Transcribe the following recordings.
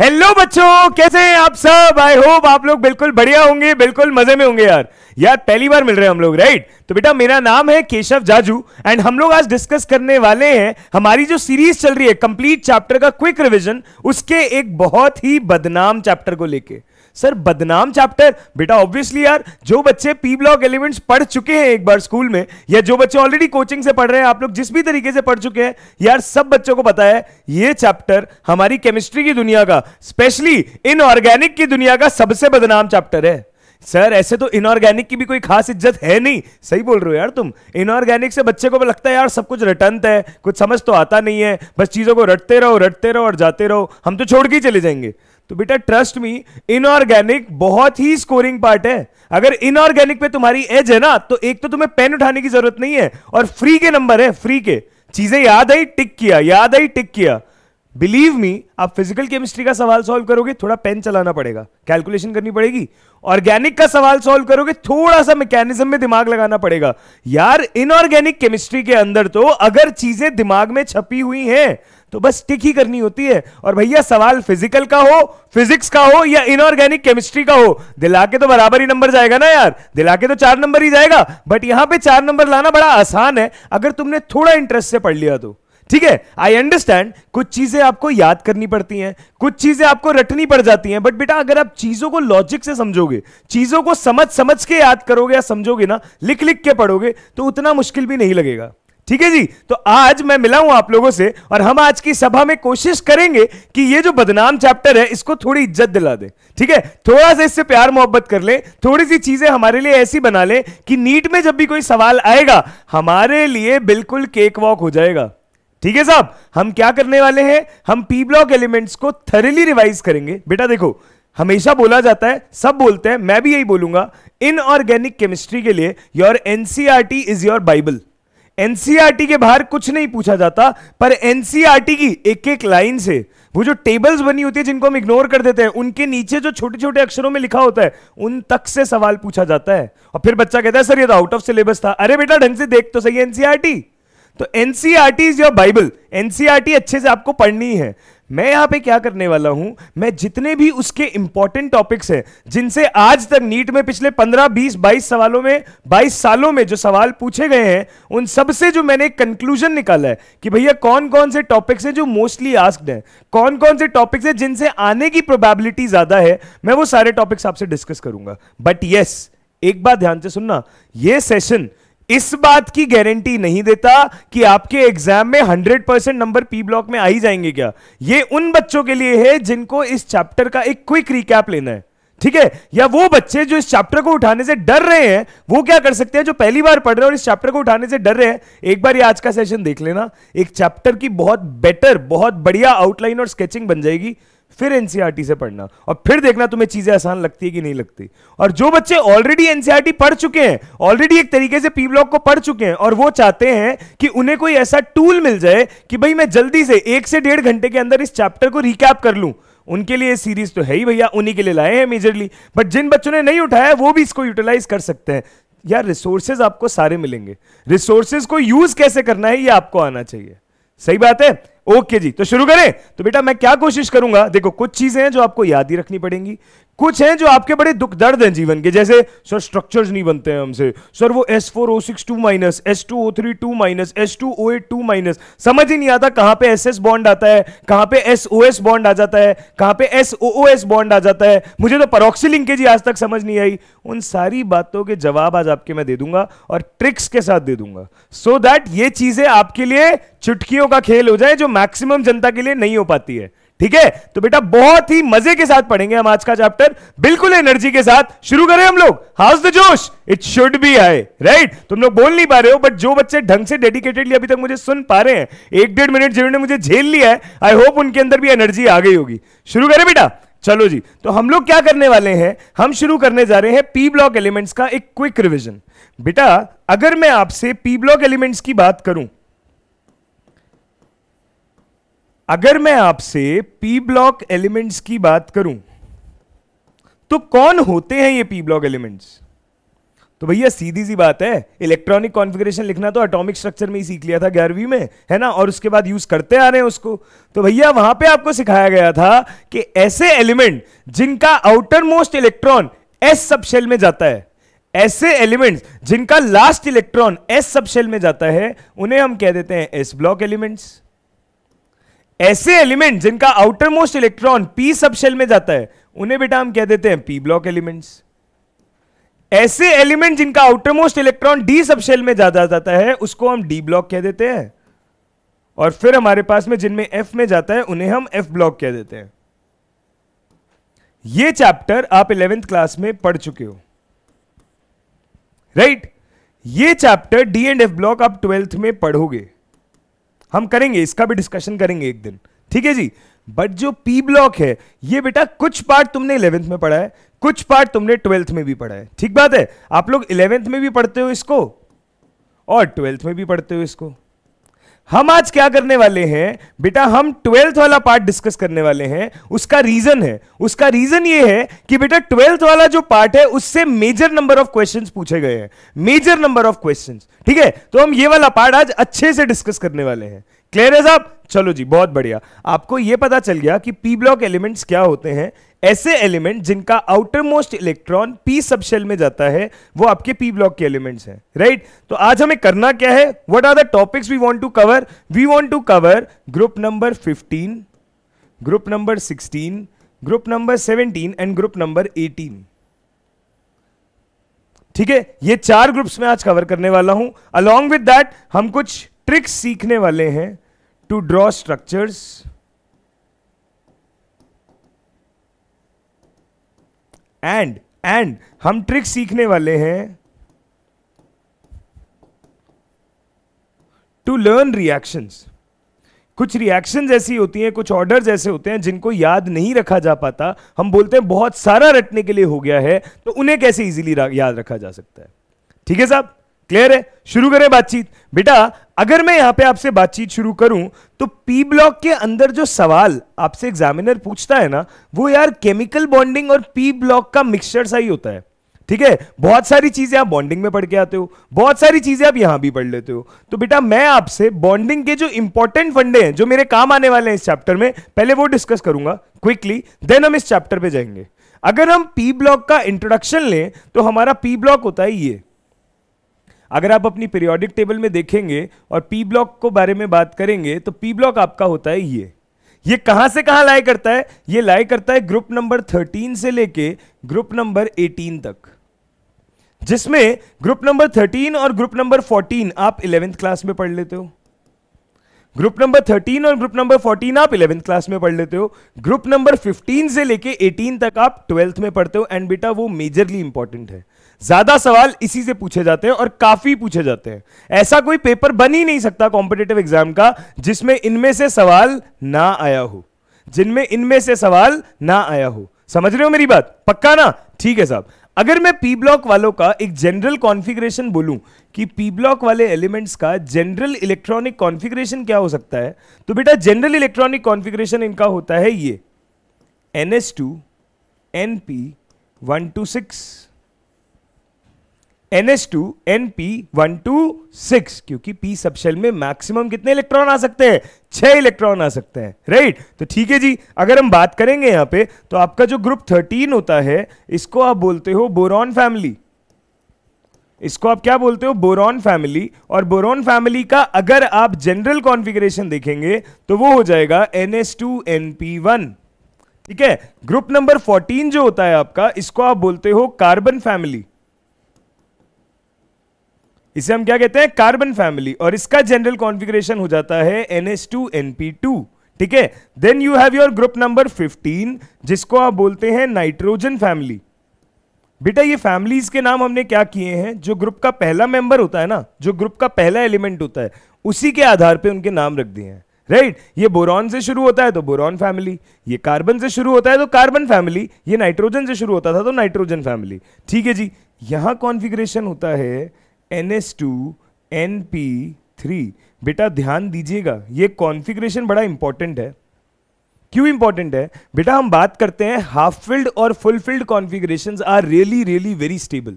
Hello बच्चों कैसे हैं आप सब आई होप आप लोग बिल्कुल बढ़िया होंगे बिल्कुल मजे में होंगे यार यार पहली बार मिल रहे हैं हम लोग राइट तो बेटा मेरा नाम है केशव जाजू एंड हम लोग आज डिस्कस करने वाले हैं हमारी जो सीरीज चल रही है कंप्लीट चैप्टर का क्विक रिवीजन उसके एक बहुत ही बदनाम चैप्टर को लेके सर बदनाम चैप्टर बेटा ऑब्वियसली यार जो बच्चे पी ब्लॉक एलिमेंट्स पढ़ चुके हैं एक बार स्कूल में या जो बच्चे ऑलरेडी कोचिंग से पढ़ रहे हैं आप लोग जिस भी तरीके से पढ़ चुके हैं यार सब बच्चों को पता है ये चैप्टर हमारी केमिस्ट्री की दुनिया का स्पेशली इनऑर्गेनिक की दुनिया का सबसे बदनाम चैप्टर है सर ऐसे तो इनऑर्गेनिक की भी कोई खास इज्जत है नहीं सही बोल रहे हो यार तुम इनऑर्गेनिक से बच्चे को लगता है यार सब कुछ रटंत है कुछ समझ तो आता नहीं है बस चीज़ों को रटते रहो रटते रहो और जाते रहो हम तो छोड़ के ही चले जाएंगे तो बेटा ट्रस्ट मी इनऑर्गेनिक बहुत ही स्कोरिंग पार्ट है अगर इनऑर्गेनिक पे तुम्हारी एज है ना तो एक तो तुम्हें पेन उठाने की जरूरत नहीं है और फ्री के नंबर है फ्री के चीजें याद आई टिक किया याद आई टिक किया बिलीव मी आप फिजिकल केमिस्ट्री का सवाल सॉल्व करोगे थोड़ा पेन चलाना पड़ेगा कैलकुलेशन करनी पड़ेगी ऑर्गेनिक का सवाल सॉल्व करोगे थोड़ा सा मैकेनिज्म में दिमाग लगाना पड़ेगा यार इनऑर्गेनिक केमिस्ट्री के अंदर तो अगर चीजें दिमाग में छपी हुई हैं तो बस टिक ही करनी होती है और भैया सवाल फिजिकल का हो फिजिक्स का हो या इनऑर्गेनिक केमिस्ट्री का हो दिला के तो बराबर ही नंबर जाएगा ना यार दिला के तो चार नंबर ही जाएगा बट यहां पे चार नंबर लाना बड़ा आसान है अगर तुमने थोड़ा इंटरेस्ट से पढ़ लिया तो ठीक है आई अंडरस्टैंड कुछ चीजें आपको याद करनी पड़ती हैं कुछ चीजें आपको रटनी पड़ जाती हैं बट बेटा अगर आप चीजों को लॉजिक से समझोगे चीजों को समझ समझ के याद करोगे या समझोगे ना लिख लिख के पढ़ोगे तो उतना मुश्किल भी नहीं लगेगा ठीक है जी तो आज मैं मिला हूं आप लोगों से और हम आज की सभा में कोशिश करेंगे कि ये जो बदनाम चैप्टर है इसको थोड़ी इज्जत दिला दे ठीक है थोड़ा सा इससे प्यार मोहब्बत कर ले थोड़ी सी चीजें हमारे लिए ऐसी बना ले कि नीट में जब भी कोई सवाल आएगा हमारे लिए बिल्कुल केक वॉक हो जाएगा ठीक है साहब हम क्या करने वाले हैं हम पी ब्लॉक एलिमेंट्स को थरेली रिवाइज करेंगे बेटा देखो हमेशा बोला जाता है सब बोलते हैं मैं भी यही बोलूंगा इनऑर्गेनिक केमिस्ट्री के लिए your NCERT is your Bible NCERT के बाहर कुछ नहीं पूछा जाता पर एनसीईआरटी की एक एक लाइन से वो जो टेबल्स बनी होती है जिनको हम इग्नोर कर देते हैं उनके नीचे जो छोटे छोटे अक्षरों में लिखा होता है उन तक से सवाल पूछा जाता है और फिर बच्चा कहता है सर ये तो आउट ऑफ सिलेबस था अरे बेटा ढंग से देख तो सही एनसीआरटी तो NCERT is your Bible NCERT अच्छे से आपको पढ़नी है मैं यहां पे क्या करने वाला हूं मैं जितने भी उसके इंपॉर्टेंट टॉपिक्स हैं जिनसे आज तक नीट में पिछले 15, 20, 22 सवालों में 22 सालों में जो सवाल पूछे गए हैं उन सब से जो मैंने कंक्लूजन निकाला है कि भैया कौन कौन से टॉपिक्स हैं जो मोस्टली आस्क्ड हैं कौन कौन से टॉपिक्स हैं जिनसे आने की प्रोबेबिलिटी ज़्यादा है मैं वो सारे टॉपिक्स आपसे डिस्कस करूंगा बट येस yes, एक बात ध्यान से सुनना ये सेशन इस बात की गारंटी नहीं देता कि आपके एग्जाम में 100 परसेंट नंबर पी ब्लॉक में आ ही जाएंगे क्या ये उन बच्चों के लिए है जिनको इस चैप्टर का एक क्विक रिकैप लेना है ठीक है या वो बच्चे जो इस चैप्टर को उठाने से डर रहे हैं वो क्या कर सकते हैं जो पहली बार पढ़ रहे हैं और इस चैप्टर को उठाने से डर रहे हैं एक बार ये आज का सेशन देख लेना एक चैप्टर की बहुत बेटर बहुत बढ़िया आउटलाइन और स्केचिंग बन जाएगी फिर एनसीईआरटी e से पढ़ना और फिर देखना तुम्हें चीजें आसान लगती है कि नहीं लगती और जो बच्चे ऑलरेडी एनसीईआरटी e पढ़ चुके हैं ऑलरेडी एक तरीके से पी ब्लॉक को पढ़ चुके हैं और वो चाहते हैं कि उन्हें कोई ऐसा टूल मिल जाए कि भाई मैं जल्दी से एक से डेढ़ घंटे के अंदर इस चैप्टर को रिकैप कर लूं उनके लिए सीरीज तो है ही भैया उन्हीं के लिए लाए हैं मेजरली बट जिन बच्चों ने नहीं उठाया वो भी इसको यूटिलाइज कर सकते हैं यार रिसोर्सेज आपको सारे मिलेंगे रिसोर्सेज को यूज कैसे करना है ये आपको आना चाहिए सही बात है ओके जी तो शुरू करें तो बेटा मैं क्या कोशिश करूंगा देखो कुछ चीजें हैं जो आपको याद ही रखनी पड़ेंगी कुछ हैं जो आपके बड़े दुख दर्द हैं जीवन के जैसे सर स्ट्रक्चर्स नहीं बनते हैं हमसे सर वो S four O six two minus S two O three two minus S two O eight two minus समझ ही नहीं आता कहां पे एस एस बॉन्ड आता है कहां पे एस ओ एस बॉन्ड आ जाता है कहां पे S O O S bond आ जाता है मुझे तो परोक्सी लिंकेज आज तक समझ नहीं आई उन सारी बातों के जवाब आज आपके मैं दे दूंगा और ट्रिक्स के साथ दे दूंगा सो so दैट ये चीजें आपके लिए चुटकियों का खेल हो जाए जो मैक्सिमम जनता के लिए नहीं हो पाती है ठीक है तो बेटा बहुत ही मजे के साथ पढ़ेंगे हम आज का चैप्टर बिल्कुल एनर्जी के साथ शुरू करें हम लोग हाउस द जोश it should be high right तुम लोग बोल नहीं पा रहे हो बट जो बच्चे ढंग से डेडिकेटेडली अभी तक मुझे सुन पा रहे हैं एक डेढ़ मिनट जिन्होंने मुझे झेल लिया है आई होप उनके अंदर भी एनर्जी आ गई होगी शुरू करें बेटा चलो जी तो हम लोग क्या करने वाले हैं हम शुरू करने जा रहे हैं पी ब्लॉक एलिमेंट्स का एक क्विक रिविजन बेटा अगर मैं आपसे पी ब्लॉक एलिमेंट्स की बात करूं अगर मैं आपसे पी ब्लॉक एलिमेंट्स की बात करूं तो कौन होते हैं ये पी ब्लॉक एलिमेंट्स तो भैया सीधी सी बात है इलेक्ट्रॉनिक कॉन्फ़िगरेशन लिखना तो एटॉमिक स्ट्रक्चर में ही सीख लिया था ग्यारहवीं में है ना और उसके बाद यूज करते आ रहे हैं उसको तो भैया वहां पे आपको सिखाया गया था कि ऐसे एलिमेंट जिनका outermost electron S subshell में जाता है ऐसे एलिमेंट्स जिनका लास्ट इलेक्ट्रॉन एस सबसेल में जाता है उन्हें हम कह देते हैं एस ब्लॉक एलिमेंट्स ऐसे एलिमेंट जिनका outermost electron P subshell में जाता है उन्हें बेटा हम कह देते हैं पी ब्लॉक एलिमेंट्स ऐसे एलिमेंट जिनका outermost electron D subshell में ज्यादा जाता है उसको हम डी ब्लॉक कह देते हैं और फिर हमारे पास में जिनमें एफ में जाता है उन्हें हम एफ ब्लॉक कह देते हैं यह चैप्टर आप इलेवेंथ क्लास में पढ़ चुके हो राइट right? ये chapter D and F block आप ट्वेल्थ में पढ़ोगे हम करेंगे इसका भी डिस्कशन करेंगे एक दिन ठीक है जी बट जो पी ब्लॉक है ये बेटा कुछ पार्ट तुमने इलेवेंथ में पढ़ा है कुछ पार्ट तुमने ट्वेल्थ में भी पढ़ा है ठीक बात है आप लोग इलेवेंथ में भी पढ़ते हो इसको और ट्वेल्थ में भी पढ़ते हो इसको हम आज क्या करने वाले हैं बेटा हम ट्वेल्थ वाला पार्ट डिस्कस करने वाले हैं उसका रीजन है उसका रीजन ये है कि बेटा ट्वेल्थ वाला जो पार्ट है उससे मेजर नंबर ऑफ क्वेश्चंस पूछे गए हैं मेजर नंबर ऑफ क्वेश्चंस ठीक है तो हम ये वाला पार्ट आज अच्छे से डिस्कस करने वाले हैं क्लियर है साहब चलो जी बहुत बढ़िया आपको यह पता चल गया कि पी ब्लॉक एलिमेंट्स क्या होते हैं ऐसे एलिमेंट जिनका outermost electron P subshell में जाता है वो आपके पी ब्लॉक के एलिमेंट्स हैं राइट तो आज हमें करना क्या है what are the topics we want to cover we want to cover group number 15 group number 16 group number 17 and group number 18 ठीक है ये चार ग्रुप्स में आज कवर करने वाला हूं अलॉन्ग विद दैट हम कुछ ट्रिक्स सीखने वाले हैं to draw structures and and हम ट्रिक सीखने वाले हैं टू लर्न रिएक्शंस कुछ रिएक्शंस ऐसी होती हैं कुछ ऑर्डर्स ऐसे होते हैं जिनको याद नहीं रखा जा पाता हम बोलते हैं बहुत सारा रटने के लिए हो गया है तो उन्हें कैसे इजीली याद रखा जा सकता है ठीक है साहब क्लियर है शुरू करें बातचीत बेटा अगर मैं यहां पे आपसे बातचीत शुरू करूं तो पी ब्लॉक के अंदर जो सवाल आपसे एग्जामिनर पूछता है ना वो यार केमिकल बॉन्डिंग और पी ब्लॉक का मिक्सचर सा ही होता है ठीक है बहुत सारी चीजें आप बॉन्डिंग में पढ़ के आते हो बहुत सारी चीजें आप यहां भी पढ़ लेते हो तो बेटा मैं आपसे बॉन्डिंग के जो इंपॉर्टेंट फंडे हैं जो मेरे काम आने वाले हैं इस चैप्टर में पहले वो डिस्कस करूंगा क्विकली देन हम इस चैप्टर पे जाएंगे अगर हम पी ब्लॉक का इंट्रोडक्शन लें तो हमारा पी ब्लॉक होता है ये अगर आप अपनी पीरियोडिक टेबल में देखेंगे और पी ब्लॉक को बारे में बात करेंगे तो पी ब्लॉक आपका होता है ये ये कहां से कहां लाई करता है ये लाई करता है ग्रुप नंबर 13 से लेके ग्रुप नंबर 18 तक जिसमें ग्रुप नंबर 13 और ग्रुप नंबर 14 आप इलेवेंथ क्लास में पढ़ लेते हो ग्रुप नंबर 13 और ग्रुप नंबर 14 आप इलेवेंथ क्लास में पढ़ लेते हो ग्रुप नंबर 15 से लेके 18 तक आप ट्वेल्थ में पढ़ते हो एंड बेटा वो मेजरली इंपॉर्टेंट है ज्यादा सवाल इसी से पूछे जाते हैं और काफी पूछे जाते हैं ऐसा कोई पेपर बन ही नहीं सकता कॉम्पिटेटिव एग्जाम का जिसमें इनमें से सवाल ना आया हो जिनमें इनमें से सवाल ना आया हो समझ रहे हो मेरी बात पक्का ना ठीक है साहब अगर मैं पी ब्लॉक वालों का एक जनरल कॉन्फ़िगरेशन बोलूं कि पी ब्लॉक वाले एलिमेंट्स का जनरल इलेक्ट्रॉनिक कॉन्फ़िगरेशन क्या हो सकता है तो बेटा जनरल इलेक्ट्रॉनिक कॉन्फ़िगरेशन इनका होता है ये N S two N P one two six N two P one two six क्योंकि पी सबशेल में मैक्सिमम कितने इलेक्ट्रॉन आ सकते हैं छह इलेक्ट्रॉन आ सकते हैं राइट तो ठीक है जी अगर हम बात करेंगे यहां पे तो आपका जो ग्रुप थर्टीन होता है इसको आप बोलते हो बोरॉन फैमिली इसको आप क्या बोलते हो बोरॉन फैमिली और बोरॉन फैमिली का अगर आप जनरल कॉन्फ़िगरेशन देखेंगे तो वो हो जाएगा पी वन ठीक है ग्रुप नंबर 14 जो होता है आपका इसको आप बोलते हो कार्बन फैमिली इसे हम क्या कहते हैं कार्बन फैमिली और इसका जनरल कॉन्फिग्रेशन हो जाता है NH2NP2 ठीक है then you have your group number 15 जिसको आप बोलते हैं नाइट्रोजन फैमिली बेटा ये फैमिलीज के नाम हमने क्या किए हैं जो ग्रुप का पहला मेंबर होता है ना जो ग्रुप का पहला एलिमेंट होता है उसी के आधार पे उनके नाम रख दिए हैं राइट right? ये बोरॉन से शुरू होता है तो बोरॉन फैमिली ये कार्बन से शुरू होता है तो कार्बन फैमिली ये नाइट्रोजन से शुरू होता था तो नाइट्रोजन फैमिली ठीक है जी यहां कॉन्फिग्रेशन होता है N S two N P three बेटा ध्यान दीजिएगा ये कॉन्फ़िगरेशन बड़ा इंपॉर्टेंट है क्यों इंपॉर्टेंट है बेटा हम बात करते हैं हाफ फील्ड और full filled configurations are really really very stable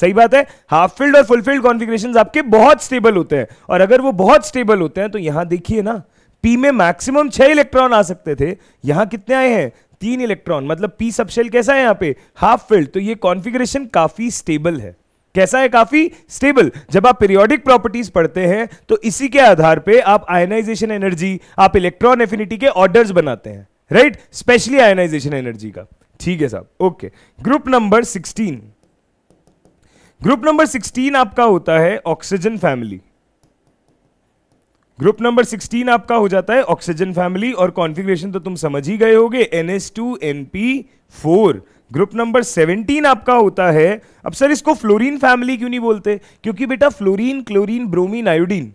सही बात है हाफ फिल्ड और फुल फिल्ड कॉन्फिग्रेशन आपके बहुत स्टेबल होते हैं और अगर वो बहुत स्टेबल होते हैं तो यहां देखिए ना पी में मैक्सिमम छह इलेक्ट्रॉन आ सकते थे यहां कितने आए हैं तीन इलेक्ट्रॉन मतलब पी सबशेल कैसा है यहां पे हाफ फिल्ड तो ये कॉन्फ़िगरेशन काफी स्टेबल है कैसा है काफी स्टेबल जब आप पीरियोडिक प्रॉपर्टीज पढ़ते हैं तो इसी के आधार पे आप आयनाइजेशन एनर्जी आप इलेक्ट्रॉन एफिनिटी के ऑर्डर्स बनाते हैं राइट स्पेशली आयनाइजेशन एनर्जी का ठीक है साहब okay group number sixteen group number sixteen आपका होता है ऑक्सीजन फैमिली ग्रुप नंबर 16 आपका हो जाता है ऑक्सीजन फैमिली और कॉन्फ़िगरेशन तो तुम समझ ही गए होगे N S two N P four group number 17 आपका होता है अब सर इसको फ्लोरीन फैमिली क्यों नहीं बोलते क्योंकि बेटा फ्लोरीन क्लोरीन ब्रोमीन आयोडीन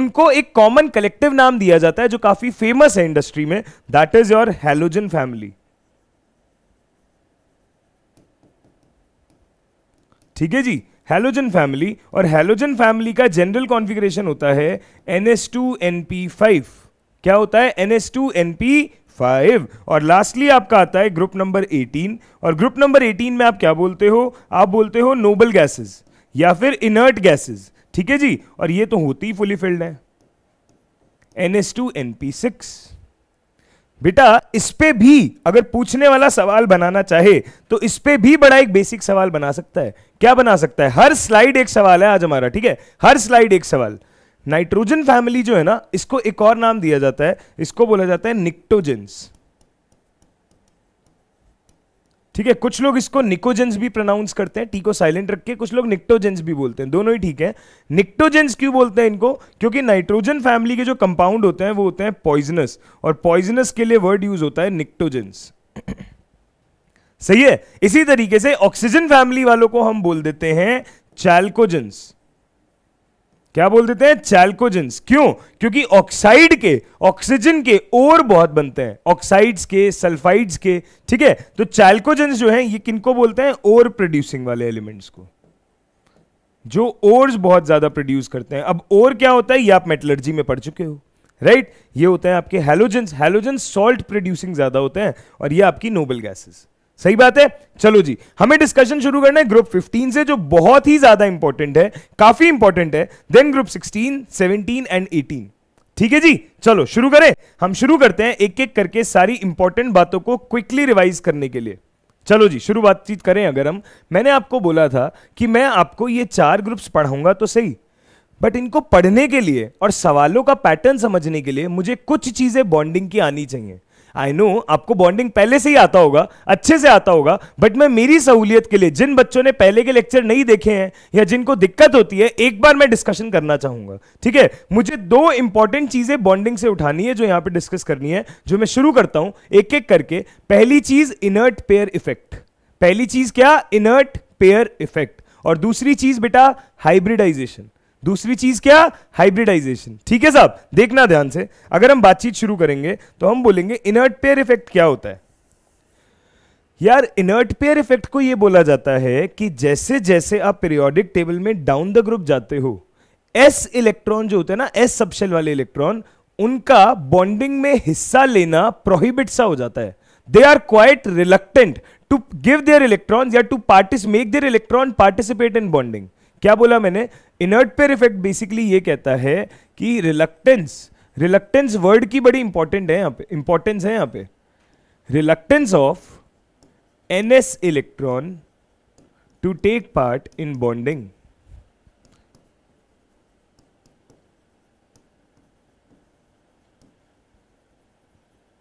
उनको एक कॉमन कलेक्टिव नाम दिया जाता है जो काफी फेमस है इंडस्ट्री में that is your halogen family ठीक है जी हेलोजन फैमिली और हेलोजन फैमिली का जनरल कॉन्फ़िगरेशन होता है N S two N P five क्या होता है N S two N P five और लास्टली आपका आता है ग्रुप नंबर एटीन और ग्रुप नंबर एटीन में आप क्या बोलते हो आप बोलते हो नोबल गैसेस या फिर इनर्ट गैसेस ठीक है जी और ये तो होती ही फुली फिल्ड है N S two N P six बेटा इस पे भी अगर पूछने वाला सवाल बनाना चाहे तो इस पे भी बड़ा एक बेसिक सवाल बना सकता है क्या बना सकता है हर स्लाइड एक सवाल है आज हमारा ठीक है हर स्लाइड एक सवाल नाइट्रोजन फैमिली जो है ना इसको एक और नाम दिया जाता है इसको बोला जाता है निक्टोजेंस ठीक है कुछ लोग इसको निकोजेंस भी प्रोनाउंस करते हैं टी को साइलेंट रख के कुछ लोग निक्टोजेंस भी बोलते हैं दोनों ही ठीक है निक्टोजेंस क्यों बोलते हैं इनको क्योंकि नाइट्रोजन फैमिली के जो कंपाउंड होते हैं वो होते हैं पॉइजनस और पॉइजनस के लिए वर्ड यूज होता है निक्टोजेंस सही है इसी तरीके से ऑक्सीजन फैमिली वालों को हम बोल देते हैं चैल्कोजेंस क्या बोल देते हैं चैल्कोजेंस क्यों क्योंकि ऑक्साइड के ऑक्सीजन के और बहुत बनते हैं ऑक्साइड्स के सल्फाइड्स के ठीक है तो चैल्कोजेंस जो है ये किनको बोलते हैं ओर प्रोड्यूसिंग वाले एलिमेंट्स को जो ओर्स बहुत ज्यादा प्रोड्यूस करते हैं अब और क्या होता है ये आप मेटलर्जी में पढ़ चुके हो राइट ये होते हैं आपके हेलोजेंस हेलोजेंस सॉल्ट प्रोड्यूसिंग ज्यादा होते हैं और ये आपकी नोबल गैसेस सही बात है चलो जी हमें डिस्कशन शुरू करना है ग्रुप 15 से जो बहुत ही ज्यादा इंपॉर्टेंट है काफी इंपॉर्टेंट है देन ग्रुप 16, 17 एंड 18 ठीक है जी चलो शुरू करें हम शुरू करते हैं एक एक करके सारी इंपॉर्टेंट बातों को क्विकली रिवाइज करने के लिए चलो जी शुरू बातचीत करें अगर हम मैंने आपको बोला था कि मैं आपको ये चार ग्रुप्स पढ़ाऊंगा तो सही बट इनको पढ़ने के लिए और सवालों का पैटर्न समझने के लिए मुझे कुछ चीजें बॉन्डिंग की आनी चाहिए आई नो आपको बॉन्डिंग पहले से ही आता होगा अच्छे से आता होगा बट मैं मेरी सहूलियत के लिए जिन बच्चों ने पहले के लेक्चर नहीं देखे हैं या जिनको दिक्कत होती है एक बार मैं डिस्कशन करना चाहूंगा ठीक है मुझे दो इंपॉर्टेंट चीजें बॉन्डिंग से उठानी है जो यहां पर डिस्कस करनी है जो मैं शुरू करता हूं एक एक करके पहली चीज इनर्ट पेयर इफेक्ट पहली चीज क्या इनर्ट पेयर इफेक्ट और दूसरी चीज बेटा हाइब्रिडाइजेशन दूसरी चीज क्या हाइब्रिडाइजेशन ठीक है साहब देखना ध्यान से अगर हम बातचीत शुरू करेंगे तो हम बोलेंगे इनर्ट पेयर इफेक्ट क्या होता है यार इनर्ट पेयर इफेक्ट को यह बोला जाता है कि जैसे जैसे आप पीरियोडिक टेबल में डाउन द ग्रुप जाते हो एस इलेक्ट्रॉन जो होते हैं ना एस सबशेल वाले इलेक्ट्रॉन उनका बॉन्डिंग में हिस्सा लेना प्रोहिबिट सा हो जाता है they are quite reluctant to give their electron या to part make their electron participate in bonding क्या बोला मैंने इनर्ट पेयर इफेक्ट बेसिकली ये कहता है कि रिलक्टेंस रिलक्टेंस वर्ड की बड़ी इंपॉर्टेंट है यहां पे इंपॉर्टेंस है यहां पे reluctance of N S electron to take part in bonding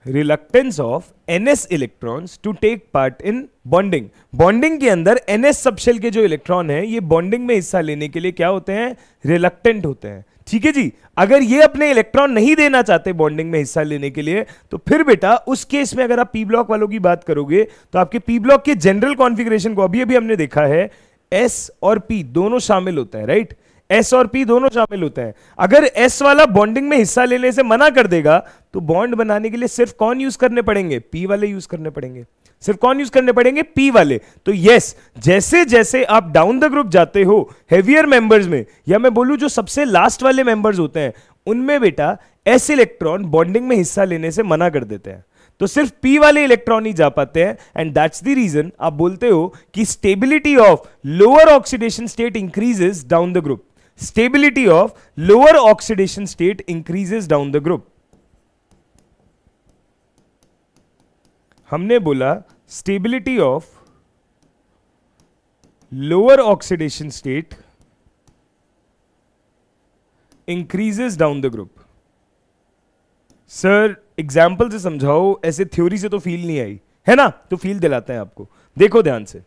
reluctance of NS electrons to take part in bonding bonding के अंदर एनएस सबशेल के जो इलेक्ट्रॉन है ये बॉन्डिंग में हिस्सा लेने के लिए क्या होते हैं रिलक्टेंट होते हैं ठीक है जी अगर ये अपने इलेक्ट्रॉन नहीं देना चाहते बॉन्डिंग में हिस्सा लेने के लिए तो फिर बेटा उस केस में अगर आप पी ब्लॉक वालों की बात करोगे तो आपके पी ब्लॉक के जनरल कॉन्फिग्रेशन को अभी अभी हमने देखा है एस और पी दोनों शामिल होते हैं राइट एस और पी दोनों शामिल होते हैं अगर एस वाला बॉन्डिंग में हिस्सा लेने से मना कर देगा तो बॉन्ड बनाने के लिए सिर्फ कौन यूज करने पड़ेंगे पी वाले यूज करने पड़ेंगे सिर्फ कौन यूज करने पड़ेंगे पी वाले तो यस जैसे जैसे आप डाउन द ग्रुप जाते हो हेवियर मेंबर्स में या मैं बोलूं जो सबसे लास्ट वाले मेंबर्स होते हैं उनमें बेटा एस इलेक्ट्रॉन बॉन्डिंग में हिस्सा लेने से मना कर देते हैं तो सिर्फ पी वाले इलेक्ट्रॉन ही जा पाते हैं एंड दैट्स द रीजन आप बोलते हो कि stability of lower oxidation state increases down the group stability of lower oxidation state increases down the group हमने बोला stability of lower oxidation state increases down the group sir example से समझाओ ऐसे theory से तो फील नहीं आई है ना तो फील दिलाते हैं आपको देखो ध्यान से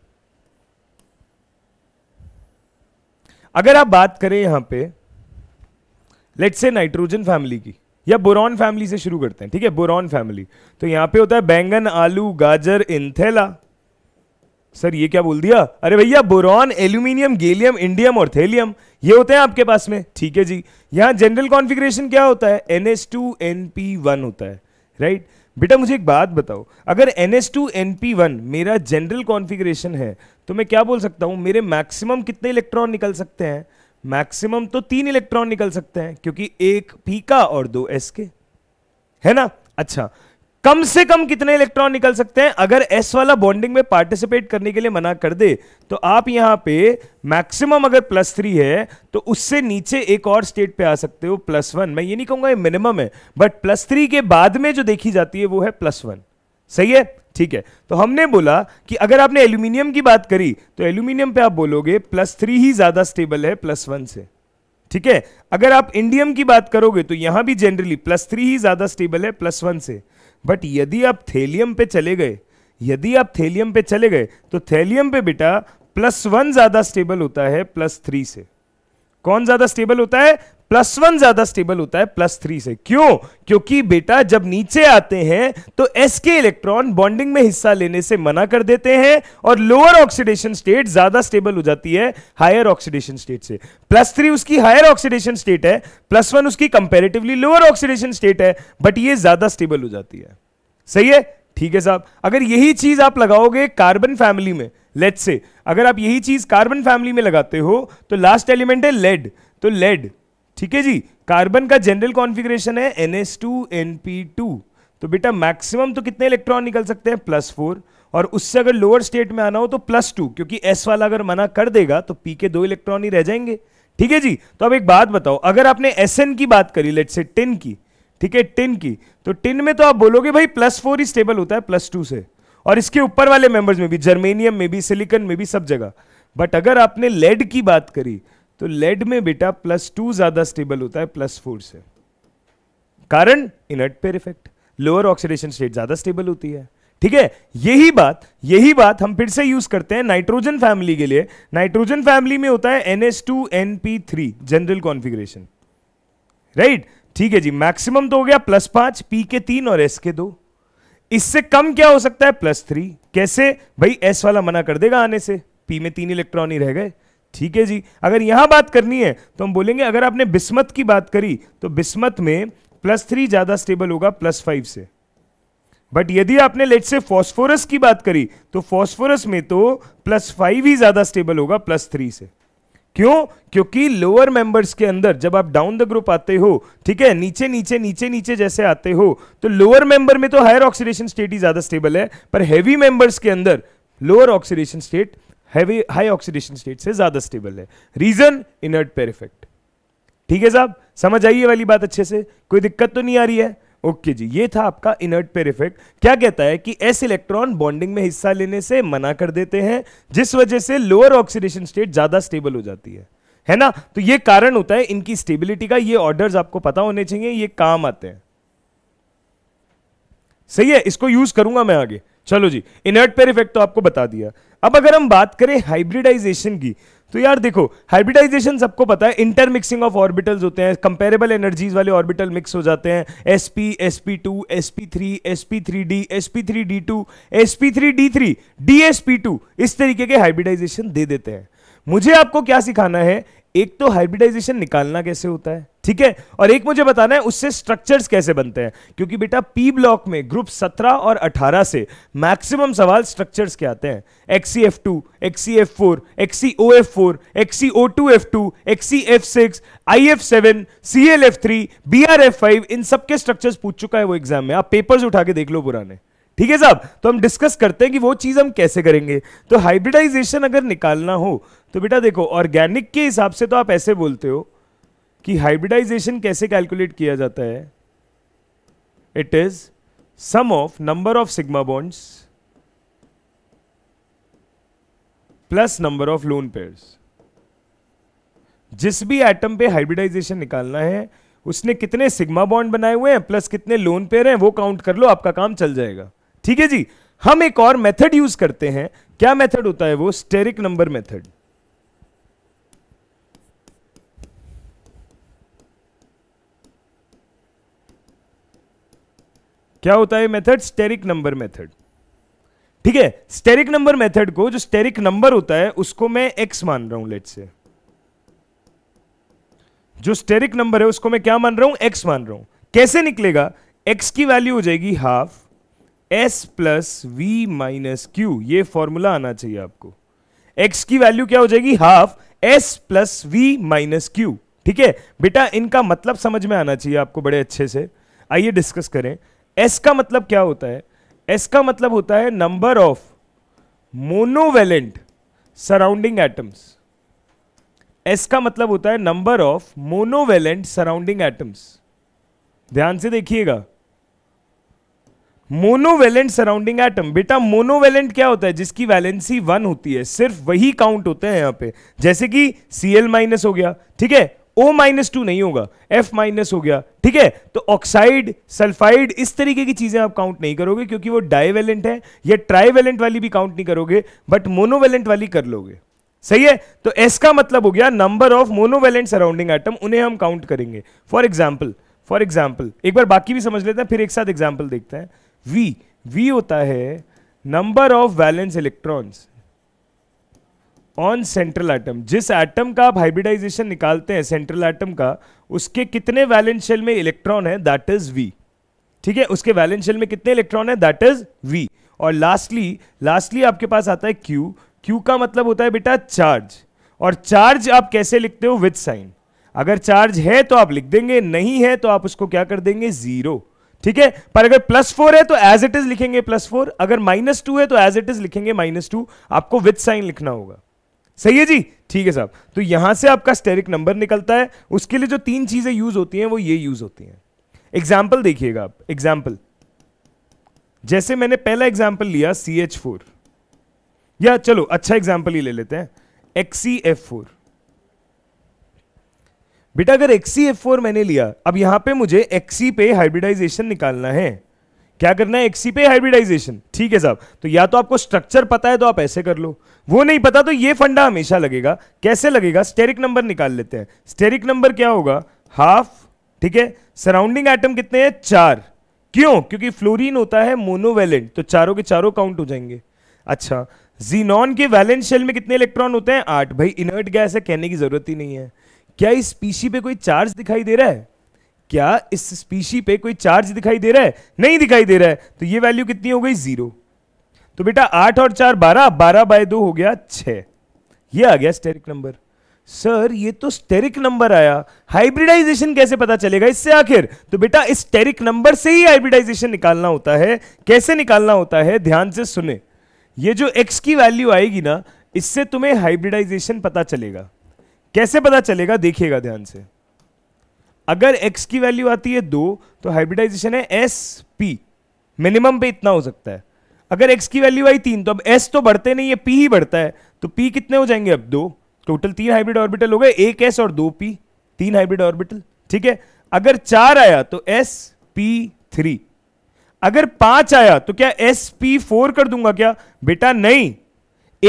अगर आप बात करें यहां पे लेट्स से नाइट्रोजन फैमिली की या बोरॉन फैमिली से शुरू करते हैं ठीक है बोरॉन फैमिली तो यहां पे होता है बैंगन आलू गाजर इंथेला सर ये क्या बोल दिया अरे भैया बोरॉन एल्यूमिनियम गेलियम इंडियम और थेलियम ये होते हैं आपके पास में ठीक है जी यहां जनरल कॉन्फिग्रेशन क्या होता है N S two N P one होता है राइट right? बेटा मुझे एक बात बताओ अगर N S two N P one मेरा जनरल कॉन्फिग्रेशन है तो मैं क्या बोल सकता हूं मेरे मैक्सिमम कितने इलेक्ट्रॉन निकल सकते हैं मैक्सिमम तो तीन इलेक्ट्रॉन निकल सकते हैं क्योंकि एक पी का और दो एस के है ना अच्छा कम से कम कितने इलेक्ट्रॉन निकल सकते हैं अगर एस वाला बॉन्डिंग में पार्टिसिपेट करने के लिए मना कर दे तो आप यहां पे मैक्सिमम अगर प्लस थ्री है तो उससे नीचे एक और स्टेट पे आ सकते हो प्लस वन मैं ये नहीं कहूंगा ये मिनिमम है बट प्लस थ्री के बाद में जो देखी जाती है वो है प्लस वन सही है ठीक है तो हमने बोला कि अगर आपने एल्यूमिनियम की बात करी तो एल्यूमिनियम पे आप बोलोगे प्लस थ्री ही ज्यादा स्टेबल है प्लस वन से ठीक है अगर आप इंडियम की बात करोगे तो यहां भी जनरली प्लस थ्री ही ज्यादा स्टेबल है प्लस वन से बट यदि आप थेलियम पे चले गए यदि आप थेलियम पे चले गए तो थेलियम पे बेटा प्लस वन ज्यादा स्टेबल होता है प्लस थ्री से कौन ज्यादा स्टेबल होता है प्लस वन ज्यादा स्टेबल होता है प्लस थ्री से क्यों क्योंकि बेटा जब नीचे आते हैं तो एस के इलेक्ट्रॉन बॉन्डिंग में हिस्सा लेने से मना कर देते हैं और लोअर ऑक्सीडेशन स्टेट ज्यादा स्टेबल हो जाती है हायर ऑक्सीडेशन स्टेट से प्लस थ्री उसकी हायर ऑक्सीडेशन स्टेट है प्लस वन उसकी कंपेरेटिवली लोअर ऑक्सीडेशन स्टेट है बट ये ज्यादा स्टेबल हो जाती है सही है ठीक है साहब अगर यही चीज आप लगाओगे कार्बन फैमिली में लेट से अगर आप यही चीज कार्बन फैमिली में लगाते हो तो लास्ट एलिमेंट है लेड तो लेड ठीक है जी कार्बन का जनरल कॉन्फिग्रेशन है पी टू तो बेटा मैक्सिमम तो कितने इलेक्ट्रॉन निकल सकते हैं प्लस फोर और उससे अगर लोअर स्टेट में आना हो तो प्लस टू क्योंकि एस वाला अगर मना कर देगा तो पी के दो इलेक्ट्रॉन ही रह जाएंगे ठीक है जी तो अब एक बात बताओ अगर आपने एस की बात करी लेट से टिन की ठीक है टिन की तो टिन में तो आप बोलोगे भाई प्लस फोर ही स्टेबल होता है प्लस टू से और इसके ऊपर वाले मेंबर्स में भी जर्मेनियम में भी सिलिकन में भी सब जगह बट अगर आपने लेड की बात करी तो लेड में बेटा प्लस टू ज्यादा स्टेबल होता है प्लस फोर से कारण inert pair effect lower oxidation state ज्यादा स्टेबल होती है ठीक है यही बात यही बात हम फिर से यूज करते हैं नाइट्रोजन फैमिली के लिए नाइट्रोजन फैमिली में होता है P three general configuration right ठीक है जी मैक्सिमम तो हो गया प्लस पांच पी के तीन और एस के दो इससे कम क्या हो सकता है प्लस थ्री कैसे भाई एस वाला मना कर देगा आने से पी में तीन इलेक्ट्रॉन ही रह गए ठीक है जी अगर यहां बात करनी है तो हम बोलेंगे अगर आपने बिस्मत की बात करी तो बिस्मत में प्लस थ्री ज़्यादा स्टेबल होगा प्लस फाइव से बट यदि आपने लेट से फॉस्फोरस की बात करी तो फॉस्फोरस में तो प्लस फाइव ही ज़्यादा स्टेबल होगा प्लस थ्री से क्यों क्योंकि लोअर मेंबर्स के अंदर जब आप डाउन द ग्रुप आते हो ठीक है नीचे नीचे नीचे नीचे जैसे आते हो तो लोअर मेंबर में तो हायर ऑक्सीडेशन स्टेट ही ज्यादा स्टेबल है पर हैवी मेंबर्स के अंदर lower oxidation state heavy high oxidation state से ज्यादा स्टेबल है रीजन इनर्ट पेयर इफेक्ट ठीक है साहब समझ आई वाली बात अच्छे से कोई दिक्कत तो नहीं आ रही है ओके okay जी ये था आपका इनर्ट पेर इफेक्ट क्या कहता है कि एस इलेक्ट्रॉन बॉन्डिंग में हिस्सा लेने से मना कर देते हैं जिस वजह से लोअर ऑक्सीडेशन स्टेट ज्यादा स्टेबल हो जाती है है ना तो ये कारण होता है इनकी स्टेबिलिटी का ये ऑर्डर्स आपको पता होने चाहिए ये काम आते हैं सही है इसको यूज करूंगा मैं आगे चलो जी इनर्ट पेर इफेक्ट तो आपको बता दिया अब अगर हम बात करें हाइब्रिडाइजेशन की तो यार देखो हाइब्रिडाइजेशन सबको पता है इंटरमिक्सिंग ऑफ ऑर्बिटल्स होते हैं कंपेरेबल एनर्जीज वाले ऑर्बिटल मिक्स हो जाते हैं S P S P two S P three S P three D S P three D two S P three D three D S P two इस तरीके के hybridisation दे देते हैं मुझे आपको क्या सिखाना है एक तो हाइब्रिडाइजेशन निकालना कैसे होता है ठीक है और एक मुझे बताना है उससे स्ट्रक्चर्स कैसे बनते हैं क्योंकि बेटा पी ब्लॉक में ग्रुप 17 और 18 से मैक्सिमम सवाल स्ट्रक्चर्स के आते हैं Xe Xe Xe Xe F F F F F two two two four four O O six I seven C L F three B R F five इन सबके के स्ट्रक्चर्स पूछ चुका है वो एग्जाम में आप पेपर्स उठा के देख लो पुराने ठीक है साहब तो हम डिस्कस करते हैं कि वो चीज़ हम कैसे करेंगे तो हाइब्रिडाइजेशन अगर निकालना हो तो बेटा देखो ऑर्गेनिक के हिसाब से तो आप ऐसे बोलते हो कि हाइब्रिडाइजेशन कैसे कैलकुलेट किया जाता है it is sum of number of sigma bonds plus number of lone pairs जिस भी एटम पे हाइब्रिडाइजेशन निकालना है उसने कितने सिग्मा बॉन्ड बनाए हुए हैं प्लस कितने लोन पेयर हैं वो काउंट कर लो आपका काम चल जाएगा ठीक है जी हम एक और मेथड यूज करते हैं क्या मेथड होता है वो स्टेरिक नंबर मेथड क्या होता है मेथड स्टेरिक नंबर मेथड ठीक है स्टेरिक नंबर मेथड को जो स्टेरिक नंबर होता है उसको मैं एक्स मान रहा हूं लेट से जो स्टेरिक नंबर है उसको मैं क्या मान रहा हूं एक्स मान रहा हूं कैसे निकलेगा एक्स की वैल्यू हो जाएगी half S plus V minus Q ये फॉर्मूला आना चाहिए आपको एक्स की वैल्यू क्या हो जाएगी half S plus V minus Q ठीक है बेटा इनका मतलब समझ में आना चाहिए आपको बड़े अच्छे से आइए डिस्कस करें एस का मतलब क्या होता है एस का मतलब होता है number of monovalent surrounding atoms S का मतलब होता है number of monovalent surrounding atoms ध्यान से देखिएगा मोनोवेलेंट सराउंडिंग एटम बेटा मोनोवेलेंट क्या होता है जिसकी वैलेंसी वन होती है सिर्फ वही काउंट होते हैं यहां पे जैसे कि सी एल माइनस हो गया ठीक है ओ माइनस टू नहीं होगा एफ माइनस हो गया ठीक है तो ऑक्साइड सल्फाइड इस तरीके की चीजें आप काउंट नहीं करोगे क्योंकि वो डायवेलेंट है या ट्राइवेलेंट वाली भी काउंट नहीं करोगे बट मोनोवेलेंट वाली कर लोगे सही है तो एस का मतलब हो गया number of monovalent surrounding atom उन्हें हम काउंट करेंगे फॉर एग्जाम्पल फॉर एग्जाम्पल एक बार बाकी भी समझ लेते हैं फिर एक साथ एग्जाम्पल देखते हैं वी वी होता है number of valence electrons on central atom जिस एटम का आप हाइब्रिडाइजेशन निकालते हैं सेंट्रल एटम का उसके कितने वैलेंस शेल में इलेक्ट्रॉन है दैट इज वी ठीक है उसके वैलेंस शेल में कितने इलेक्ट्रॉन है दैट इज वी और लास्टली लास्टली आपके पास आता है क्यू क्यू का मतलब होता है बेटा चार्ज और चार्ज आप कैसे लिखते हो विथ साइन अगर चार्ज है तो आप लिख देंगे नहीं है तो आप उसको क्या कर देंगे जीरो ठीक है पर अगर प्लस फोर है तो एज इट इज लिखेंगे प्लस फोर अगर माइनस टू है तो एज इट इज लिखेंगे माइनस टू आपको विथ साइन लिखना होगा सही है जी ठीक है साहब तो यहां से आपका स्टेरिक नंबर निकलता है उसके लिए जो तीन चीजें यूज होती हैं वो ये यूज होती हैं एग्जाम्पल देखिएगा आप एग्जाम्पल जैसे मैंने पहला एग्जाम्पल लिया सी एच फोर या चलो अच्छा एग्जाम्पल ही ले लेते हैं एक्सी एफ फोर बेटा अगर एक्सी एफ फोर मैंने लिया अब यहां पे मुझे एक्सी पे हाइब्रिडाइजेशन निकालना है क्या करना है एक्सी पे हाइब्रिडाइजेशन ठीक है साहब तो या तो आपको स्ट्रक्चर पता है तो आप ऐसे कर लो वो नहीं पता तो ये फंडा हमेशा लगेगा कैसे लगेगा स्टेरिक नंबर निकाल लेते हैं स्टेरिक नंबर क्या होगा हाफ ठीक है सराउंडिंग एटम कितने हैं चार क्यों क्योंकि फ्लोरीन होता है मोनोवेलेंट तो चारों के चारों काउंट हो जाएंगे अच्छा जीनॉन के वैलेंट शेल में कितने इलेक्ट्रॉन होते हैं आठ भाई इनर्ट गैस है कहने की जरूरत ही नहीं है क्या इस स्पीशी पे कोई चार्ज दिखाई दे रहा है क्या इस स्पीशी पे कोई चार्ज दिखाई दे रहा है नहीं दिखाई दे रहा है तो ये वैल्यू कितनी हो गई जीरो तो बेटा आठ और चार बारह बारह बाय दो हो गया छः ये आ गया स्टेरिक नंबर सर ये तो स्टेरिक नंबर आया हाइब्रिडाइजेशन कैसे पता चलेगा इससे आखिर तो बेटा इस स्टेरिक नंबर से ही हाइब्रिडाइजेशन निकालना होता है कैसे निकालना होता है ध्यान से सुने ये जो एक्स की वैल्यू आएगी ना इससे तुम्हें हाइब्रिडाइजेशन पता चलेगा कैसे पता चलेगा देखिएगा ध्यान से अगर एक्स की वैल्यू आती है दो तो हाइब्रिडाइजेशन है एस पी मिनिमम पे इतना हो सकता है अगर एक्स की वैल्यू आई तीन तो अब एस तो बढ़ते नहीं है पी ही बढ़ता है तो पी कितने हो जाएंगे अब दो टोटल तीन हाइब्रिड ऑर्बिटल हो गए एक एस और दो पी तीन हाइब्रिड ऑर्बिटल ठीक है अगर चार आया तो एस पी थ्री अगर पांच आया तो क्या एस पी फोर कर दूंगा क्या बेटा नहीं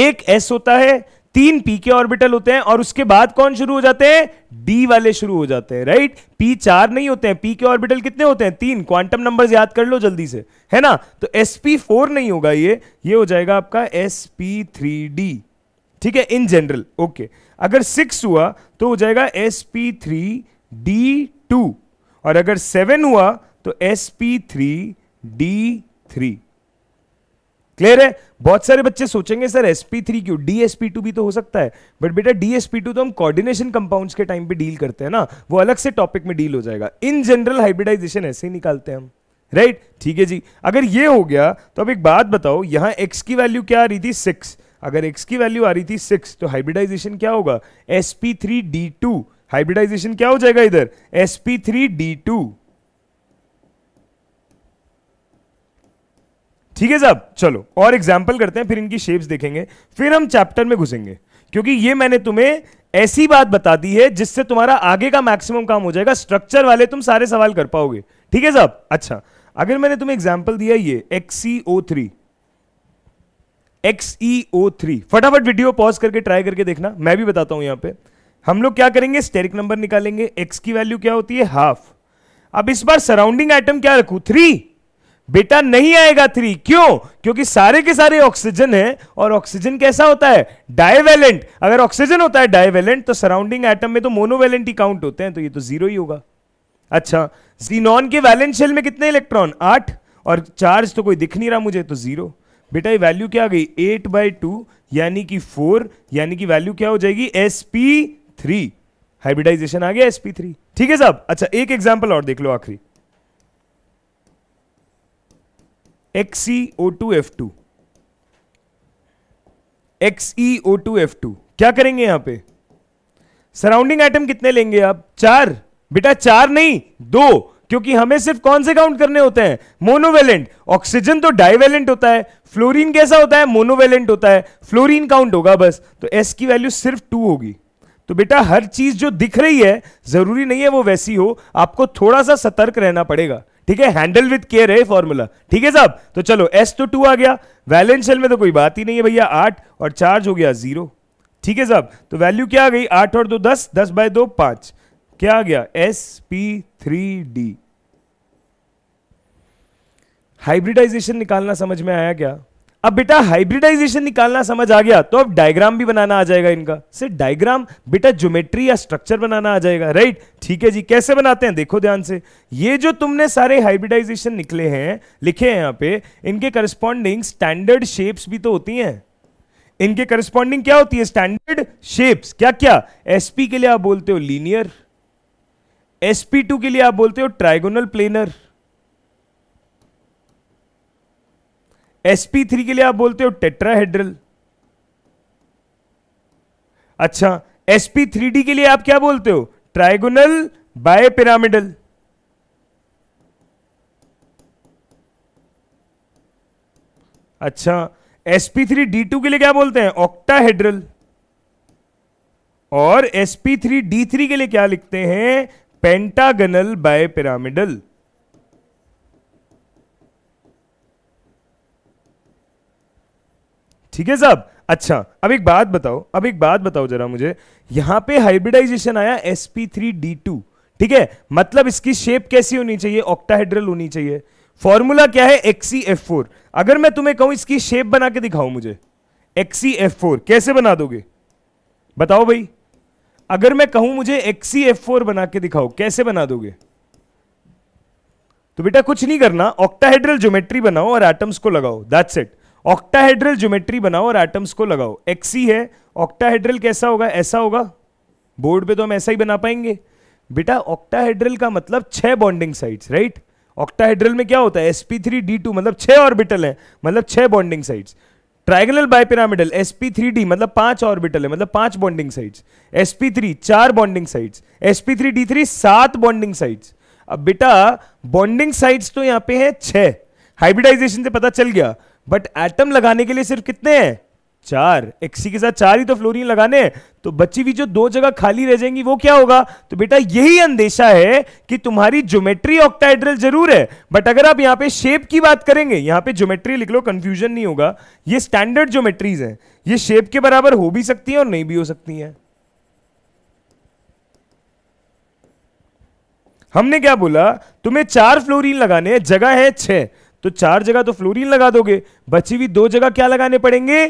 एक एस होता है तीन पी के ऑर्बिटल होते हैं और उसके बाद कौन शुरू हो जाते हैं डी वाले शुरू हो जाते हैं राइट पी चार नहीं होते हैं पी के ऑर्बिटल कितने होते हैं तीन क्वांटम नंबर्स याद कर लो जल्दी से है ना तो एस पी फोर नहीं होगा ये ये हो जाएगा आपका एस पी थ्री डी ठीक है इन जनरल ओके अगर सिक्स हुआ तो हो जाएगा S P three D two और अगर सेवन हुआ तो S P three D three clear है बहुत सारे बच्चे सोचेंगे सर एस पी थ्री क्यों डी एस पी टू भी तो हो सकता है बट बेटा डी एस पी टू तो हम कोऑर्डिनेशन कंपाउंड्स के टाइम पे डील करते हैं ना वो अलग से टॉपिक में डील हो जाएगा इन जनरल हाइब्रिडाइजेशन ऐसे ही निकालते हैं हम राइट ठीक है जी अगर ये हो गया तो अब एक बात बताओ यहां एक्स की वैल्यू क्या आ रही थी सिक्स अगर एक्स की वैल्यू आ रही थी सिक्स तो हाइब्रिडाइजेशन क्या होगा S P three D two hybridisation क्या हो जाएगा इधर S P three D two ठीक है साहब चलो और एग्जाम्पल करते हैं फिर इनकी शेप्स देखेंगे फिर हम चैप्टर में घुसेंगे क्योंकि ये मैंने तुम्हें ऐसी बात बता दी है जिससे तुम्हारा आगे का मैक्सिमम काम हो जाएगा स्ट्रक्चर वाले तुम सारे सवाल कर पाओगे ठीक है साहब अच्छा अगर मैंने तुम्हें एग्जाम्पल दिया ये एक्सीओ थ्री एक्सईओ थ्री फटाफट वीडियो पॉज करके ट्राई करके देखना मैं भी बताता हूं यहां पे हम लोग क्या करेंगे स्टेरिक नंबर निकालेंगे एक्स की वैल्यू क्या होती है हाफ अब इस बार सराउंडिंग आइटम क्या रखू थ्री बेटा नहीं आएगा थ्री क्यों क्योंकि सारे के सारे ऑक्सीजन है और ऑक्सीजन कैसा होता है डायवेलेंट अगर ऑक्सीजन होता है डायवेलेंट तो सराउंडिंग एटम में तो मोनोवेलेंट ही काउंट होते हैं तो ये तो जीरो ही होगा अच्छा जीनॉन के वैलेंशियल में कितने इलेक्ट्रॉन आठ और चार्ज तो कोई दिख नहीं रहा मुझे तो जीरो बेटा ये वैल्यू क्या आ गई एट बाई टू यानी कि फोर यानी कि वैल्यू क्या हो जाएगी एस पी थ्री हाइब्रिडाइजेशन आ गया एस पी थ्री ठीक है साहब अच्छा एक एग्जाम्पल और देख लो आखिरी XeO2F2 XeO2F2 क्या करेंगे यहां पे सराउंडिंग आइटम कितने लेंगे आप चार बेटा चार नहीं दो क्योंकि हमें सिर्फ कौन से काउंट करने होते हैं मोनोवेलेंट ऑक्सीजन तो डाइवेलेंट होता है फ्लोरीन कैसा होता है मोनोवेलेंट होता है फ्लोरीन काउंट होगा बस तो एस की वैल्यू सिर्फ टू होगी तो बेटा हर चीज जो दिख रही है जरूरी नहीं है वो वैसी हो आपको थोड़ा सा सतर्क रहना पड़ेगा ठीक है हैंडल विथ केयर है फॉर्मूला ठीक है साहब तो चलो एस तो टू आ गया वैलेंशियल में तो कोई बात ही नहीं है भैया आठ और चार्ज हो गया जीरो ठीक है साहब तो वैल्यू क्या आ गई आठ और दो दस दस बाय दो पांच क्या आ गया S P three D hybridization निकालना समझ में आया क्या अब बेटा हाइब्रिडाइजेशन निकालना समझ आ गया तो अब डायग्राम भी बनाना आ जाएगा इनका सिर्फ डायग्राम बेटा ज्योमेट्री या स्ट्रक्चर बनाना आ जाएगा राइट ठीक है जी कैसे बनाते हैं देखो ध्यान से ये जो तुमने सारे हाइब्रिडाइजेशन निकले हैं लिखे हैं यहां पे इनके करस्पॉन्डिंग स्टैंडर्ड शेप्स भी तो होती हैं इनके करस्पॉन्डिंग क्या होती है स्टैंडर्ड शेप्स क्या क्या एसपी के लिए आप बोलते हो लीनियर एसपी टू के लिए आप बोलते हो ट्राइगोनल प्लेनर sp3 के लिए आप बोलते हो टेट्राहेड्रल अच्छा sp3d के लिए आप क्या बोलते हो ट्राइगोनल पिरामिडल अच्छा टू के लिए क्या बोलते हैं ऑक्टाहेड्रल और थ्री के लिए क्या लिखते हैं पेंटागनल बाय पिरामिडल ठीक है साहब अच्छा अब एक बात बताओ अब एक बात बताओ जरा मुझे यहां पे हाइब्रिडाइजेशन आया d2 ठीक है मतलब इसकी शेप कैसी होनी चाहिए ऑक्टाहेड्रल होनी चाहिए फॉर्मूला क्या है XCF4 e अगर मैं तुम्हें कहूं इसकी शेप बना के दिखाओ मुझे XCF4 e कैसे बना दोगे बताओ भाई अगर मैं कहूं मुझे XCF4 e बना के दिखाओ कैसे बना दोगे तो बेटा कुछ नहीं करना ऑक्टाहेड्रल ज्योमेट्री बनाओ और एटम्स को लगाओ दैट्स इट ऑक्टाहेड्रल ज्योमेट्री बनाओ और एटम्स को लगाओ एक्सी है ऑक्टाहेड्रल कैसा होगा ऐसा होगा बोर्ड पे तो हम ऐसा ही बना पाएंगे बेटा ऑक्टाहेड्रल का मतलब छह बॉन्डिंग साइट्स राइट ऑक्टाहेड्रल में क्या होता है sp3d2 मतलब छह ऑर्बिटल है मतलब छह bonding sites trigonal bipyramidal sp3d मतलब पांच ऑर्बिटल है मतलब पांच बॉन्डिंग साइट्स sp3 चार बॉन्डिंग साइट्स sp3d3 सात बॉन्डिंग साइट्स अब बेटा बॉन्डिंग साइट्स तो यहां पे है छह हाइब्रिडाइजेशन से पता चल गया बट एटम लगाने के लिए सिर्फ कितने हैं चार एक्सी के साथ चार ही तो फ्लोरीन लगाने हैं तो बची हुई जो दो जगह खाली रह जाएंगी वो क्या होगा तो बेटा यही अंदेशा है कि तुम्हारी ज्योमेट्री ऑक्टाइड्रल जरूर है बट अगर आप यहां पे शेप की बात करेंगे यहां पे ज्योमेट्री लिख लो कंफ्यूजन नहीं होगा ये स्टैंडर्ड ज्योमेट्रीज हैं ये शेप के बराबर हो भी सकती है और नहीं भी हो सकती है हमने क्या बोला तुम्हें चार फ्लोरिन लगाने जगह है छह तो चार जगह तो फ्लोरीन लगा दोगे बची हुई दो जगह क्या लगाने पड़ेंगे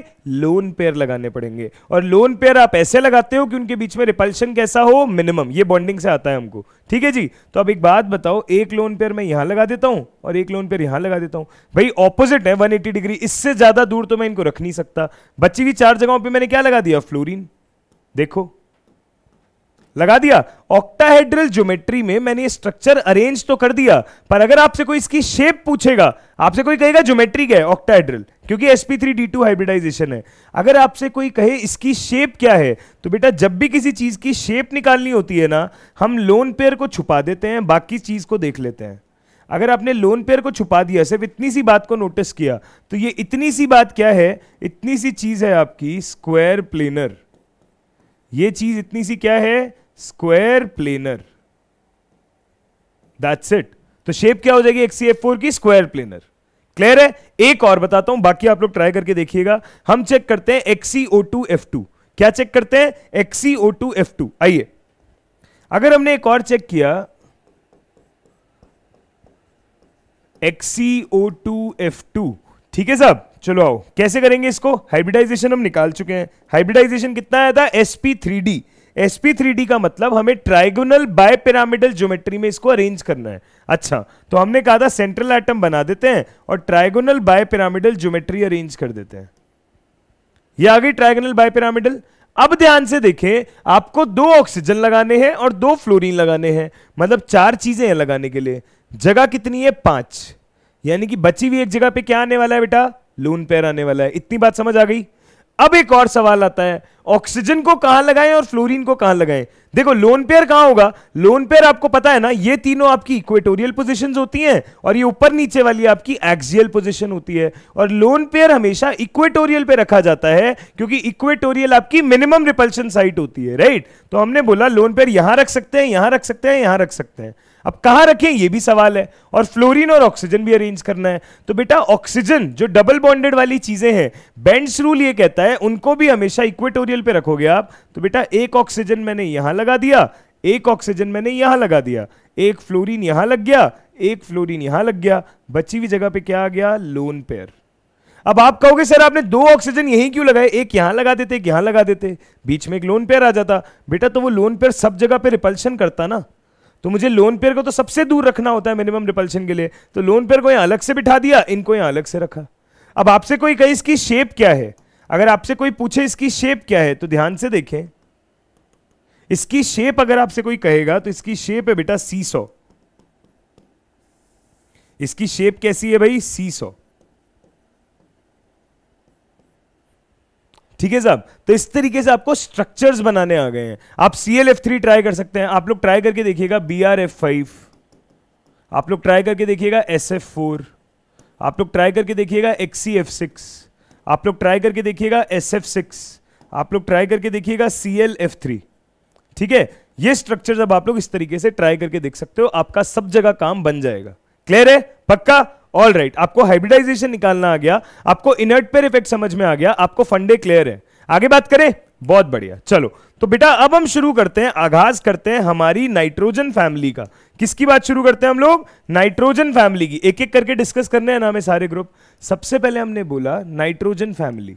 लोन पेयर लगाने पड़ेंगे और लोन पेयर आप ऐसे लगाते हो कि उनके बीच में रिपल्शन कैसा हो मिनिमम ये बॉन्डिंग से आता है हमको ठीक है जी तो अब एक बात बताओ एक लोन पेयर मैं यहां लगा देता हूं और एक लोन पेयर यहां लगा देता हूं भाई ऑपोजिट है वन डिग्री इससे ज्यादा दूर तो मैं इनको रख नहीं सकता बची हुई चार जगहों पर मैंने क्या लगा दिया फ्लोरिन देखो लगा दिया ऑक्टाहेड्रल ज्योमेट्री में मैंने ये स्ट्रक्चर अरेंज तो कर दिया पर अगर आपसे कोई इसकी शेप पूछेगा आपसे कोई कहेगा ज्योमेट्री क्या है ऑक्टाहेड्रल क्योंकि sp3 d2 हाइब्रिडाइजेशन है अगर आपसे कोई कहे इसकी शेप क्या है तो बेटा जब भी किसी चीज की शेप निकालनी होती है ना हम लोन पेयर को छुपा देते हैं बाकी चीज को देख लेते हैं अगर आपने लोन पेयर को छुपा दिया सिर्फ इतनी सी बात को नोटिस किया तो ये इतनी सी बात क्या है इतनी सी चीज है आपकी स्क्वायर प्लेनर ये चीज इतनी सी क्या है स्क्वेयर प्लेनर दैट्स इट तो शेप क्या हो जाएगी एक सी एफ फोर की स्क्वायर प्लेनर क्लियर है एक और बताता हूं बाकी आप लोग ट्राई करके देखिएगा हम चेक करते हैं X E O two F two क्या चेक करते हैं X E O two F two आइए अगर हमने एक और चेक किया एक्सीओ टू एफ टू ठीक है साहब चलो आओ कैसे करेंगे इसको हाइब्रिडाइजेशन हम निकाल चुके हैं हाइब्रिडाइजेशन कितना आया था एसपी थ्री डी sp3d का मतलब हमें ट्राइगोनल बाय पिरामिडल ज्योमेट्री में इसको अरेंज करना है अच्छा तो हमने कहा था सेंट्रल एटम बना देते हैं और trigonal bipyramidal geometry arrange कर देते हैं ये आ गई ट्राइगोनल बाय पिरामिडल अब ध्यान से देखें आपको दो ऑक्सीजन लगाने हैं और दो फ्लोरीन लगाने हैं मतलब चार चीजें हैं लगाने के लिए जगह कितनी है पांच यानी कि बची हुई एक जगह पे क्या आने वाला है बेटा लून पैर आने वाला है इतनी बात समझ आ गई अब एक और सवाल आता है ऑक्सीजन को कहां लगाएं और फ्लोरीन को कहां लगाएं देखो लोन पेयर कहां होगा लोन पेयर आपको पता है ना ये तीनों आपकी इक्वेटोरियल पोजिशन होती हैं और ये ऊपर नीचे वाली आपकी एक्सियल पोजीशन होती है और लोन पेयर हमेशा इक्वेटोरियल पे रखा जाता है क्योंकि इक्वेटोरियल आपकी मिनिमम रिपल्शन साइट होती है राइट तो हमने बोला लोन पेयर यहां रख सकते हैं यहां रख सकते हैं यहां रख सकते हैं अब कहाँ रखें ये भी सवाल है और फ्लोरीन और ऑक्सीजन भी अरेंज करना है तो बेटा ऑक्सीजन जो डबल बॉन्डेड वाली चीजें हैं बेंड्स रूल ये कहता है उनको भी हमेशा इक्वेटोरियल पे रखोगे आप तो बेटा एक ऑक्सीजन मैंने यहां लगा दिया एक ऑक्सीजन मैंने यहां लगा दिया एक फ्लोरिन यहां लग गया एक फ्लोरिन यहां लग गया बची हुई जगह पर क्या आ गया लोन पेयर अब आप कहोगे सर आपने दो ऑक्सीजन यहीं क्यों लगाए एक यहां लगा देते एक यहां लगा देते बीच में एक लोन पेयर आ जाता बेटा तो वो लोन पेयर सब जगह पे रिपल्शन करता ना तो मुझे लोन पेयर को तो सबसे दूर रखना होता है मिनिमम रिपल्शन के लिए तो लोन पेयर को यहां अलग से बिठा दिया इनको यहां अलग से रखा अब आपसे कोई कहे इसकी शेप क्या है अगर आपसे कोई पूछे इसकी शेप क्या है तो ध्यान से देखें इसकी शेप अगर आपसे कोई कहेगा तो इसकी शेप है बेटा सी सौ इसकी शेप कैसी है भाई सी सौ ठीक है साहब तो इस तरीके से आपको स्ट्रक्चर्स बनाने आ गए हैं आप C L F three try कर सकते हैं आप लोग ट्राई करके देखिएगा बी आर एफ फाइव आप लोग ट्राई करके देखिएगा एस एफ फोर आप लोग ट्राई करके देखिएगा सी एफ सिक्स आप लोग ट्राई करके देखिएगा एस एफ सिक्स आप लोग ट्राई करके देखिएगा सी एल एफ थ्री ठीक है ये स्ट्रक्चर्स अब आप लोग इस तरीके से ट्राई करके देख सकते हो आपका सब जगह काम बन जाएगा क्लियर है पक्का ऑल राइट आपको हाइब्रिडाइजेशन निकालना आ गया आपको इनर्ट पेर इफेक्ट समझ में आ गया आपको फंडे क्लियर है आगे बात करें बहुत बढ़िया चलो तो बेटा अब हम शुरू करते हैं आगाज करते हैं हमारी नाइट्रोजन फैमिली का किसकी बात शुरू करते हैं हम लोग नाइट्रोजन फैमिली की एक एक करके डिस्कस करने हैं ना हमें सारे ग्रुप सबसे पहले हमने बोला नाइट्रोजन फैमिली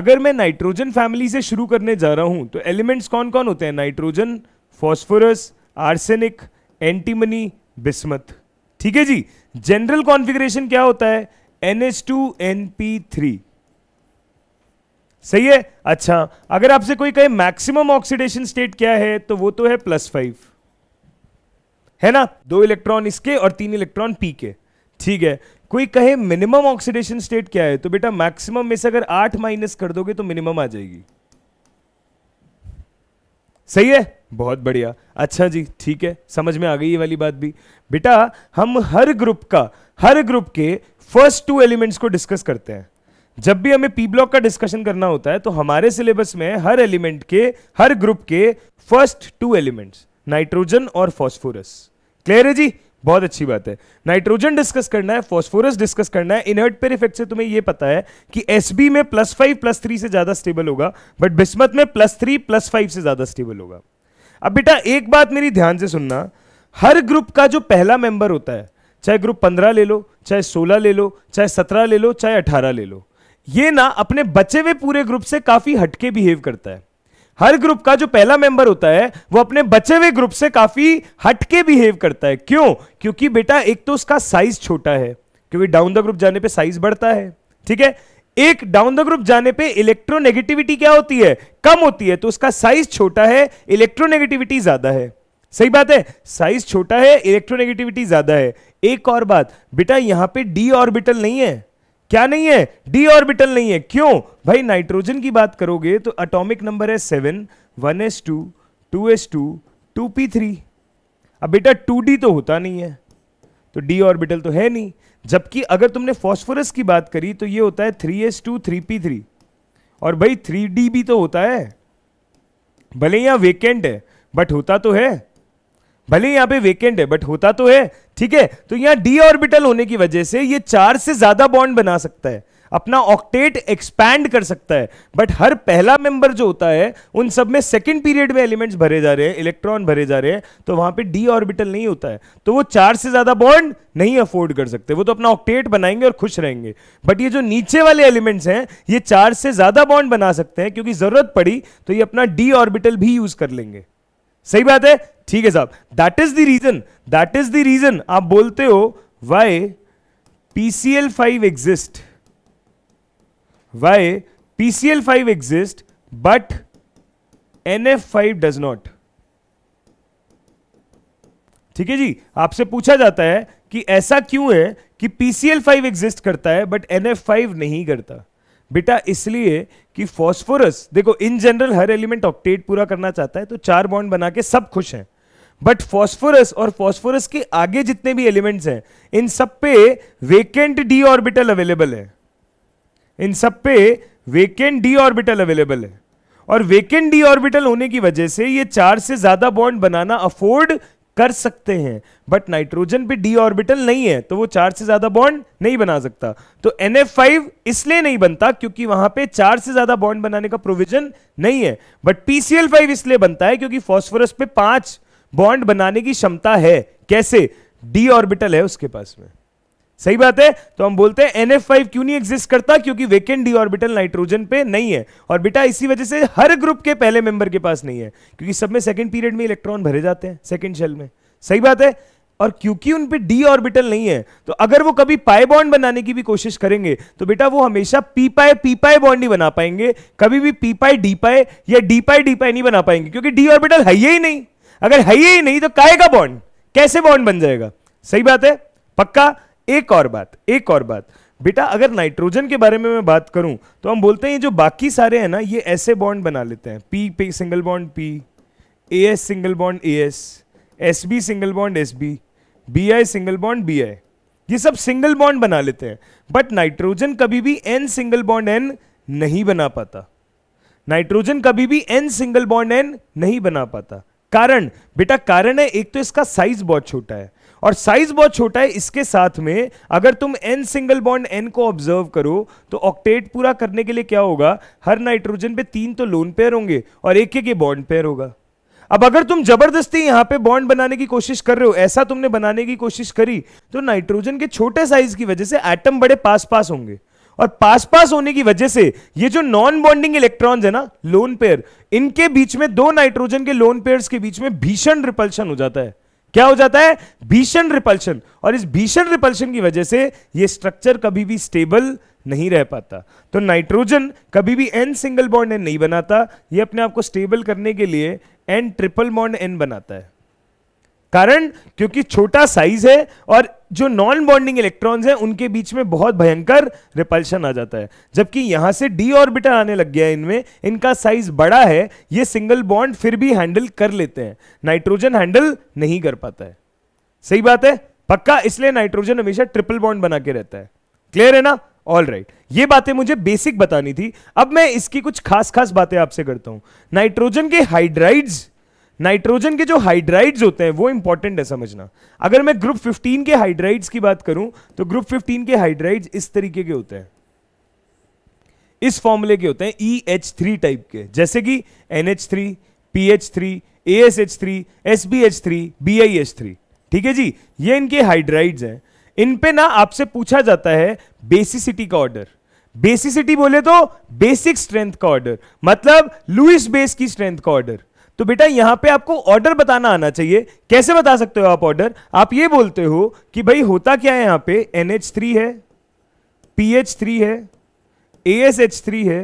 अगर मैं नाइट्रोजन फैमिली से शुरू करने जा रहा हूं तो एलिमेंट्स कौन कौन होते हैं nitrogen phosphorus arsenic antimony bismuth ठीक है जी जनरल कॉन्फिग्रेशन क्या होता है NH2NP3 सही है अच्छा अगर आपसे कोई कहे मैक्सिमम ऑक्सीडेशन स्टेट क्या है तो वो तो है प्लस फाइव है ना दो इलेक्ट्रॉन इसके और तीन इलेक्ट्रॉन पी के ठीक है कोई कहे मिनिमम ऑक्सीडेशन स्टेट क्या है तो बेटा मैक्सिमम में से अगर आठ माइनस कर दोगे तो मिनिमम आ जाएगी सही है बहुत बढ़िया अच्छा जी ठीक है समझ में आ गई ये वाली बात भी बेटा हम हर ग्रुप का हर ग्रुप के फर्स्ट टू एलिमेंट्स को डिस्कस करते हैं जब भी हमें पी ब्लॉक का डिस्कशन करना होता है तो हमारे सिलेबस में हर एलिमेंट के हर ग्रुप के फर्स्ट टू एलिमेंट्स नाइट्रोजन और फॉस्फोरस क्लियर है जी बहुत अच्छी बात है नाइट्रोजन डिस्कस करना है फॉस्फोरस डिस्कस करना है इनर्ट पेर इफेक्ट से तुम्हें यह पता है कि एस में प्लस फाइव प्लस थ्री से ज्यादा स्टेबल होगा बट बिस्मत में प्लस थ्री प्लस फाइव से ज्यादा स्टेबल होगा अब बेटा एक बात मेरी ध्यान से सुनना हर ग्रुप का जो पहला मेंबर होता है चाहे ग्रुप पंद्रह ले लो चाहे सोलह ले लो चाहे सत्रह ले लो चाहे अठारह ले लो ये ना अपने बचे हुए पूरे ग्रुप से काफी हटके बिहेव करता है हर ग्रुप का जो पहला मेंबर होता है वो अपने बचे हुए ग्रुप से काफी हटके बिहेव करता है क्यों क्योंकि बेटा एक तो उसका साइज छोटा है क्योंकि डाउन द ग्रुप जाने पे साइज बढ़ता है ठीक है एक डाउन द ग्रुप जाने पे इलेक्ट्रोनेगेटिविटी क्या होती है कम होती है तो उसका साइज छोटा है इलेक्ट्रोनेगेटिविटी ज्यादा है सही बात है साइज छोटा है इलेक्ट्रोनेगेटिविटी ज्यादा है एक और बात बेटा यहां पे डी ऑर्बिटल नहीं है क्या नहीं है डी ऑर्बिटल नहीं है क्यों भाई नाइट्रोजन की बात करोगे तो अटोमिक नंबर है seven one S two two S two two P three अब बेटा टू डी तो होता नहीं है तो डी ऑर्बिटल तो है नहीं जबकि अगर तुमने फॉस्फोरस की बात करी तो ये होता है three S two three P three और भाई थ्री डी भी तो होता है भले यहां वेकेंट है बट होता तो है भले यहां पे वेकेंट है बट होता तो है ठीक है तो यहां डी ऑर्बिटल होने की वजह से ये चार से ज्यादा बॉन्ड बना सकता है अपना ऑक्टेट एक्सपैंड कर सकता है बट हर पहला मेंबर जो होता है उन सब में सेकंड पीरियड में एलिमेंट्स भरे जा रहे हैं इलेक्ट्रॉन भरे जा रहे हैं तो वहां पे डी ऑर्बिटल नहीं होता है तो वो चार से ज्यादा बॉन्ड नहीं अफोर्ड कर सकते वो तो अपना ऑक्टेट बनाएंगे और खुश रहेंगे बट ये जो नीचे वाले एलिमेंट्स हैं ये चार से ज्यादा बॉन्ड बना सकते हैं क्योंकि जरूरत पड़ी तो ये अपना डी ऑर्बिटल भी यूज कर लेंगे सही बात है ठीक है साहब that is the reason that is the reason आप बोलते हो why P C L five exist why P C L five exist but N F five does not ठीक है जी आपसे पूछा जाता है कि ऐसा क्यों है कि पीसीएल फाइव एग्जिस्ट करता है बट एन एफ फाइव नहीं करता बेटा इसलिए कि फॉस्फोरस देखो इन जनरल हर एलिमेंट ऑक्टेट पूरा करना चाहता है तो चार बॉन्ड बना के सब खुश हैं बट फॉस्फोरस और फॉस्फोरस के आगे जितने भी एलिमेंट्स हैं इन सब पे वेकेंट डी ऑर्बिटल अवेलेबल है इन सब पे वेकेंट डी ऑर्बिटल अवेलेबल है और वेकेंट डी ऑर्बिटल होने की वजह से ये चार से ज्यादा बॉन्ड बनाना अफोर्ड कर सकते हैं बट नाइट्रोजन भी डी ऑर्बिटल नहीं है तो वो चार से ज्यादा बॉन्ड नहीं बना सकता तो एन इसलिए नहीं बनता क्योंकि वहां पे चार से ज्यादा बॉन्ड बनाने का प्रोविजन नहीं है बट पीसीएल इसलिए बनता है क्योंकि फॉस्फोरस पे पांच बॉन्ड बनाने की क्षमता है कैसे डी ऑर्बिटल है उसके पास में सही बात है तो हम बोलते हैं एन क्यों नहीं एग्जिस्ट करता क्योंकि वेकेंट डी ऑर्बिटल नाइट्रोजन पे नहीं है और बेटा इसी वजह से हर ग्रुप के पहले मेंबर के पास नहीं है क्योंकि सब में सेकंड पीरियड में इलेक्ट्रॉन भरे जाते हैं सेकंड शेल में सही बात है और क्योंकि उन पे डी ऑर्बिटल नहीं है तो अगर वो कभी पाए बॉन्ड बनाने की भी कोशिश करेंगे तो बेटा वो हमेशा पी पाए पी पाए बॉन्ड ही बना पाएंगे कभी भी पी पाए डी पाए या डी पाए डी पाए नहीं बना पाएंगे क्योंकि डी ऑर्बिटल है ही नहीं अगर है ही नहीं तो काय का बॉन्ड कैसे बॉन्ड बन जाएगा सही बात है पक्का एक और बात एक और बात बेटा अगर नाइट्रोजन के बारे में मैं बात करूं तो हम बोलते हैं जो बाकी सारे हैं ना ये ऐसे बॉन्ड बना लेते हैं पी पे single bond P A S single bond A S S B single bond S B B I single bond B I ये सब सिंगल बॉन्ड बना लेते हैं बट नाइट्रोजन कभी भी एन सिंगल बॉन्ड एन नहीं बना पाता नाइट्रोजन कभी भी एन सिंगल बॉन्ड एन नहीं बना पाता कारण बेटा कारण है एक तो इसका साइज बहुत छोटा है और साइज बहुत छोटा है इसके साथ में अगर तुम एन सिंगल बॉन्ड एन को ऑब्जर्व करो तो ऑक्टेट पूरा करने के लिए क्या होगा हर नाइट्रोजन पे तीन तो लोन पेयर होंगे और एक एक बॉन्ड पेयर होगा अब अगर तुम जबरदस्ती यहां पे बॉन्ड बनाने की कोशिश कर रहे हो ऐसा तुमने बनाने की कोशिश करी तो नाइट्रोजन के छोटे साइज की वजह से एटम बड़े पास पास होंगे और पास पास होने की वजह से ये जो नॉन बॉन्डिंग इलेक्ट्रॉन्स है ना लोन पेयर इनके बीच में दो नाइट्रोजन के लोन पेयर्स के बीच में भीषण रिपल्शन हो जाता है क्या हो जाता है भीषण रिपल्शन और इस भीषण रिपल्शन की वजह से ये स्ट्रक्चर कभी भी स्टेबल नहीं रह पाता तो नाइट्रोजन कभी भी एन सिंगल बॉन्ड एन नहीं बनाता ये अपने आप को स्टेबल करने के लिए एन ट्रिपल बॉन्ड एन बनाता है कारण क्योंकि छोटा साइज है और जो नॉन बॉन्डिंग इलेक्ट्रॉन्स हैं उनके बीच में बहुत भयंकर रिपल्शन आ जाता है जबकि यहां से डी ऑर्बिटर आने लग गया है इनमें इनका साइज बड़ा है ये सिंगल बॉन्ड फिर भी हैंडल कर लेते हैं नाइट्रोजन हैंडल नहीं कर पाता है सही बात है पक्का इसलिए नाइट्रोजन हमेशा ट्रिपल बॉन्ड बना के रहता है क्लियर है ना ऑल राइट right. ये बातें मुझे बेसिक बतानी थी अब मैं इसकी कुछ खास खास बातें आपसे करता हूं नाइट्रोजन के हाइड्राइड्स नाइट्रोजन के जो हाइड्राइड्स होते हैं वो इंपॉर्टेंट है समझना अगर मैं ग्रुप 15 के हाइड्राइड्स की बात करूं तो ग्रुप 15 के हाइड्राइड्स इस तरीके के होते हैं इस फॉर्मूले के होते हैं ई एच थ्री टाइप के जैसे कि N H three P H three A S H three S B H three B I H three ठीक है जी ये इनके हाइड्राइड्स हैं इन पे ना आपसे पूछा जाता है बेसिसिटी का ऑर्डर बेसिसिटी बोले तो बेसिक स्ट्रेंथ का ऑर्डर मतलब लुइस बेस की स्ट्रेंथ का ऑर्डर तो बेटा यहां पे आपको ऑर्डर बताना आना चाहिए कैसे बता सकते हो आप ऑर्डर आप ये बोलते हो कि भाई होता क्या है यहां पे NH3 है PH3 है ASH3 है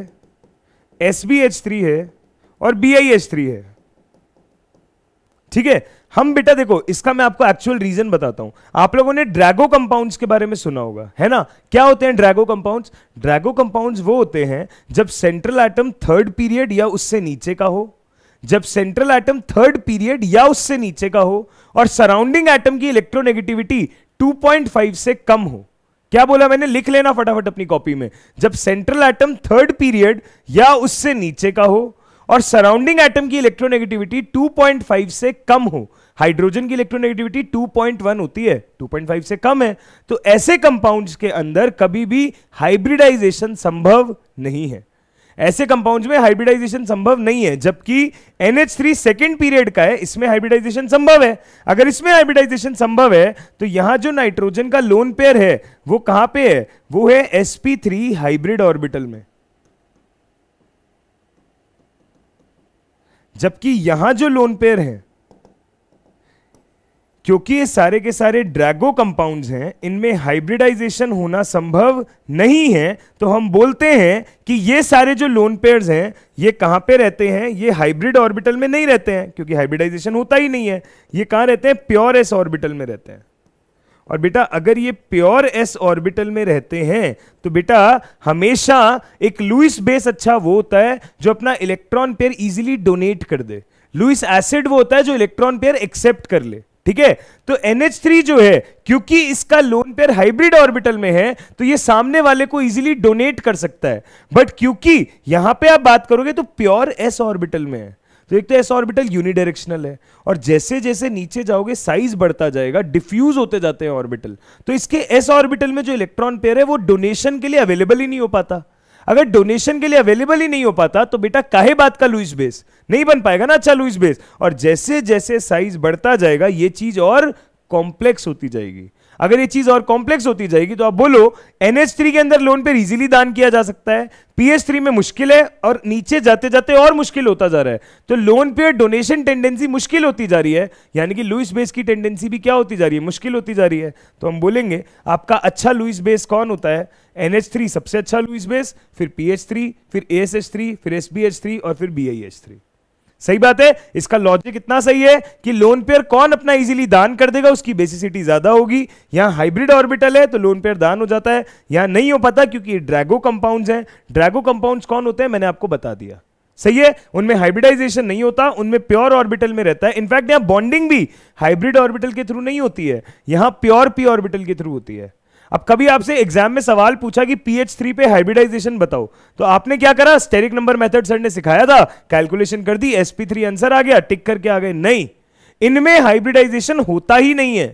SBH3 है और BIH3 है ठीक है हम बेटा देखो इसका मैं आपको एक्चुअल रीजन बताता हूं आप लोगों ने ड्रैगो कंपाउंड्स के बारे में सुना होगा है ना क्या होते हैं ड्रैगो कंपाउंड्स ड्रैगो कंपाउंड्स वो होते हैं जब सेंट्रल एटम थर्ड पीरियड या उससे नीचे का हो जब सेंट्रल एटम थर्ड पीरियड या उससे नीचे का हो और सराउंडिंग एटम की इलेक्ट्रोनेगेटिविटी 2.5 से कम हो क्या बोला मैंने लिख लेना फटाफट अपनी कॉपी में जब सेंट्रल एटम थर्ड पीरियड या उससे नीचे का हो और सराउंडिंग एटम की इलेक्ट्रोनेगेटिविटी 2.5 से कम हो हाइड्रोजन की इलेक्ट्रोनेगेटिविटी 2.1 होती है 2.5 से कम है तो ऐसे कंपाउंड्स के अंदर कभी भी हाइब्रिडाइजेशन संभव नहीं है ऐसे कंपाउंड्स में हाइब्रिडाइजेशन संभव नहीं है जबकि NH3 सेकेंड पीरियड का है इसमें हाइब्रिडाइजेशन संभव है अगर इसमें हाइब्रिडाइजेशन संभव है तो यहां जो नाइट्रोजन का लोन पेयर है वो कहां पे है वो है sp3 हाइब्रिड ऑर्बिटल में जबकि यहां जो लोन पेयर है क्योंकि ये सारे के सारे ड्रैगो कंपाउंड्स हैं इनमें हाइब्रिडाइजेशन होना संभव नहीं है तो हम बोलते हैं कि ये सारे जो लोन पेयर्स हैं ये कहाँ पे रहते हैं ये हाइब्रिड ऑर्बिटल में नहीं रहते हैं क्योंकि हाइब्रिडाइजेशन होता ही नहीं है ये कहाँ रहते हैं प्योर एस ऑर्बिटल में रहते हैं और बेटा अगर ये प्योर एस ऑर्बिटल में रहते हैं तो बेटा हमेशा एक लुइस बेस अच्छा वो होता है जो अपना इलेक्ट्रॉन पेयर ईजिली डोनेट कर दे लुइस एसिड वो होता है जो इलेक्ट्रॉन पेयर एक्सेप्ट कर ले ठीक है तो NH3 जो है क्योंकि इसका लोन पेयर हाइब्रिड ऑर्बिटल में है तो ये सामने वाले को इजीली डोनेट कर सकता है बट क्योंकि यहां पे आप बात करोगे तो प्योर S ऑर्बिटल में है तो एक तो एस ऑर्बिटल यूनिडायरेक्शनल है और जैसे जैसे नीचे जाओगे साइज बढ़ता जाएगा डिफ्यूज होते जाते हैं ऑर्बिटल तो इसके एस ऑर्बिटल में जो इलेक्ट्रॉन पेयर है वो डोनेशन के लिए अवेलेबल ही नहीं हो पाता अगर डोनेशन के लिए अवेलेबल ही नहीं हो पाता तो बेटा काहे बात का लुइस बेस नहीं बन पाएगा ना अच्छा लुइस बेस और जैसे जैसे साइज बढ़ता जाएगा ये चीज और कॉम्प्लेक्स होती जाएगी अगर ये चीज और कॉम्प्लेक्स होती जाएगी तो आप बोलो एनएच के अंदर लोन पर इजिली दान किया जा सकता है पीएच में मुश्किल है और नीचे जाते जाते और मुश्किल होता जा रहा है तो लोन पे डोनेशन टेंडेंसी मुश्किल होती जा रही है यानी कि लुइस बेस की टेंडेंसी भी क्या होती जा रही है मुश्किल होती जा रही है तो हम बोलेंगे आपका अच्छा लुइस बेस कौन होता है एनएच थ्री सबसे अच्छा लुइस बेस फिर पीएच थ्री फिर ए एस एच थ्री फिर एस बी एच थ्री और फिर बी आई एच थ्री सही बात है इसका लॉजिक इतना सही है कि लोन पेयर कौन अपना इजीली दान कर देगा उसकी बेसिसिटी ज्यादा होगी यहां हाइब्रिड ऑर्बिटल है तो लोन पेयर दान हो जाता है यहां नहीं हो पाता क्योंकि ड्रैगो कंपाउंड्स हैं ड्रैगो कंपाउंड्स कौन होते हैं मैंने आपको बता दिया सही है उनमें हाइब्रिडाइजेशन नहीं होता उनमें प्योर ऑर्बिटल में रहता है इनफैक्ट यहां बॉन्डिंग भी हाइब्रिड ऑर्बिटल के थ्रू नहीं होती है यहां प्योर पी ऑर्बिटल के थ्रू होती है अब कभी आपसे एग्जाम में सवाल पूछा कि पीएच थ्री पे हाइब्रिडाइजेशन बताओ तो आपने क्या करा स्टेरिक नंबर मेथड सर ने सिखाया था कैलकुलेशन कर दी एसपी थ्री आंसर आ गया टिक करके आ गए नहीं इनमें हाइब्रिडाइजेशन होता ही नहीं है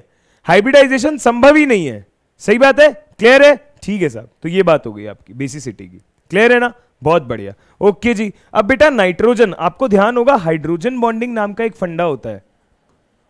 हाइब्रिडाइजेशन संभव ही नहीं है सही बात है क्लियर है ठीक है साहब तो ये बात हो गई आपकी बेसिसिटी की क्लियर है ना बहुत बढ़िया ओके जी अब बेटा नाइट्रोजन आपको ध्यान होगा हाइड्रोजन बॉन्डिंग नाम का एक फंडा होता है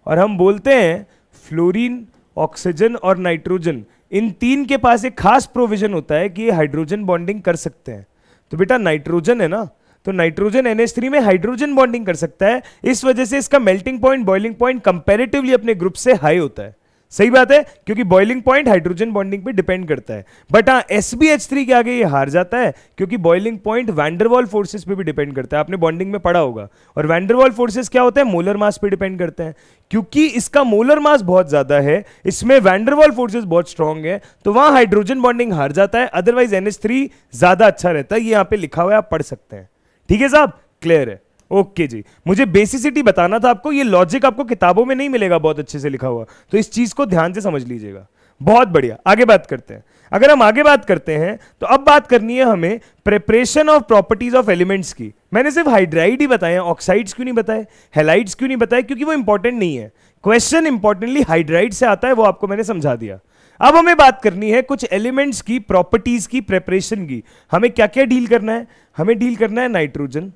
और हम बोलते हैं फ्लोरीन ऑक्सीजन और नाइट्रोजन इन तीन के पास एक खास प्रोविजन होता है कि ये हाइड्रोजन बॉन्डिंग कर सकते हैं तो बेटा नाइट्रोजन है ना तो नाइट्रोजन एनएस थ्री में हाइड्रोजन बॉन्डिंग कर सकता है इस वजह से इसका melting point boiling point comparatively अपने ग्रुप से हाई होता है सही बात है क्योंकि बॉइलिंग पॉइंट हाइड्रोजन बॉन्डिंग पे डिपेंड करता है बट हाँ एस बी एच थ्री के आगे ये हार जाता है क्योंकि बॉइलिंग पॉइंट वैंडरवॉल फोर्सेस पे भी डिपेंड करता है आपने बॉन्डिंग में पढ़ा होगा और वैंडरवॉल फोर्सेस क्या होता है मोलर मास पे डिपेंड करते हैं क्योंकि इसका मोलर मास बहुत ज्यादा है इसमें वैंडरवॉल फोर्सेस बहुत स्ट्रांग है तो वहां हाइड्रोजन बॉन्डिंग हार जाता है अदरवाइज एन ज्यादा अच्छा रहता है ये यहाँ पे लिखा हुआ है आप पढ़ सकते हैं ठीक है साहब क्लियर है ओके जी मुझे बेसिसिटी बताना था आपको ये लॉजिक आपको किताबों में नहीं मिलेगा बहुत अच्छे से लिखा हुआ तो इस चीज को ध्यान से समझ लीजिएगा बहुत बढ़िया आगे बात करते हैं अगर हम आगे बात करते हैं तो अब बात करनी है हमें preparation of properties of elements की मैंने सिर्फ हाइड्राइड ही बताए ऑक्साइड्स क्यों नहीं बताए हेलाइड्स क्यों नहीं बताए क्योंकि वो इंपॉर्टेंट नहीं है क्वेश्चन इंपॉर्टेंटली हाइड्राइड से आता है वो आपको मैंने समझा दिया अब हमें बात करनी है कुछ एलिमेंट्स की प्रॉपर्टीज की प्रेपरेशन की हमें क्या क्या डील करना है हमें डील करना है नाइट्रोजन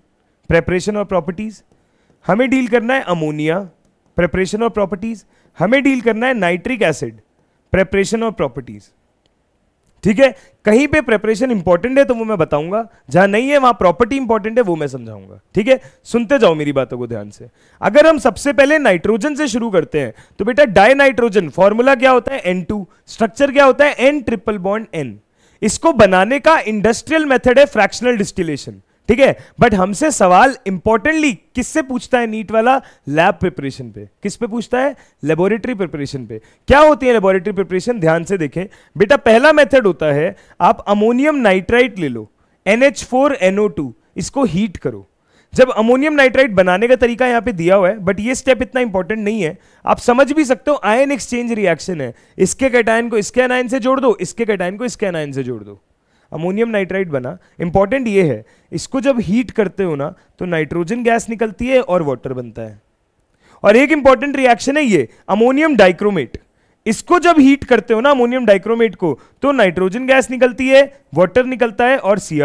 प्रेपरेशन और प्रॉपर्टीज हमें डील करना है अमोनिया प्रेपरेशन और प्रॉपर्टीज हमें डील करना है नाइट्रिक एसिड प्रेपरेशन और प्रॉपर्टीज ठीक है कहीं पे प्रेपरेशन इंपॉर्टेंट है तो वो मैं बताऊंगा जहां नहीं है वहां प्रॉपर्टी इंपॉर्टेंट है वो मैं समझाऊंगा ठीक है सुनते जाओ मेरी बातों को ध्यान से अगर हम सबसे पहले नाइट्रोजन से शुरू करते हैं तो बेटा डाई नाइट्रोजन फॉर्मूला क्या होता है एन टू स्ट्रक्चर क्या होता है एन ट्रिपल बॉन्ड एन इसको बनाने का इंडस्ट्रियल मेथड है फ्रैक्शनल डिस्टिलेशन ठीक है बट हमसे सवाल इंपॉर्टेंटली किससे पूछता है नीट वाला लैब प्रिपरेशन पे किस पे पूछता है लेबोरेटरी प्रिपरेशन पे क्या होती है लेबोरेटरी प्रिपरेशन ध्यान से देखें बेटा पहला मेथड होता है आप अमोनियम नाइट्राइट ले लो NH4NO2 इसको हीट करो जब अमोनियम नाइट्राइट बनाने का तरीका यहां पे दिया हुआ है बट ये स्टेप इतना इंपॉर्टेंट नहीं है आप समझ भी सकते हो आयन एक्सचेंज रिएक्शन है इसके कैटायन को इसके एनायन से जोड़ दो इसके कैटायन को इसके एनायन से जोड़ दो अमोनियम नाइट्राइड बना इंपॉर्टेंट ये है इसको जब हीट करते हो ना तो नाइट्रोजन गैस निकलती है और वाटर बनता है और एक इंपॉर्टेंट रिएक्शन है ये अमोनियम डाइक्रोमेट इसको जब हीट करते हो ना अमोनियम डाइक्रोमेट को तो नाइट्रोजन गैस निकलती है वाटर निकलता है और सी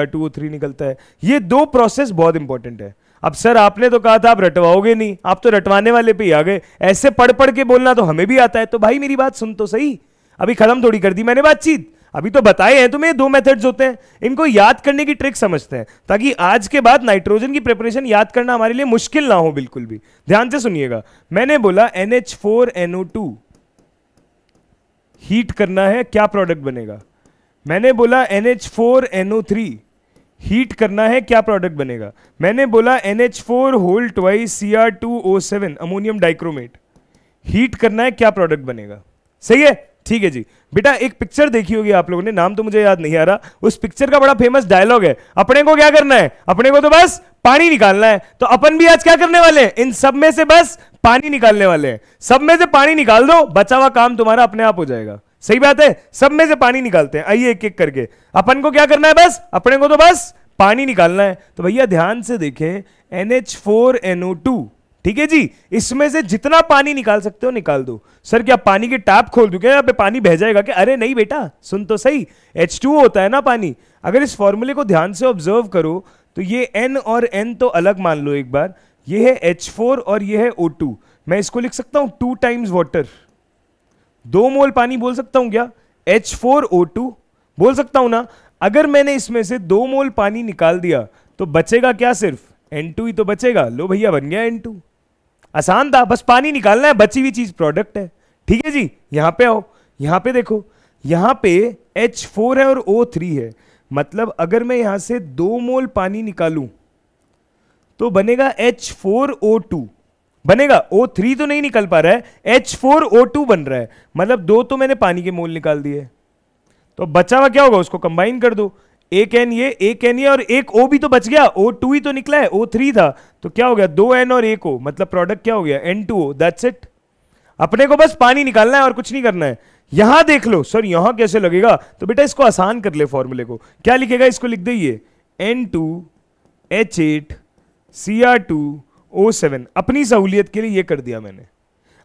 निकलता है ये दो प्रोसेस बहुत इंपॉर्टेंट है अब सर आपने तो कहा था आप रटवाओगे नहीं आप तो रटवाने वाले पे ही आ गए ऐसे पढ़ पढ़ के बोलना तो हमें भी आता है तो भाई मेरी बात सुन तो सही अभी खत्म थोड़ी कर दी मैंने बातचीत अभी तो बताए हैं तुम्हें दो मेथड्स होते हैं इनको याद करने की ट्रिक समझते हैं ताकि आज के बाद नाइट्रोजन की प्रिपरेशन याद करना हमारे लिए मुश्किल ना हो बिल्कुल भी ध्यान से सुनिएगा मैंने बोला फोर एनओ टू हीट करना है क्या प्रोडक्ट बनेगा मैंने बोला फोर एनओ थ्री हीट करना है क्या प्रोडक्ट बनेगा मैंने बोला four whole O seven ammonium dichromate heat करना है क्या प्रोडक्ट बनेगा सही है ठीक है जी बेटा एक पिक्चर देखी होगी आप लोगों ने नाम तो मुझे याद नहीं आ रहा उस पिक्चर का बड़ा फेमस डायलॉग है अपने को क्या करना है अपने को तो बस पानी निकालना है तो अपन भी आज क्या करने वाले हैं इन सब में से बस पानी निकालने वाले हैं सब में से पानी निकाल दो बचा हुआ काम तुम्हारा अपने आप हो जाएगा सही बात है सब में से पानी निकालते हैं आइए एक एक करके अपन को क्या करना है बस अपने को तो बस पानी निकालना है तो भैया ध्यान से देखें एनएच फोर एनओ टू ठीक है जी इसमें से जितना पानी निकाल सकते हो निकाल दो सर क्या पानी की टैप खोल दू क्या पानी बह जाएगा कि अरे नहीं बेटा सुन तो सही एच टू होता है ना पानी अगर इस फॉर्मूले को ध्यान से ऑब्जर्व करो तो ये एन और एन तो अलग मान लो एक बार ये है एच फोर और ये है ओ टू मैं इसको लिख सकता हूं टू टाइम्स वाटर दो मोल पानी बोल सकता हूं क्या एच फोर ओ टू बोल सकता हूं ना अगर मैंने इसमें से दो मोल पानी निकाल दिया तो बचेगा क्या सिर्फ N2 ही तो बचेगा लो भैया बन गया N2 आसान था बस पानी निकालना है बची हुई चीज प्रोडक्ट है ठीक है जी यहां पे आओ यहां पे देखो यहां पे H4 है और O3 है मतलब अगर मैं यहां से दो मोल पानी निकालूं तो बनेगा H4O2 बनेगा O3 तो नहीं निकल पा रहा है H4O2 बन रहा है मतलब दो तो मैंने पानी के मोल निकाल दिए तो बचा हुआ क्या होगा उसको कंबाइन कर दो एक एन ये एक एन ये और एक ओ भी तो बच गया ओ टू ही तो निकला है ओ थ्री था तो क्या हो गया दो एन और एक ओ मतलब प्रोडक्ट क्या हो गया N two O that's it अपने को बस पानी निकालना है और कुछ नहीं करना है यहां देख लो सर यहां कैसे लगेगा तो बेटा इसको आसान कर ले फॉर्मूले को क्या लिखेगा इसको लिख दे N two H eight C R two O seven अपनी सहूलियत के लिए ये कर दिया मैंने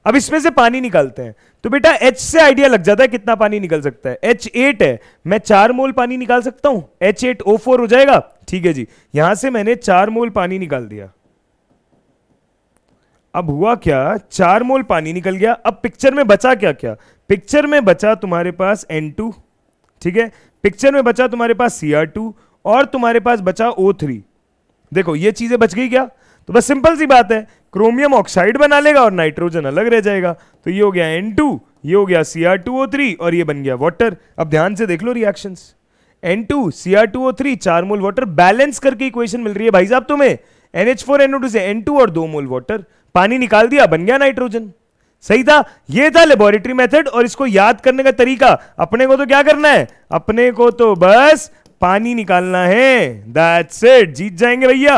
अब इसमें से पानी निकालते हैं तो बेटा एच से आइडिया लग जाता है कितना पानी निकल सकता है एच एट है मैं चार मोल पानी निकाल सकता हूं एच एट ओ फोर हो जाएगा ठीक है जी यहां से मैंने चार मोल पानी निकाल दिया अब हुआ क्या चार मोल पानी निकल गया अब पिक्चर में बचा क्या क्या पिक्चर में बचा तुम्हारे पास एन टू ठीक है पिक्चर में बचा तुम्हारे पास सी आर टू और तुम्हारे पास बचा ओ थ्री देखो ये चीजें बच गई क्या तो बस सिंपल सी बात है क्रोमियम ऑक्साइड बना लेगा और नाइट्रोजन अलग रह जाएगा तो ये हो गया एन टू ये हो गया C R two O three और ये बन गया वाटर अब ध्यान से देख लो reaction N two C R two O three चार मोल वाटर बैलेंस करके इक्वेशन मिल रही है भाई साहब तुम्हें N H four N O two से एन टू और दो मोल वाटर पानी निकाल दिया बन गया नाइट्रोजन सही था ये था लेबोरेटरी मेथड और इसको याद करने का तरीका अपने को तो क्या करना है अपने को तो बस पानी निकालना है दैट्स इट जीत जाएंगे भैया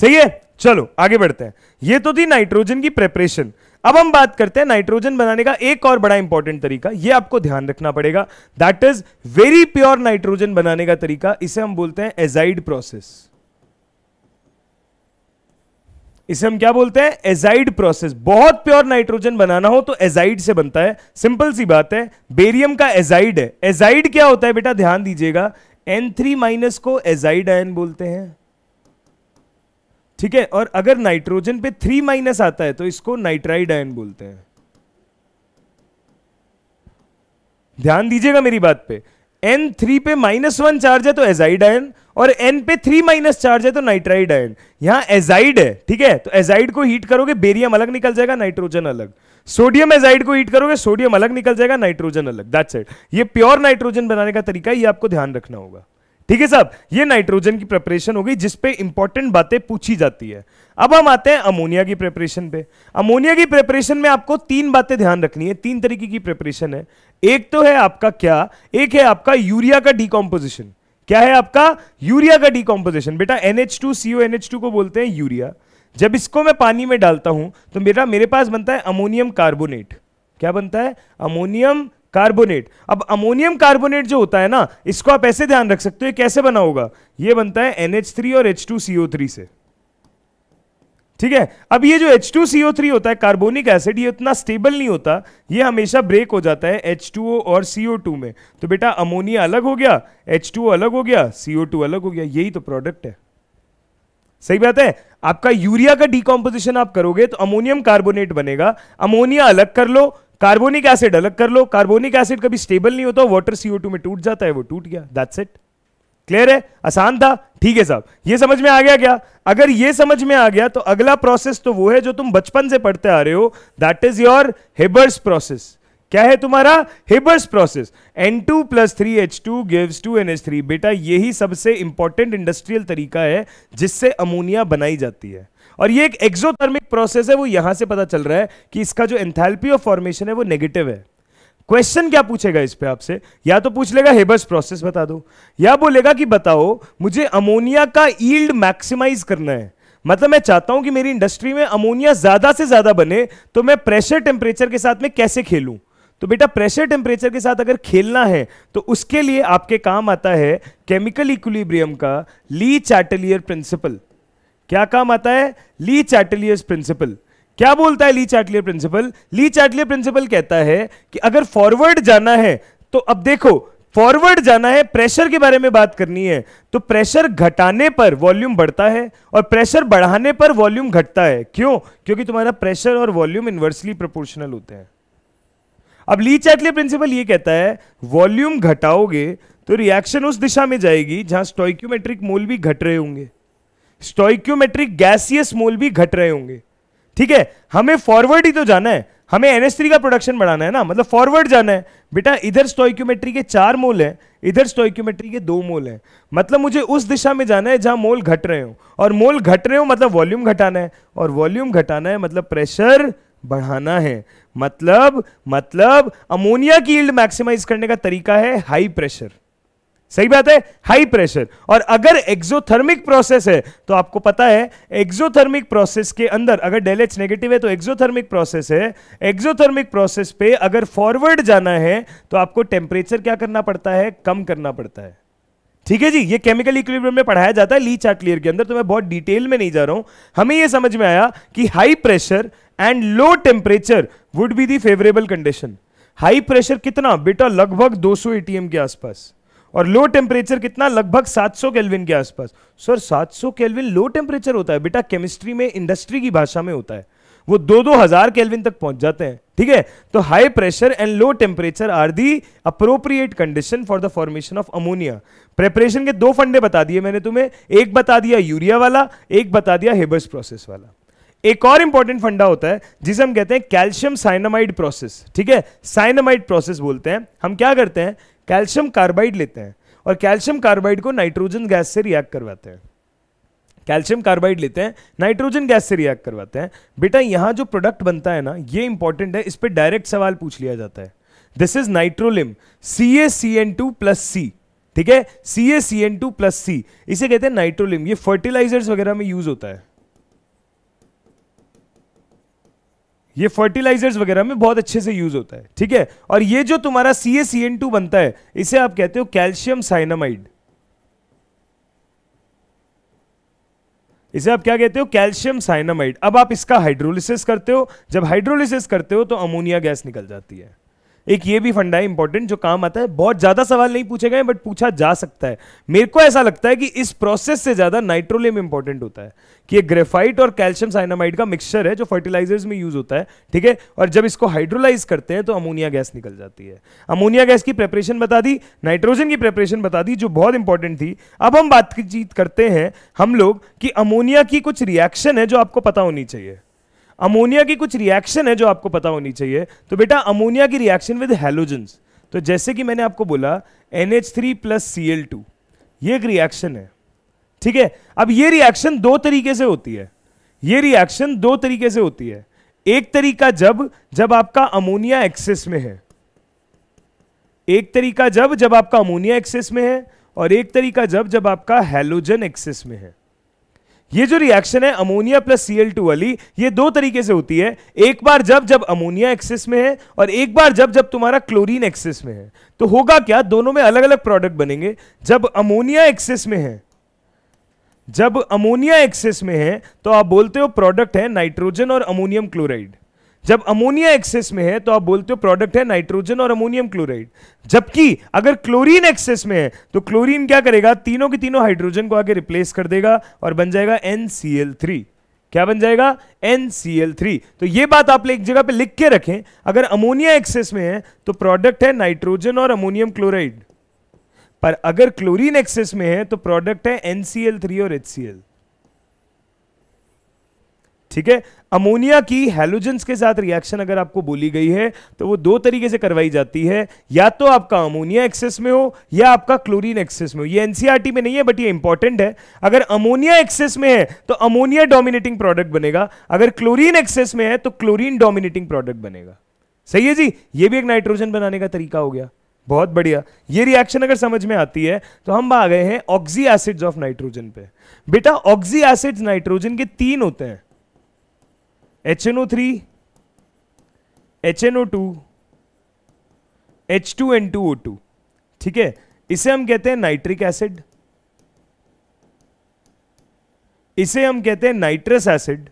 सही है चलो आगे बढ़ते हैं ये तो थी नाइट्रोजन की प्रेपरेशन अब हम बात करते हैं नाइट्रोजन बनाने का एक और बड़ा इंपॉर्टेंट तरीका ये आपको ध्यान रखना पड़ेगा that is very pure nitrogen बनाने का तरीका इसे हम बोलते हैं एजाइड प्रोसेस इसे हम क्या बोलते हैं एजाइड प्रोसेस बहुत प्योर नाइट्रोजन बनाना हो तो एजाइड से बनता है सिंपल सी बात है बेरियम का एजाइड है एजाइड क्या होता है बेटा ध्यान दीजिएगा एन थ्री माइनस को एजाइड आयन बोलते हैं ठीक है और अगर नाइट्रोजन पे थ्री माइनस आता है तो इसको नाइट्राइड आयन बोलते हैं ध्यान दीजिएगा मेरी बात पे एन थ्री पे माइनस वन चार्ज है तो एजाइड आयन और एन पे थ्री माइनस चार्ज है तो नाइट्राइड आयन यहां एजाइड है ठीक है तो एजाइड को हीट करोगे बेरियम अलग निकल जाएगा नाइट्रोजन अलग सोडियम एजाइड को हीट करोगे सोडियम अलग निकल जाएगा नाइट्रोजन अलग दैट्स इट ये प्योर नाइट्रोजन बनाने का तरीका ये आपको ध्यान रखना होगा ठीक है साहब ये नाइट्रोजन की प्रिपरेशन हो गई जिसपे इंपॉर्टेंट बातें पूछी जाती है अब हम आते हैं अमोनिया की प्रिपरेशन पे अमोनिया की प्रिपरेशन में आपको तीन बातें ध्यान रखनी है तीन तरीके की प्रिपरेशन है एक तो है आपका क्या एक है आपका यूरिया का डिकॉम्पोजिशन क्या है आपका यूरिया का डिकॉम्पोजिशन बेटा एनएच टू को बोलते हैं यूरिया जब इसको मैं पानी में डालता हूं तो मेरा मेरे पास बनता है अमोनियम कार्बोनेट क्या बनता है अमोनियम कार्बोनेट अब अमोनियम कार्बोनेट जो होता है ना इसको आप ऐसे ध्यान रख सकते हो कैसे बना होगा ये बनता है NH3 और H2CO3 से ठीक है अब ये जो H2CO3 होता है कार्बोनिक एसिड ये इतना स्टेबल नहीं होता ये हमेशा ब्रेक हो जाता है H2O और CO2 में तो बेटा अमोनिया अलग हो गया H2O अलग हो गया CO2 अलग हो गया यही तो प्रोडक्ट है सही बात है आपका यूरिया का डिकॉम्पोजिशन आप करोगे तो अमोनियम कार्बोनेट बनेगा अमोनिया अलग कर लो कार्बोनिक एसिड अलग कर लो कार्बोनिक एसिड कभी स्टेबल नहीं होता वाटर सीओ टू में टूट जाता है वो टूट गया दैट्स इट क्लियर है आसान था ठीक है साहब ये समझ में आ गया क्या अगर ये समझ में आ गया तो अगला प्रोसेस तो वो है जो तुम बचपन से पढ़ते आ रहे हो that is your Haber's process क्या है तुम्हारा Haber's process N two plus three H two give two N H three बेटा यही सबसे इंपॉर्टेंट इंडस्ट्रियल तरीका है जिससे अमोनिया बनाई जाती है और ये एक एक्सोथर्मिक प्रोसेस है वो यहां से पता चल रहा है कि इसका जो एंथैल्पी ऑफ फॉर्मेशन है वो नेगेटिव है क्वेश्चन क्या पूछेगा इस पे आपसे या तो पूछ लेगा हेबर्स प्रोसेस बता दो या बोलेगा कि बताओ मुझे अमोनिया का ईल्ड मैक्सिमाइज करना है मतलब मैं चाहता हूं कि मेरी इंडस्ट्री में अमोनिया ज्यादा से ज्यादा बने तो मैं प्रेशर टेम्परेचर के साथ में कैसे खेलूं तो बेटा प्रेशर टेम्परेचर के साथ अगर खेलना है तो उसके लिए आपके काम आता है केमिकल इक्विलिब्रियम का ली चैटलियर प्रिंसिपल क्या काम आता है ली चैटलियस प्रिंसिपल क्या बोलता है Le Chatelier principle Le Chatelier principle कहता है कि अगर फॉरवर्ड जाना है तो अब देखो फॉरवर्ड जाना है प्रेशर के बारे में बात करनी है तो प्रेशर घटाने पर वॉल्यूम बढ़ता है और प्रेशर बढ़ाने पर वॉल्यूम घटता है क्यों क्योंकि तुम्हारा प्रेशर और वॉल्यूम इन्वर्सली प्रोपोर्शनल होते हैं अब ली चैटलियर प्रिंसिपल ये कहता है वॉल्यूम घटाओगे तो रिएक्शन उस दिशा में जाएगी जहां स्टोइक्योमेट्रिक मोल भी घट रहे होंगे स्टोइक्योमेट्रिक गैसियस मोल भी घट रहे होंगे ठीक है हमें फॉरवर्ड ही तो जाना है हमें एनएस3 का प्रोडक्शन बढ़ाना है ना मतलब फॉरवर्ड जाना है बेटा इधर स्टोइक्योमेट्री के चार मोल हैं इधर स्टोइक्योमेट्री के दो मोल हैं मतलब मुझे उस दिशा में जाना है जहां मोल घट रहे हो और मोल घट रहे हो मतलब वॉल्यूम घटाना है और वॉल्यूम घटाना है मतलब प्रेशर बढ़ाना है मतलब मतलब अमोनिया की मैक्सिमाइज करने का तरीका है हाई प्रेशर सही बात है हाई प्रेशर और अगर एक्सोथर्मिक प्रोसेस है तो आपको पता है एक्सोथर्मिक प्रोसेस के अंदर अगर डेलेच नेगेटिव है तो एक्सोथर्मिक प्रोसेस है एक्सोथर्मिक प्रोसेस पे अगर फॉरवर्ड जाना है तो आपको टेम्परेचर क्या करना पड़ता है कम करना पड़ता है ठीक है जी ये केमिकल इक्विलिब्रियम में पढ़ाया जाता है ली चार्टलियर के अंदर तो मैं बहुत डिटेल में नहीं जा रहा हूं हमें यह समझ में आया कि high pressure and low temperature would be the favourable condition high pressure कितना बेटा लगभग 200 सौ के आसपास और लो टेम्परेचर कितना लगभग 700 केल्विन के आसपास सर 700 केल्विन लो टेम्परेचर होता है बेटा केमिस्ट्री में इंडस्ट्री की भाषा में होता है वो दो दो हजार केल्विन तक पहुंच जाते हैं ठीक है तो high pressure and low temperature are the appropriate condition for the formation of ammonia preparation के दो फंडे बता दिए मैंने तुम्हें एक बता दिया यूरिया वाला एक बता दिया हेबर्स प्रोसेस वाला एक और इंपॉर्टेंट फंडा होता है जिसे हम कहते हैं कैल्शियम साइनामाइड प्रोसेस ठीक है साइनामाइड प्रोसेस बोलते हैं हम क्या करते हैं कैल्शियम कार्बाइड लेते हैं और कैल्शियम कार्बाइड को नाइट्रोजन गैस से रिएक्ट करवाते हैं कैल्शियम कार्बाइड लेते हैं नाइट्रोजन गैस से रिएक्ट करवाते हैं बेटा यहां जो प्रोडक्ट बनता है ना ये इंपॉर्टेंट है इस पर डायरेक्ट सवाल पूछ लिया जाता है this is nitrolim C A C N two plus C ठीक है C A C N two plus C इसे कहते हैं नाइट्रोलिम ये फर्टिलाइजर्स वगैरह में यूज होता है ये फर्टिलाइजर्स वगैरह में बहुत अच्छे से यूज होता है ठीक है और ये जो तुम्हारा सी ए सी एन टू बनता है इसे आप कहते हो कैल्शियम साइनामाइड इसे आप क्या कहते हो कैल्शियम साइनामाइड अब आप इसका हाइड्रोलिसिस करते हो जब हाइड्रोलिसिस करते हो तो अमोनिया गैस निकल जाती है एक ये भी फंडा है इंपॉर्टेंट जो काम आता है बहुत ज्यादा सवाल नहीं पूछे गए बट पूछा जा सकता है मेरे को ऐसा लगता है कि इस प्रोसेस से ज्यादा नाइट्रोलियम इंपॉर्टेंट होता है कि ये ग्रेफाइट और कैल्शियम साइनामाइड का मिक्सचर है जो फर्टिलाइजर्स में यूज होता है ठीक है और जब इसको हाइड्रोलाइज करते हैं तो अमोनिया गैस निकल जाती है अमोनिया गैस की प्रेपरेशन बता दी नाइट्रोजन की प्रेपरेशन बता दी जो बहुत इंपॉर्टेंट थी अब हम बातचीत करते हैं हम लोग कि अमोनिया की कुछ रिएक्शन है जो आपको पता होनी चाहिए अमोनिया की कुछ रिएक्शन है जो आपको पता होनी चाहिए तो बेटा अमोनिया की रिएक्शन विद हेलोजन तो जैसे कि मैंने आपको बोला N H three plus C L two ये एक रिएक्शन है ठीक है अब ये रिएक्शन दो तरीके से होती है ये रिएक्शन दो तरीके से होती है एक तरीका जब जब आपका अमोनिया एक्सेस में है एक तरीका जब जब आपका अमोनिया एक्सेस में है और एक तरीका जब जब आपका हेलोजन एक्सेस में है ये जो रिएक्शन है ammonia plus C L two वाली ये दो तरीके से होती है एक बार जब जब अमोनिया एक्सेस में है और एक बार जब जब तुम्हारा क्लोरीन एक्सेस में है तो होगा क्या दोनों में अलग अलग प्रोडक्ट बनेंगे जब अमोनिया एक्सेस में है जब अमोनिया एक्सेस में है तो आप बोलते हो प्रोडक्ट है नाइट्रोजन और अमोनियम क्लोराइड जब अमोनिया एक्सेस में है तो आप बोलते हो प्रोडक्ट है नाइट्रोजन और अमोनियम क्लोराइड जबकि अगर क्लोरीन एक्सेस में है तो क्लोरीन क्या करेगा तीनों के तीनों हाइड्रोजन को आगे रिप्लेस कर देगा और बन जाएगा NCl3 क्या बन जाएगा NCl3 तो ये बात आप एक जगह पे लिख के रखें अगर अमोनिया एक्सेस में है तो प्रोडक्ट है नाइट्रोजन और अमोनियम क्लोराइड पर अगर क्लोरीन एक्सेस में है तो प्रोडक्ट है थ्री और एच ठीक है अमोनिया की हेलोजन के साथ रिएक्शन अगर आपको बोली गई है तो वो दो तरीके से करवाई जाती है या तो आपका अमोनिया एक्सेस में हो या आपका क्लोरीन एक्सेस में हो ये एनसीआरटी e में नहीं है बट ये इंपॉर्टेंट है अगर अमोनिया एक्सेस में है तो अमोनिया डोमिनेटिंग प्रोडक्ट बनेगा अगर क्लोरीन एक्सेस में है तो क्लोरीन डोमिनेटिंग प्रोडक्ट बनेगा सही है जी ये भी एक नाइट्रोजन बनाने का तरीका हो गया बहुत बढ़िया ये रिएक्शन अगर समझ में आती है तो हम आ गए हैं ऑक्सी एसिड्स ऑफ नाइट्रोजन पे बेटा ऑक्सी एसिड्स नाइट्रोजन के तीन होते हैं H N O three H N O two H two N two O two ठीक है इसे हम कहते हैं नाइट्रिक एसिड इसे हम कहते हैं नाइट्रस एसिड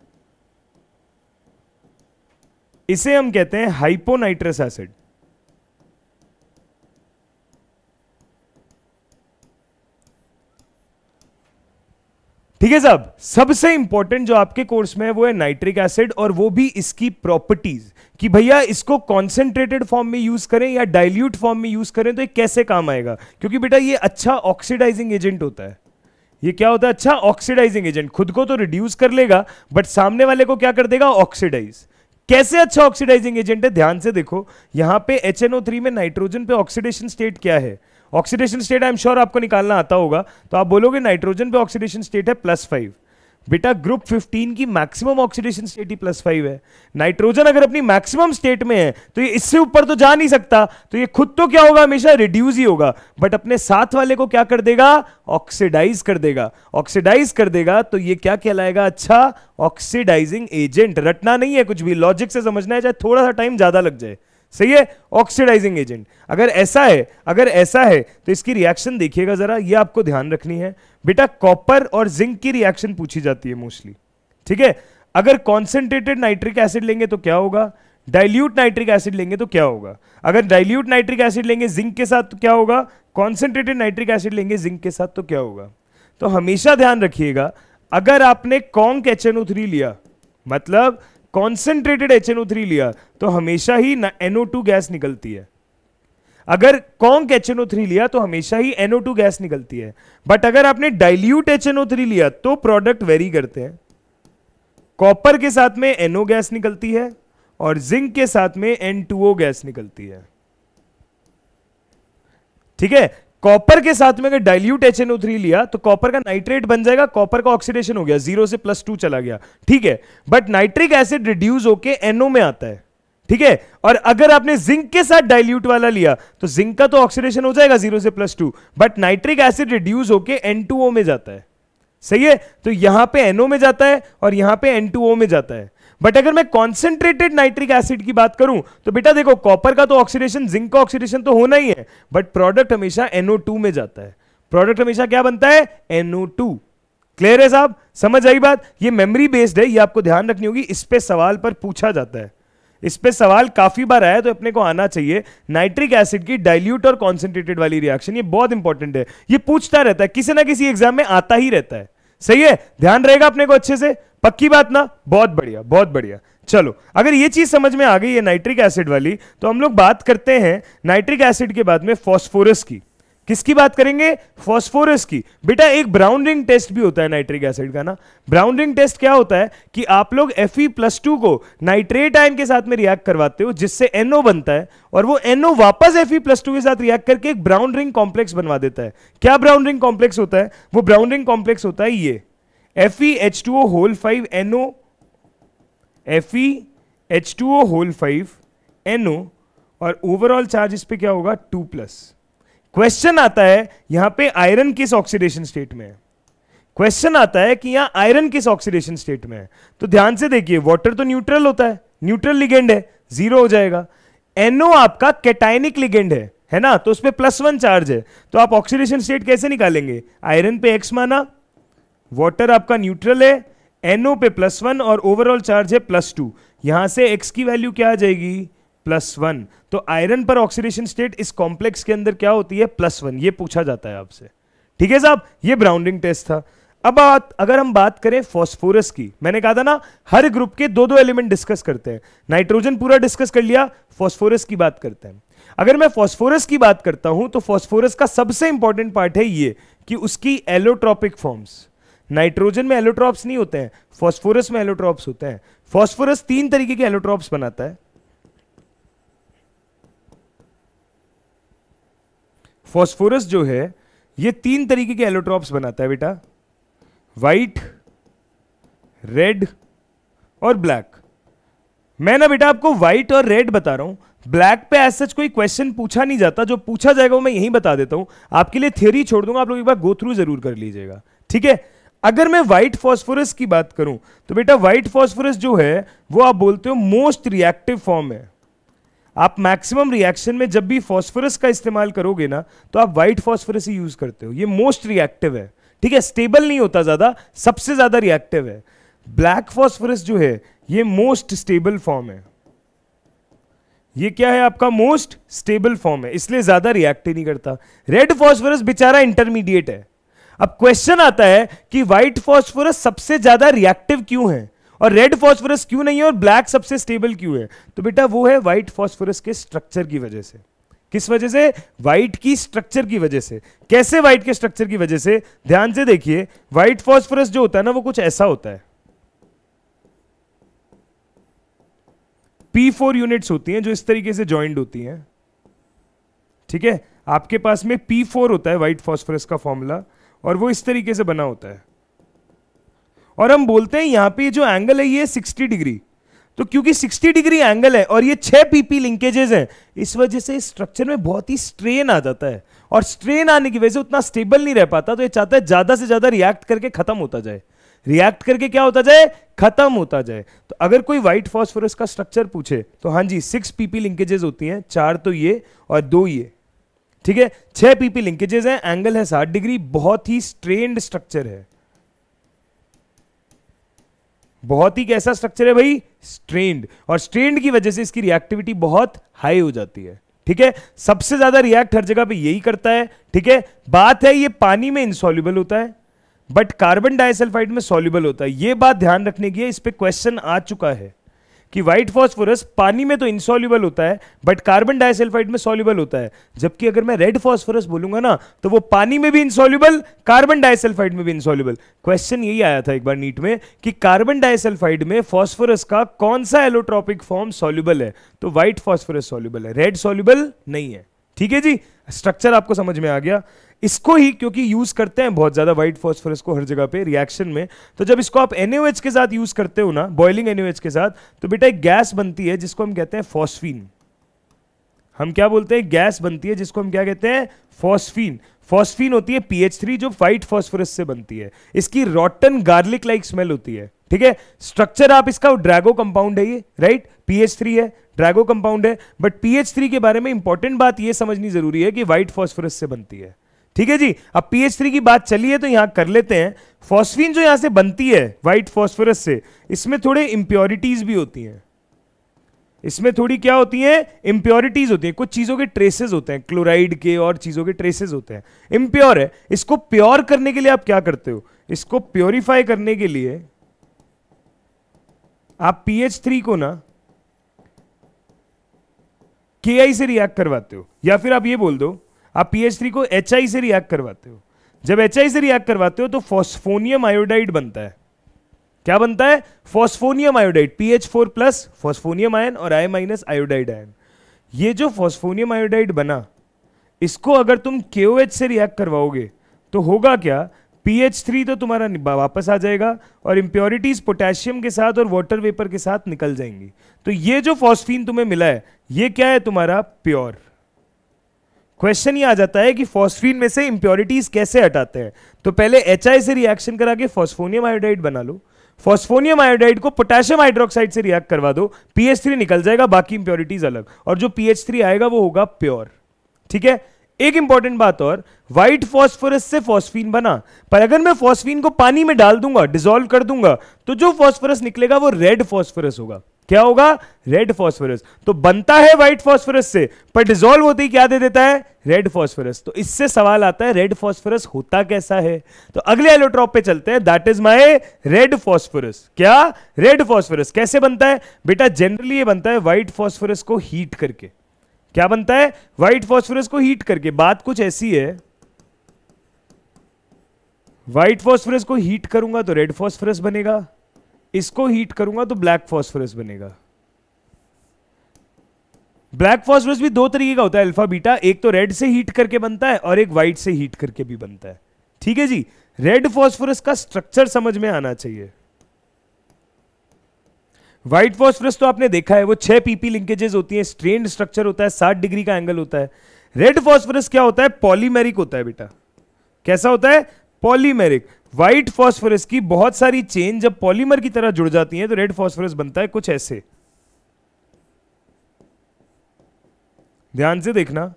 इसे हम कहते हैं हाइपोनाइट्रस एसिड ठीक है साहब सबसे इंपॉर्टेंट जो आपके कोर्स में है वो है नाइट्रिक एसिड और वो भी इसकी प्रॉपर्टीज कि भैया इसको कॉन्सेंट्रेटेड फॉर्म में यूज करें या डाइल्यूट फॉर्म में यूज करें तो ये कैसे काम आएगा क्योंकि बेटा ये अच्छा ऑक्सीडाइजिंग एजेंट होता है ये क्या होता है अच्छा ऑक्सीडाइजिंग एजेंट खुद को तो रिड्यूस कर लेगा बट सामने वाले को क्या कर देगा ऑक्सीडाइज कैसे अच्छा ऑक्सीडाइजिंग एजेंट है ध्यान से देखो यहां पे एच में नाइट्रोजन पे ऑक्सीडेशन स्टेट क्या है oxidation state I am sure आपको निकालना आता होगा तो आप बोलोगे नाइट्रोजन पे ऑक्सीडेशन स्टेट है प्लस फाइव बेटा ग्रुप 15 की मैक्सिमम ऑक्सीडेशन स्टेट ही प्लस फाइव है नाइट्रोजन अगर अपनी मैक्सिमम स्टेट में है तो ये इससे ऊपर तो जा नहीं सकता तो ये खुद तो क्या होगा हमेशा रिड्यूस ही होगा बट अपने साथ वाले को क्या कर देगा ऑक्सीडाइज कर देगा ऑक्सीडाइज कर देगा तो ये क्या कहलाएगा अच्छा ऑक्सीडाइजिंग एजेंट रटना नहीं है कुछ भी लॉजिक से समझना है चाहे थोड़ा सा टाइम ज्यादा लग जाए सही है ऑक्सीडाइजिंग एजेंट अगर ऐसा है अगर ऐसा है तो इसकी रिएक्शन देखिएगा जरा ये आपको ध्यान रखनी है बेटा कॉपर और जिंक की रिएक्शन पूछी जाती है मोस्टली ठीक है अगर कॉन्सेंट्रेटेड नाइट्रिक एसिड लेंगे तो क्या होगा डाइल्यूट नाइट्रिक एसिड लेंगे तो क्या होगा अगर डाइल्यूट नाइट्रिक एसिड लेंगे जिंक के साथ तो क्या होगा कॉन्सेंट्रेटेड नाइट्रिक एसिड लेंगे जिंक के साथ तो क्या होगा तो हमेशा ध्यान रखिएगा अगर आपने कॉन्ग एच लिया मतलब कॉन्सेंट्रेटेड एच थ्री लिया तो हमेशा ही एनओ टू गैस निकलती है अगर कॉन्क एच थ्री लिया तो हमेशा ही एनओ टू गैस निकलती है बट अगर आपने डाइल्यूट एच थ्री लिया तो प्रोडक्ट वेरी करते हैं कॉपर के साथ में एनओ गैस निकलती है और जिंक के साथ में ओ गैस निकलती है ठीक है कॉपर के साथ में अगर डाइल्यूट एच लिया तो कॉपर का नाइट्रेट बन जाएगा कॉपर का ऑक्सीडेशन हो गया जीरो से प्लस टू चला गया ठीक है बट नाइट्रिक एसिड रिड्यूस होके एनओ में आता है ठीक है और अगर आपने जिंक के साथ डाइल्यूट वाला लिया तो जिंक का तो ऑक्सीडेशन हो जाएगा जीरो से plus two but nitric acid reduce होके एन में जाता है सही है तो यहां पे एनओ में जाता है और यहां पे ओ में जाता है बट अगर मैं कॉन्सेंट्रेटेड नाइट्रिक एसिड की बात करूं तो बेटा देखो कॉपर का तो ऑक्सीडेशन जिंक का ऑक्सीडेशन तो होना ही है बट प्रोडक्ट हमेशा टू में जाता है प्रोडक्ट हमेशा क्या बनता है टू क्लियर है साहब समझ आई बात ये मेमोरी बेस्ड है ये आपको ध्यान रखनी होगी इस पे सवाल पर पूछा जाता है इस पे सवाल काफी बार आया तो अपने को आना चाहिए नाइट्रिक एसिड की डाइल्यूट और कॉन्सेंट्रेटेड वाली रिएक्शन ये बहुत इंपॉर्टेंट है ये पूछता रहता है किसी ना किसी एग्जाम में आता ही रहता है सही है ध्यान रहेगा अपने को अच्छे से पक्की बात ना बहुत बढ़िया बहुत बढ़िया चलो अगर ये चीज समझ में आ गई है नाइट्रिक एसिड वाली तो हम लोग बात करते हैं नाइट्रिक एसिड के बाद में फॉस्फोरस की किसकी बात करेंगे फॉस्फोरस की बेटा एक ब्राउन रिंग टेस्ट भी होता है नाइट्रिक एसिड का ना ब्राउन रिंग टेस्ट क्या होता है कि आप लोग एफ प्लस टू को नाइट्रेट आयन के साथ में रिएक्ट करवाते हो जिससे एनओ बनता है और वो एनओ वापस एफ प्लस टू के साथ रिएक्ट करके एक ब्राउन रिंग कॉम्प्लेक्स बनवा देता है क्या ब्राउन रिंग कॉम्प्लेक्स होता है वो ब्राउन रिंग कॉम्प्लेक्स होता है ये F H two O whole five N O F H two O whole five N O और ओवरऑल चार्ज इस पर क्या होगा टू प्लस क्वेश्चन आता है यहां पे आयरन किस ऑक्सीडेशन स्टेट में है क्वेश्चन आता है कि यहां आयरन किस ऑक्सीडेशन स्टेट में है तो ध्यान से देखिए वाटर तो न्यूट्रल होता है न्यूट्रल लिगेंड है जीरो हो जाएगा एनओ आपका कैटाइनिक लिगेंड है है ना तो उसमें प्लस वन चार्ज है तो आप ऑक्सीडेशन स्टेट कैसे निकालेंगे आयरन पे एक्स माना वाटर आपका न्यूट्रल है एनओ पे प्लस वन और ओवरऑल चार्ज है प्लस टू यहां से एक्स की वैल्यू क्या आ जाएगी प्लस वन तो आयरन पर ऑक्सीडेशन स्टेट इस कॉम्प्लेक्स के अंदर क्या होती है प्लस वन ये पूछा जाता है आपसे ठीक है साहब ये ब्राउनिंग टेस्ट था अब आत, अगर हम बात करें फॉस्फोरस की मैंने कहा था ना हर ग्रुप के दो दो एलिमेंट डिस्कस करते हैं नाइट्रोजन पूरा डिस्कस कर लिया फॉस्फोरस की बात करते हैं अगर मैं फॉस्फोरस की बात करता हूं तो फॉस्फोरस का सबसे इंपॉर्टेंट पार्ट है ये कि उसकी एलोट्रॉपिक फॉर्म्स नाइट्रोजन में एलोट्रॉप्स नहीं होते हैं फॉस्फोरस में एलोट्रॉप्स होते हैं फॉस्फोरस तीन तरीके के एलोट्रॉप्स बनाता है फॉस्फोरस जो है ये तीन तरीके के एलोट्रॉप्स बनाता है बेटा वाइट रेड और ब्लैक मैं ना बेटा आपको व्हाइट और रेड बता रहा हूं ब्लैक पे ऐसे सच कोई क्वेश्चन पूछा नहीं जाता जो पूछा जाएगा वो मैं यही बता देता हूं आपके लिए थ्योरी छोड़ दूंगा आप लोग एक बार गो थ्रू जरूर कर लीजिएगा ठीक है अगर मैं व्हाइट फॉस्फोरस की बात करूं तो बेटा व्हाइट फॉस्फोरस जो है वो आप बोलते हो मोस्ट रिएक्टिव फॉर्म है आप मैक्सिमम रिएक्शन में जब भी फॉस्फोरस का इस्तेमाल करोगे ना तो आप व्हाइट फॉस्फोरस ही यूज करते हो ये मोस्ट रिएक्टिव है ठीक है स्टेबल नहीं होता ज्यादा सबसे ज्यादा रिएक्टिव है ब्लैक फॉस्फोरस जो है ये मोस्ट स्टेबल फॉर्म है ये क्या है आपका मोस्ट स्टेबल फॉर्म है इसलिए ज्यादा रिएक्ट नहीं करता रेड फॉस्फोरस बेचारा इंटरमीडिएट है अब क्वेश्चन आता है कि व्हाइट फॉस्फोरस सबसे ज्यादा रिएक्टिव क्यों है और रेड फॉस्फोरस क्यों नहीं है और ब्लैक सबसे स्टेबल क्यों है तो बेटा वो है व्हाइट फॉस्फोरस के स्ट्रक्चर की वजह से किस वजह से व्हाइट की स्ट्रक्चर की वजह से कैसे व्हाइट के स्ट्रक्चर की वजह से ध्यान से देखिए व्हाइट फॉस्फोरस जो होता है ना वो कुछ ऐसा होता है पी फोर यूनिट्स होती हैं जो इस तरीके से ज्वाइंट होती हैं ठीक है आपके पास में पी फोर होता है व्हाइट फॉस्फोरस का फॉर्मूला और वो इस तरीके से बना होता है और हम बोलते हैं यहाँ पे जो एंगल है ये 60 डिग्री तो क्योंकि 60 डिग्री एंगल है और ये छह पीपी लिंकेजेस हैं इस वजह से स्ट्रक्चर में बहुत ही स्ट्रेन आ जाता है और स्ट्रेन आने की वजह से उतना स्टेबल नहीं रह पाता तो ये चाहता है ज़्यादा से ज़्यादा रिएक्ट करके खत्म होता जाए रिएक्ट करके क्या होता जाए खत्म होता जाए तो अगर कोई व्हाइट फॉस्फोरस का स्ट्रक्चर पूछे तो हाँ जी सिक्स पीपी लिंकेजेस होती हैं चार तो ये और दो ये ठीक है छह पीपी लिंकेजेस हैं एंगल है साठ डिग्री बहुत ही स्ट्रेन्ड स्ट्रक्चर है बहुत ही कैसा स्ट्रक्चर है भाई स्ट्रेंड और स्ट्रेंड की वजह से इसकी रिएक्टिविटी बहुत हाई हो जाती है ठीक है सबसे ज्यादा रिएक्ट हर जगह पे यही करता है ठीक है बात है ये पानी में इंसॉल्यूबल होता है बट कार्बन डाइसल्फाइड में सॉल्यूबल होता है ये बात ध्यान रखने की है इस पर क्वेश्चन आ चुका है कि व्हाइट फॉस्फोरस पानी में तो इंसॉल्यूबल होता है बट कार्बन डाइसल्फाइड में सॉल्यूबल होता है जबकि अगर मैं रेड फॉस्फोरस बोलूंगा ना तो वो पानी में भी इंसॉल्यूबल कार्बन डाइसल्फाइड में भी इंसॉल्यूबल क्वेश्चन यही आया था एक बार नीट में कि कार्बन डाइसल्फाइड में फॉस्फोरस का कौन सा एलोट्रॉपिक फॉर्म सॉल्यूबल है तो व्हाइट फॉस्फोरस सॉल्यूबल है रेड सॉल्यूबल नहीं है ठीक है जी स्ट्रक्चर आपको समझ में आ गया इसको ही क्योंकि यूज करते हैं बहुत ज्यादा व्हाइट फॉस्फोरस को हर जगह पे रिएक्शन में तो जब इसको आप एनओएच के साथ यूज करते हो ना बॉइलिंग एनओएच के साथ तो बेटा एक गैस बनती है जिसको हम कहते हैं फॉस्फीन हम क्या बोलते हैं गैस बनती है जिसको हम क्या कहते हैं फॉस्फीन फॉस्फीन होती है पीएच थ्री जो फाइट फॉस्फोरस से बनती है इसकी रॉटन गार्लिक लाइक स्मेल होती है ठीक है स्ट्रक्चर आप इसका ड्रैगो कंपाउंड है ये राइट पीएच थ्री है ड्रैगो कंपाउंड है बट पीएच थ्री के बारे में इंपॉर्टेंट बात यह समझनी जरूरी है कि व्हाइट फॉस्फोरस से बनती है ठीक है जी अब पीएच थ्री की बात चली है तो यहां कर लेते हैं फॉस्फिन जो यहां से बनती है व्हाइट फॉस्फोरस से इसमें थोड़े इंप्योरिटीज भी होती हैं इसमें थोड़ी क्या होती है इंप्योरिटीज होती है कुछ चीजों के ट्रेसेस होते हैं क्लोराइड के और चीजों के ट्रेसेस होते हैं इम्प्योर है इसको प्योर करने के लिए आप क्या करते हो इसको प्योरीफाई करने के लिए आप पीएच थ्री को ना के से रिएक्ट करवाते हो या फिर आप ये बोल दो आप पी को एच से रिएक्ट करवाते हो जब एच से रिएक्ट करवाते हो तो फॉस्फोनियम आयोडाइड बनता है क्या बनता है phosphonium iodide P H four plus phosphonium ion और आई माइनस आयोडाइड आयन ये जो फॉस्फोनियम आयोडाइड बना इसको अगर तुम के से रिएक्ट करवाओगे तो होगा क्या पीएच थ्री तो तुम्हारा वापस आ जाएगा और इम्प्योरिटीज पोटेशियम के साथ और वाटर वेपर के साथ निकल जाएंगी तो ये जो फॉस्फीन तुम्हें मिला है ये क्या है तुम्हारा प्योर क्वेश्चन ये आ जाता है कि फॉस्फीन में से इंप्योरिटीज कैसे हटाते हैं तो पहले एच से रिएक्शन करा के फॉस्फोनियम आयोडाइड बना लो फॉस्फोनियम आयोडाइड को पोटेशियम हाइड्रोक्साइड से रिएक्ट करवा दो पीएच थ्री निकल जाएगा बाकी इंप्योरिटीज अलग और जो पीएच थ्री आएगा वो होगा प्योर ठीक है एक इंपॉर्टेंट बात और व्हाइट फॉस्फोरस से फॉस्फीन बना पर अगर मैं फॉस्फीन को पानी में डाल दूंगा डिजोल्व कर दूंगा तो जो फॉस्फोरस निकलेगा वो रेड फॉस्फोरस होगा क्या होगा रेड फॉस्फोरस तो बनता है व्हाइट फॉस्फोरस से पर डिजोल्व होते ही क्या दे देता है रेड फॉस्फोरस तो इससे सवाल आता है रेड फॉस्फोरस होता कैसा है तो अगले एलोट्रॉप पे चलते हैं that is my red phosphorus क्या रेड फॉस्फोरस कैसे बनता है बेटा जनरली ये बनता है व्हाइट फॉस्फोरस को हीट करके क्या बनता है व्हाइट फॉस्फोरस को हीट करके बात कुछ ऐसी है व्हाइट फॉस्फोरस को हीट करूंगा तो रेड फॉस्फोरस बनेगा इसको हीट करूंगा तो ब्लैक फॉस्फोरस बनेगा ब्लैक फॉस्फोरस भी दो तरीके का होता है अल्फा बीटा एक तो रेड से हीट करके बनता है और एक व्हाइट से हीट करके भी बनता है ठीक है जी रेड फॉस्फोरस का स्ट्रक्चर समझ में आना चाहिए व्हाइट वॉश फ्रिज तो आपने देखा है वो छह पीपी लिंकेजेस होती है स्ट्रेन स्ट्रक्चर होता है साठ डिग्री का एंगल होता है रेड फॉस्फोरस क्या होता है पॉलीमेरिक होता है बेटा कैसा होता है पॉलीमेरिक व्हाइट फॉस्फोरस की बहुत सारी चेन जब पॉलीमर की तरह जुड़ जाती है तो रेड फॉस्फोरस बनता है कुछ ऐसे ध्यान से देखना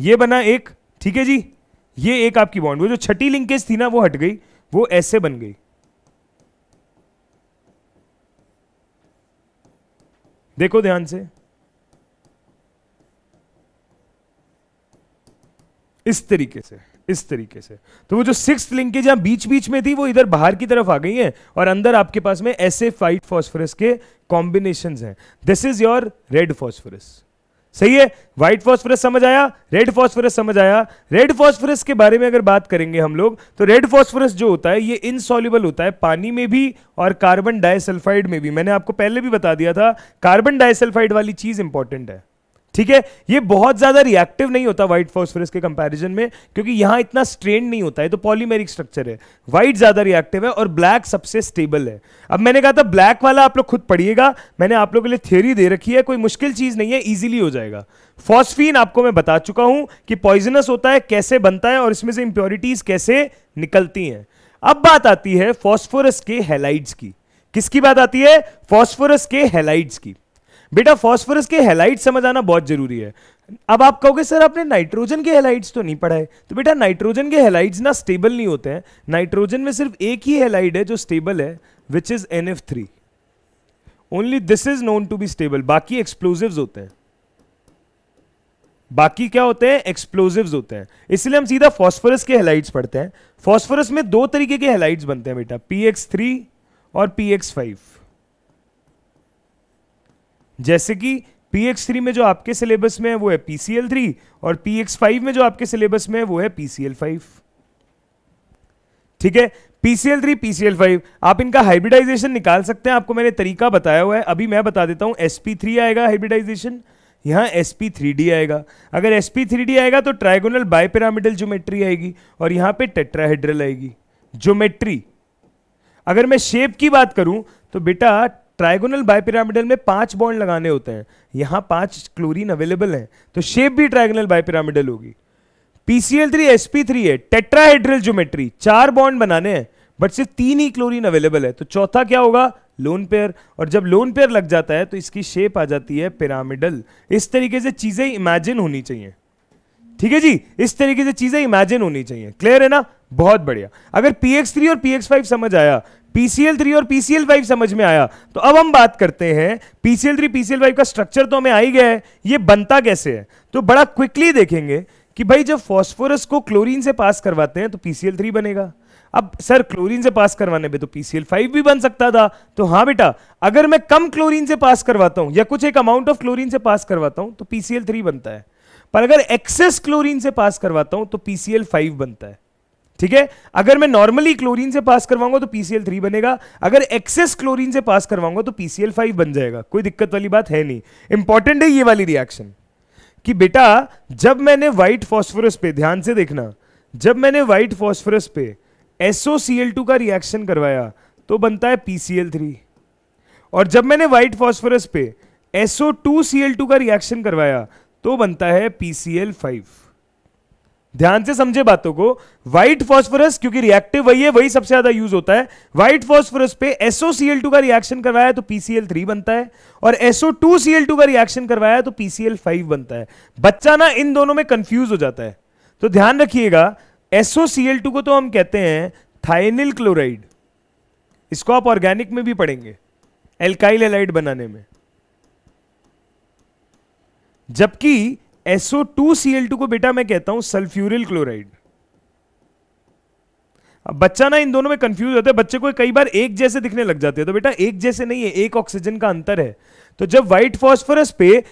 ये बना एक ठीक है जी ये एक आपकी बॉन्ड वो जो छठी लिंकेज थी ना वो हट गई वो ऐसे बन गई देखो ध्यान से इस तरीके से इस तरीके से तो वो जो सिक्स लिंकेज यहां बीच बीच में थी वो इधर बाहर की तरफ आ गई है और अंदर आपके पास में ऐसे फाइट फॉस्फोरस के कॉम्बिनेशन हैं this is your red phosphorus सही है व्हाइट फॉस्फोरस समझ आया रेड फॉस्फोरस समझ आया रेड फॉस्फोरस के बारे में अगर बात करेंगे हम लोग तो रेड फॉस्फोरस जो होता है ये इनसॉल्युबल होता है पानी में भी और कार्बन डाइसल्फाइड में भी मैंने आपको पहले भी बता दिया था कार्बन डाइसल्फाइड वाली चीज इंपॉर्टेंट है ठीक है ये बहुत ज्यादा रिएक्टिव नहीं होता व्हाइट फॉस्फोरस के कंपैरिजन में क्योंकि यहां इतना स्ट्रेन नहीं होता है तो पॉलीमेरिक स्ट्रक्चर है व्हाइट ज्यादा रिएक्टिव है और ब्लैक सबसे स्टेबल है अब मैंने कहा था ब्लैक वाला आप लोग खुद पढ़िएगा मैंने आप लोग के लिए थ्योरी दे रखी है कोई मुश्किल चीज नहीं है ईजिली हो जाएगा फॉस्फीन आपको मैं बता चुका हूं कि पॉइजनस होता है कैसे बनता है और इसमें से इंप्योरिटीज कैसे निकलती हैं अब बात आती है फॉस्फोरस के हेलाइड्स की किसकी बात आती है फॉस्फोरस के हेलाइड्स की बेटा फॉस्फोरस के हेलाइट समझ आना बहुत जरूरी है अब आप कहोगे सर आपने नाइट्रोजन के हेलाइट्स तो नहीं पढ़ाए तो बेटा नाइट्रोजन के हेलाइट्स ना स्टेबल नहीं होते हैं नाइट्रोजन में सिर्फ एक ही हेलाइड है जो स्टेबल है which is N F three only this is known to be stable बाकी एक्सप्लोजिव होते हैं बाकी क्या होते हैं एक्सप्लोजिव होते हैं इसलिए हम सीधा फॉस्फोरस के हेलाइट्स पढ़ते हैं फॉस्फोरस में दो तरीके के हेलाइट्स बनते हैं बेटा पी एक्स थ्री और पी एक्स फाइव जैसे कि पी एक्स थ्री में जो आपके सिलेबस में है वो है पी सी एल थ्री और पी एक्स फाइव में जो आपके सिलेबस में है वो है पी सी एल फाइव ठीक है पीसीएल थ्री पीसीएल फाइव आप इनका हाइब्रिडाइजेशन निकाल सकते हैं आपको मैंने तरीका बताया हुआ है अभी मैं बता देता हूं एस पी थ्री आएगा हाइब्रिडाइजेशन यहां एस पी थ्री डी आएगा अगर एस पी थ्री डी आएगा तो ट्राइगोनल बायपेरामिडल ज्योमेट्री आएगी और यहां पे टेट्राहेड्रल आएगी ज्योमेट्री अगर मैं शेप की बात करूं तो बेटा ट्राइगोनल बायपिरामिडल में पांच बॉन्ड लगाने होते हैं यहां पांच क्लोरीन अवेलेबल हैं तो शेप भी ट्राइगोनल बायपिरामिडल होगी पीसीएल थ्री एसपी थ्री है टेट्राहेड्रल ज्योमेट्री चार बॉन्ड बनाने हैं बट सिर्फ तीन ही क्लोरीन अवेलेबल है तो चौथा क्या होगा लोन पेयर और जब लोन पेयर लग जाता है तो इसकी शेप आ जाती है पिरामिडल इस तरीके से चीजें इमेजिन होनी चाहिए ठीक है जी इस तरीके से चीजें इमेजिन होनी चाहिए क्लियर है ना बहुत बढ़िया अगर पीएक्स थ्री और पीएक्स फाइव समझ आया पीसीएल थ्री और पीसीएल फाइव समझ में आया तो अब हम बात करते हैं पीसीएल थ्री पीसीएल फाइव का स्ट्रक्चर तो हमें आ ही गया है ये बनता कैसे है तो बड़ा क्विकली देखेंगे कि भाई जब फॉस्फोरस को क्लोरीन से पास करवाते हैं तो पीसीएल थ्री बनेगा अब सर क्लोरीन से पास करवाने पे तो पीसीएल फाइव भी बन सकता था तो हाँ बेटा अगर मैं कम क्लोरीन से पास करवाता हूं या कुछ एक अमाउंट ऑफ क्लोरीन से पास करवाता हूं तो पीसीएल थ्री बनता है पर अगर एक्सेस क्लोरीन से पास करवाता हूं तो पीसीएल फाइव बनता है ठीक है अगर मैं नॉर्मली क्लोरीन से पास करवाऊंगा तो पीसीएल थ्री बनेगा अगर एक्सेस क्लोरीन से पास करवाऊंगा तो पीसीएल फाइव बन जाएगा कोई दिक्कत वाली बात है नहीं इंपॉर्टेंट है ये वाली रिएक्शन कि बेटा जब मैंने व्हाइट फॉस्फोरस पे ध्यान से देखना जब मैंने व्हाइट फॉस्फोरस पे टू का रिएक्शन करवाया तो बनता है पीसीएल थ्री और जब मैंने व्हाइट फॉस्फोरस पे एसओ टू टू का रिएक्शन करवाया तो बनता है पीसीएल फाइव ध्यान से समझे बातों को व्हाइट फॉस्फोरस क्योंकि रिएक्टिव वही है वही सबसे ज्यादा यूज होता है व्हाइट फॉस्फोरस पे SOCl2 का रिएक्शन करवाया तो PCl3 बनता है और SO2Cl2 का रिएक्शन करवाया तो PCl5 बनता है बच्चा ना इन दोनों में कंफ्यूज हो जाता है तो ध्यान रखिएगा SOCl2 को तो हम कहते हैं थाइनिल क्लोराइड इसको आप ऑर्गेनिक में भी पढ़ेंगे एल्काइल एलाइड बनाने में जबकि SO two C L two को बेटा मैं कहता हूं सल्फ्यूरिल क्लोराइड अब बच्चा ना इन दोनों में कंफ्यूज होता है बच्चे को कई बार एक जैसे दिखने लग जाते हैं तो बेटा एक जैसे नहीं है एक ऑक्सीजन का अंतर है तो जब व्हाइट फॉस्फोरस पे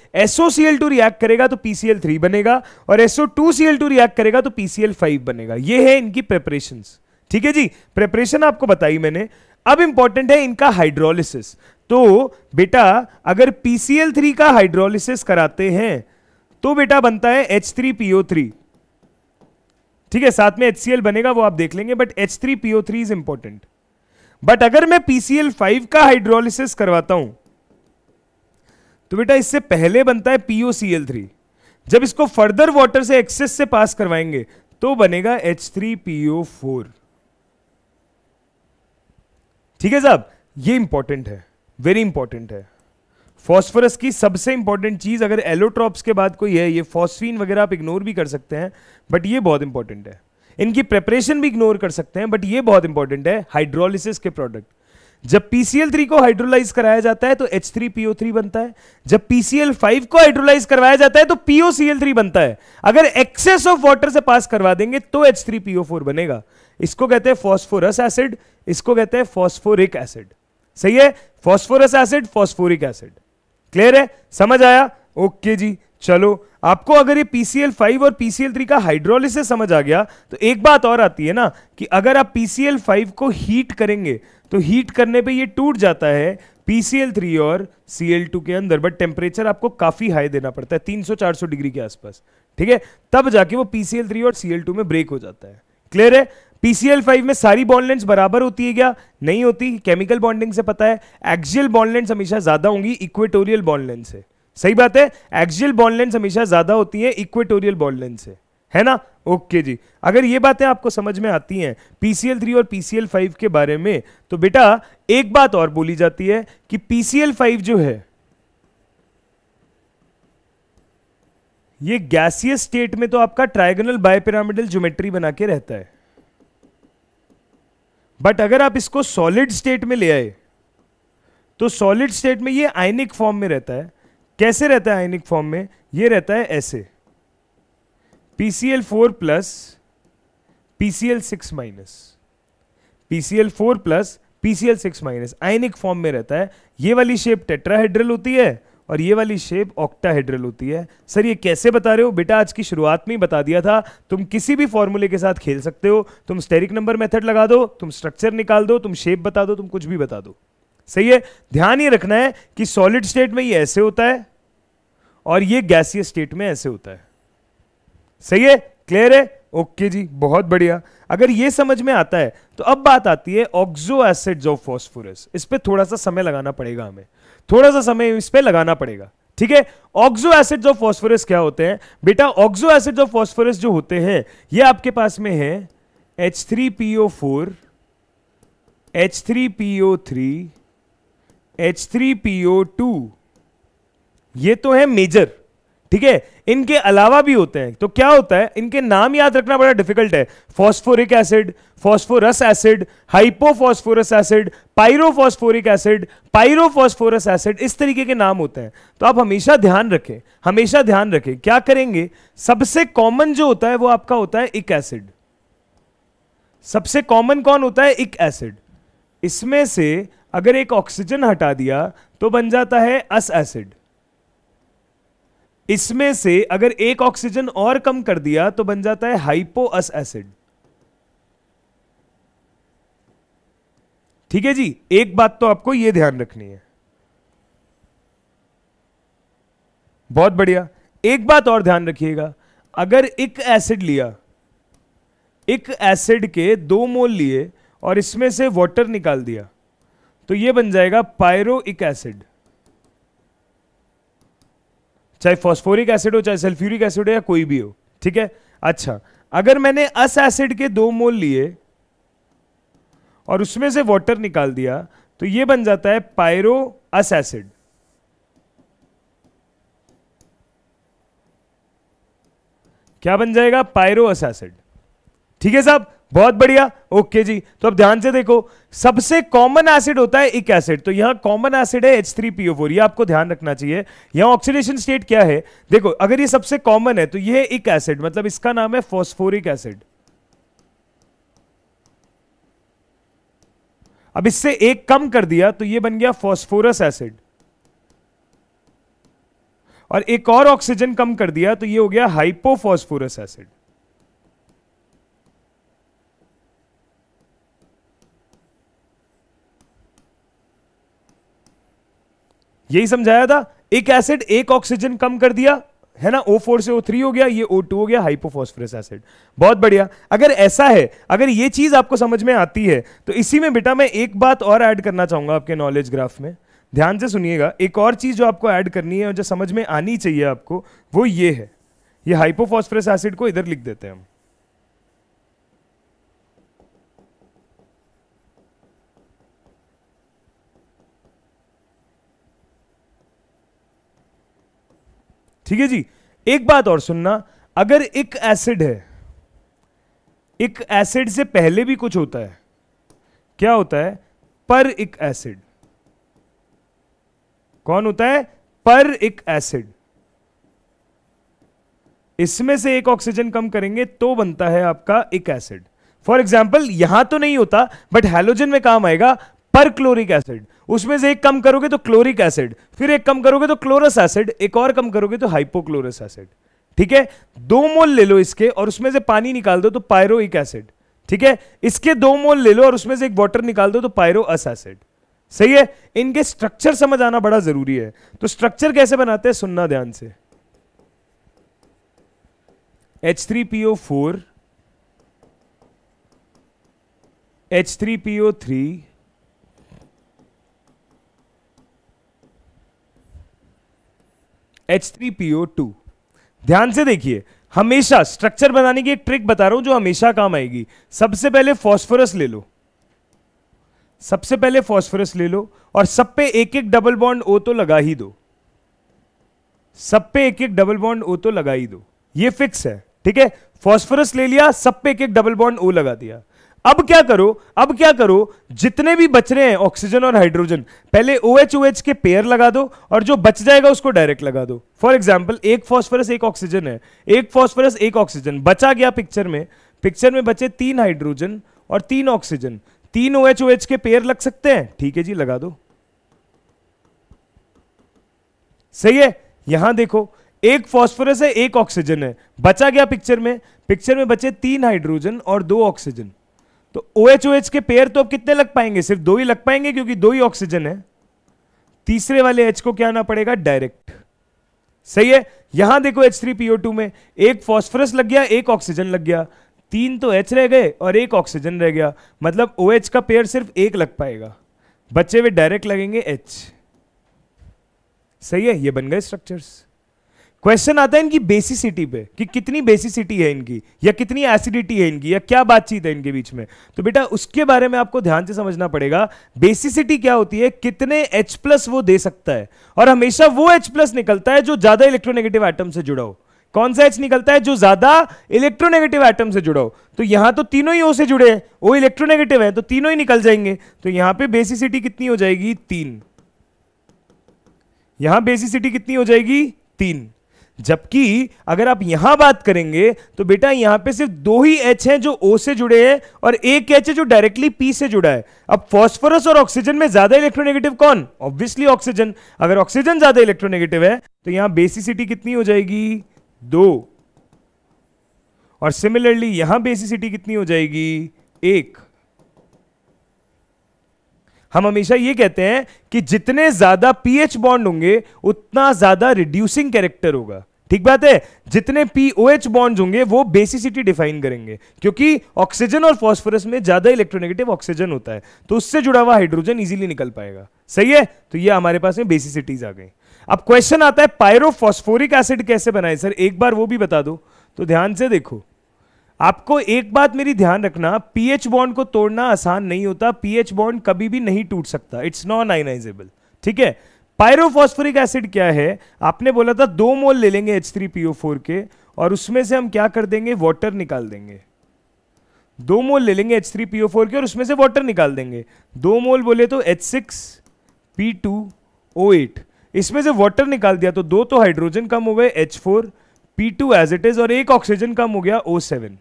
टू रिएक्ट करेगा तो पीसीएल थ्री बनेगा और एसओ टू टू रिएक्ट करेगा तो पीसीएल फाइव बनेगा ये है इनकी प्रेपरेशन ठीक है जी प्रेपरेशन आपको बताई मैंने अब इंपॉर्टेंट है इनका हाइड्रोलिसिस तो बेटा अगर पीसीएल थ्री का हाइड्रोलिसिस कराते हैं तो बेटा बनता है एच थ्री पीओ थ्री ठीक है साथ में एच बनेगा वो आप देख लेंगे but H three PO three is important but अगर मैं पीसीएल फाइव का हाइड्रोलिसिस करवाता हूं तो बेटा इससे पहले बनता है पीओसीएल थ्री जब इसको फर्दर वाटर से एक्सेस से पास करवाएंगे तो बनेगा एच थ्री पीओ फोर ठीक है साहब ये इंपॉर्टेंट है वेरी इंपॉर्टेंट है फॉस्फोरस की सबसे इंपॉर्टेंट चीज़ अगर एलोट्रॉप्स के बाद कोई है ये फॉस्फीन वगैरह आप इग्नोर भी कर सकते हैं बट ये बहुत इंपॉर्टेंट है इनकी प्रेपरेशन भी इग्नोर कर सकते हैं बट ये बहुत इंपॉर्टेंट है हाइड्रोलिसिस के प्रोडक्ट जब PCl3 को हाइड्रोलाइज कराया जाता है तो H3PO3 बनता है जब PCl5 को हाइड्रोलाइज करवाया जाता है तो POCl3 बनता है अगर एक्सेस ऑफ वाटर से पास करवा देंगे तो H3PO4 बनेगा इसको कहते हैं फॉस्फोरस एसिड इसको कहते हैं फॉस्फोरिक एसिड सही है phosphorous acid phosphoric acid clear है समझ आया ओके जी चलो आपको अगर ये PCL5 और PCL3 का हाइड्रोलिस समझ आ गया तो एक बात और आती है ना कि अगर आप PCL5 को हीट करेंगे तो हीट करने पे ये टूट जाता है पीसीएल थ्री और सीएल टू के अंदर बट टेम्परेचर आपको काफी हाई देना पड़ता है 300-400 डिग्री के आसपास ठीक है तब जाके वो पीसीएल थ्री और सीएल टू में ब्रेक हो जाता है क्लियर है पीसीएल फाइव में सारी बॉन्ड लेंथ बराबर होती है क्या नहीं होती केमिकल बॉन्डिंग से पता है एक्जियल बॉन्ड लेंथ हमेशा ज्यादा होंगी इक्वेटोरियल बॉन्ड लेंथ से सही बात है एक्जियल बॉन्ड लेंथ हमेशा ज्यादा होती है इक्वेटोरियल बॉन्ड लेंथ से है ना ओके जी अगर ये बातें आपको समझ में आती हैं पीसीएल थ्री और पीसीएल फाइव के बारे में तो बेटा एक बात और बोली जाती है कि पीसीएल फाइव जो है ये गैसियस स्टेट में तो आपका ट्राइगनल बायपिरामिडल ज्योमेट्री बना के रहता है बट अगर आप इसको सॉलिड स्टेट में ले आए तो सॉलिड स्टेट में ये आयनिक फॉर्म में रहता है कैसे रहता है आयनिक फॉर्म में ये रहता है ऐसे PCl4 four plus PCl6 six minus PCl4 four plus PCl6 six minus ionic form में रहता है ये वाली शेप टेट्राहेड्रल होती है और ये वाली शेप ऑक्टाहेड्रल होती है सर ये कैसे बता रहे हो बेटा आज की शुरुआत में ही बता दिया था तुम किसी भी फॉर्मूले के साथ खेल सकते हो तुम स्टेरिक नंबर मेथड लगा दो तुम स्ट्रक्चर निकाल दो तुम शेप बता दो तुम कुछ भी बता दो सही है ध्यान ये रखना है कि सॉलिड स्टेट में ये ऐसे होता है और ये गैसीय स्टेट में ऐसे होता है सही है क्लियर है ओके जी बहुत बढ़िया अगर ये समझ में आता है तो अब बात आती है ऑक्सो एसिड्स ऑफ फॉस्फोरस इस पर थोड़ा सा समय लगाना पड़ेगा हमें थोड़ा सा समय इस पर लगाना पड़ेगा ठीक है ऑक्सो एसिड जो फॉस्फोरस क्या होते हैं बेटा ऑक्सो एसिड ऑफ फॉस्फोरस जो होते हैं ये आपके पास में है H three P O four H three P O three H three P O two ये तो है मेजर ठीक है इनके अलावा भी होते हैं तो क्या होता है इनके नाम याद रखना बड़ा डिफिकल्ट है phosphoric acid phosphorous acid hypophosphorous acid pyrophosphoric acid pyrophosphorous acid इस तरीके के नाम होते हैं तो आप हमेशा ध्यान रखें हमेशा ध्यान रखें क्या करेंगे सबसे कॉमन जो होता है वो आपका होता है इक एसिड सबसे कॉमन कौन होता है इक एसिड इसमें से अगर एक ऑक्सीजन हटा दिया तो बन जाता है अस एसिड इसमें से अगर एक ऑक्सीजन और कम कर दिया तो बन जाता है हाइपोअस एसिड ठीक है जी एक बात तो आपको यह ध्यान रखनी है बहुत बढ़िया एक बात और ध्यान रखिएगा अगर एक एसिड लिया एक एसिड के दो मोल लिए और इसमें से वाटर निकाल दिया तो यह बन जाएगा पायरोइक एसिड चाहे फॉस्फोरिक एसिड हो चाहे सल्फ्यूरिक एसिड हो या कोई भी हो ठीक है अच्छा अगर मैंने अस एसिड के दो मोल लिए और उसमें से वाटर निकाल दिया तो ये बन जाता है पायरो अस एसिड क्या बन जाएगा पायरो अस एसिड ठीक है साहब बहुत बढ़िया ओके जी तो अब ध्यान से देखो सबसे कॉमन एसिड होता है एक एसिड तो यहां कॉमन एसिड है H3PO4 ये आपको ध्यान रखना चाहिए यहां ऑक्सीडेशन स्टेट क्या है देखो अगर ये सबसे कॉमन है तो ये एक एसिड मतलब इसका नाम है फॉस्फोरिक एसिड अब इससे एक कम कर दिया तो ये बन गया फॉस्फोरस एसिड और एक और ऑक्सीजन कम कर दिया तो ये हो गया हाइपोफॉस्फोरस एसिड यही समझाया था एक एसिड एक ऑक्सीजन कम कर दिया है ना O4 से O3 हो गया ये O2 हो गया हाइपोफॉस्फोरस एसिड बहुत बढ़िया अगर ऐसा है अगर ये चीज आपको समझ में आती है तो इसी में बेटा मैं एक बात और ऐड करना चाहूंगा आपके नॉलेज ग्राफ में ध्यान से सुनिएगा एक और चीज जो आपको ऐड करनी है और जो समझ में आनी चाहिए आपको वो ये है ये हाइपोफॉस्फोरस एसिड को इधर लिख देते हैं हम ठीक है जी एक बात और सुनना अगर एक एसिड है एक एसिड से पहले भी कुछ होता है क्या होता है पर एक एसिड कौन होता है पर एक एसिड इसमें से एक ऑक्सीजन कम करेंगे तो बनता है आपका एक एसिड फॉर एग्जाम्पल यहां तो नहीं होता बट हेलोजन में काम आएगा पर क्लोरिक एसिड उसमें से एक कम करोगे तो क्लोरिक एसिड फिर एक कम करोगे तो क्लोरस एसिड एक और कम करोगे तो हाइपोक्लोरस एसिड ठीक है दो मोल ले लो इसके और उसमें से पानी निकाल दो तो पायरोइक एसिड ठीक है इसके दो मोल ले लो और उसमें से एक वाटर निकाल दो तो पायरो अस एसिड सही है इनके स्ट्रक्चर समझ आना बड़ा जरूरी है तो स्ट्रक्चर कैसे बनाते हैं सुनना ध्यान से H3PO4 H3PO3 H3PO2 ध्यान से देखिए हमेशा स्ट्रक्चर बनाने की एक ट्रिक बता रहा हूं जो हमेशा काम आएगी सबसे पहले फॉस्फोरस ले लो सबसे पहले फॉस्फोरस ले लो और सब पे एक एक डबल बॉन्ड ओ तो लगा ही दो सब पे एक एक डबल बॉन्ड ओ तो लगा ही दो ये फिक्स है ठीक है फॉस्फोरस ले लिया सब पे एक एक डबल बॉन्ड ओ लगा दिया अब क्या करो अब क्या करो जितने भी बच रहे हैं ऑक्सीजन और हाइड्रोजन पहले ओ एच ओ एच के पेयर लगा दो और जो बच जाएगा उसको डायरेक्ट लगा दो फॉर एग्जाम्पल एक फॉस्फरस एक ऑक्सीजन है एक फॉस्फरस एक ऑक्सीजन बचा गया पिक्चर में पिक्चर में बचे तीन हाइड्रोजन और तीन ऑक्सीजन तीन ओ एच ओ एच के पेयर लग सकते हैं ठीक है जी लगा दो सही है यहां देखो एक फॉस्फोरस है एक ऑक्सीजन है बचा गया पिक्चर में पिक्चर में बचे तीन हाइड्रोजन और दो ऑक्सीजन तो ओ एच ओ एच के पेयर तो अब कितने लग पाएंगे सिर्फ दो ही लग पाएंगे क्योंकि दो ही ऑक्सीजन है तीसरे वाले एच को क्या आना पड़ेगा डायरेक्ट सही है यहां देखो एच थ्री पीओ टू में एक फॉस्फोरस लग गया एक ऑक्सीजन लग गया तीन तो एच रह गए और एक ऑक्सीजन रह गया मतलब ओ OH का पेयर सिर्फ एक लग पाएगा बच्चे वे डायरेक्ट लगेंगे एच सही है ये बन गए स्ट्रक्चर्स क्वेश्चन आता है इनकी बेसिसिटी पे कि कितनी बेसिसिटी है इनकी या कितनी एसिडिटी है इनकी या क्या बातचीत है इनके बीच में तो बेटा उसके बारे में आपको ध्यान से समझना पड़ेगा बेसिसिटी क्या होती है कितने एच प्लस वो दे सकता है और हमेशा वो एच प्लस निकलता है जो ज्यादा इलेक्ट्रोनेगेटिव आइटम से जुड़ा हो कौन सा एच निकलता है जो ज्यादा इलेक्ट्रोनेगेटिव आइटम से जुड़ा हो तो यहां तो तीनों ही ओ से जुड़े हैं वो इलेक्ट्रोनेगेटिव है तो तीनों ही निकल जाएंगे तो यहां पर बेसिसिटी कितनी हो जाएगी तीन यहां बेसिसिटी कितनी हो जाएगी तीन जबकि अगर आप यहां बात करेंगे तो बेटा यहां पे सिर्फ दो ही एच हैं जो ओ से जुड़े हैं और एक एच है जो डायरेक्टली पी से जुड़ा है अब फास्फोरस और ऑक्सीजन में ज्यादा इलेक्ट्रोनेगेटिव कौन ऑब्वियसली ऑक्सीजन अगर ऑक्सीजन ज्यादा इलेक्ट्रोनेगेटिव है तो यहां बेसिसिटी कितनी हो जाएगी दो और सिमिलरली यहां बेसिसिटी कितनी हो जाएगी एक हम हमेशा ये कहते हैं कि जितने ज्यादा पीएच बॉन्ड होंगे उतना ज्यादा रिड्यूसिंग कैरेक्टर होगा ठीक बात है जितने पीओएच बॉन्ड होंगे वो बेसिसिटी डिफाइन करेंगे क्योंकि ऑक्सीजन और फॉस्फोरस में ज्यादा इलेक्ट्रोनेगेटिव ऑक्सीजन होता है तो उससे जुड़ा हुआ हाइड्रोजन इजीली निकल पाएगा सही है तो ये हमारे पास में बेसिसिटीज आ गई अब क्वेश्चन आता है पायरोफॉस्फोरिक एसिड कैसे बनाए सर एक बार वो भी बता दो तो ध्यान से देखो आपको एक बात मेरी ध्यान रखना पीएच बॉन्ड को तोड़ना आसान नहीं होता पीएच बॉन्ड कभी भी नहीं टूट सकता इट्स नॉन आइनाइजेबल ठीक है पायरोफॉस्फोरिक एसिड क्या है आपने बोला था दो मोल ले लेंगे एच थ्री पीओ फोर के और उसमें से हम क्या कर देंगे वाटर निकाल देंगे दो मोल ले लेंगे एच थ्री पीओ फोर के और उसमें से वाटर निकाल देंगे दो मोल बोले तो H six P two O eight इसमें से वाटर निकाल दिया तो दो तो हाइड्रोजन कम हो गए H four P two as it is और एक ऑक्सीजन कम हो गया ओ सेवन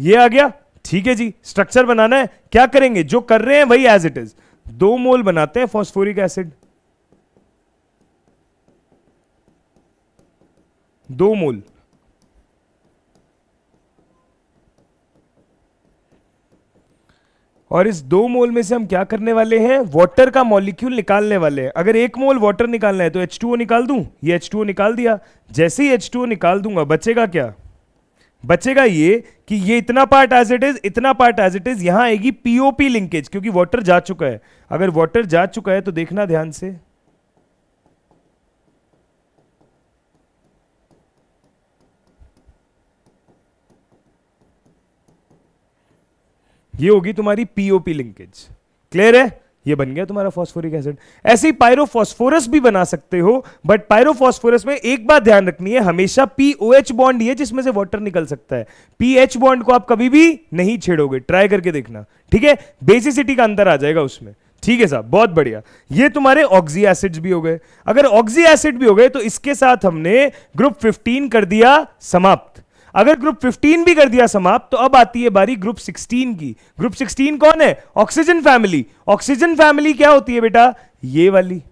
ये आ गया ठीक है जी स्ट्रक्चर बनाना है क्या करेंगे जो कर रहे हैं वही एज इट इज दो मोल बनाते हैं फॉस्फोरिक एसिड दो मोल और इस दो मोल में से हम क्या करने वाले हैं वाटर का मॉलिक्यूल निकालने वाले हैं अगर एक मोल वाटर निकालना है तो H2O निकाल दूं ये H2O निकाल दिया जैसे ही H2O निकाल दूंगा बचेगा क्या बचेगा ये कि ये इतना पार्ट एज इट इज इतना पार्ट एज इट इज यहां आएगी पीओपी लिंकेज क्योंकि वाटर जा चुका है अगर वाटर जा चुका है तो देखना ध्यान से ये होगी तुम्हारी पीओपी लिंकेज क्लियर है ये बन गया तुम्हारा फॉस्फोरिक एसिड ऐसे ही पायरोफॉस्फोरस भी बना सकते हो बट पायरोफॉस्फोरस में एक बात ध्यान रखनी है हमेशा पीओएच बॉन्ड ही है जिसमें से वाटर निकल सकता है पीएच बॉन्ड को आप कभी भी नहीं छेड़ोगे ट्राई करके देखना ठीक है बेसिसिटी का अंतर आ जाएगा उसमें ठीक है साहब बहुत बढ़िया ये तुम्हारे ऑक्सी एसिड्स भी हो गए अगर ऑक्सी एसिड भी हो गए तो इसके साथ हमने ग्रुप 15 कर दिया समाप्त अगर ग्रुप 15 भी कर दिया समाप्त तो अब आती है बारी ग्रुप 16 की ग्रुप 16 कौन है ऑक्सीजन फैमिली ऑक्सीजन फैमिली क्या होती है बेटा ये वाली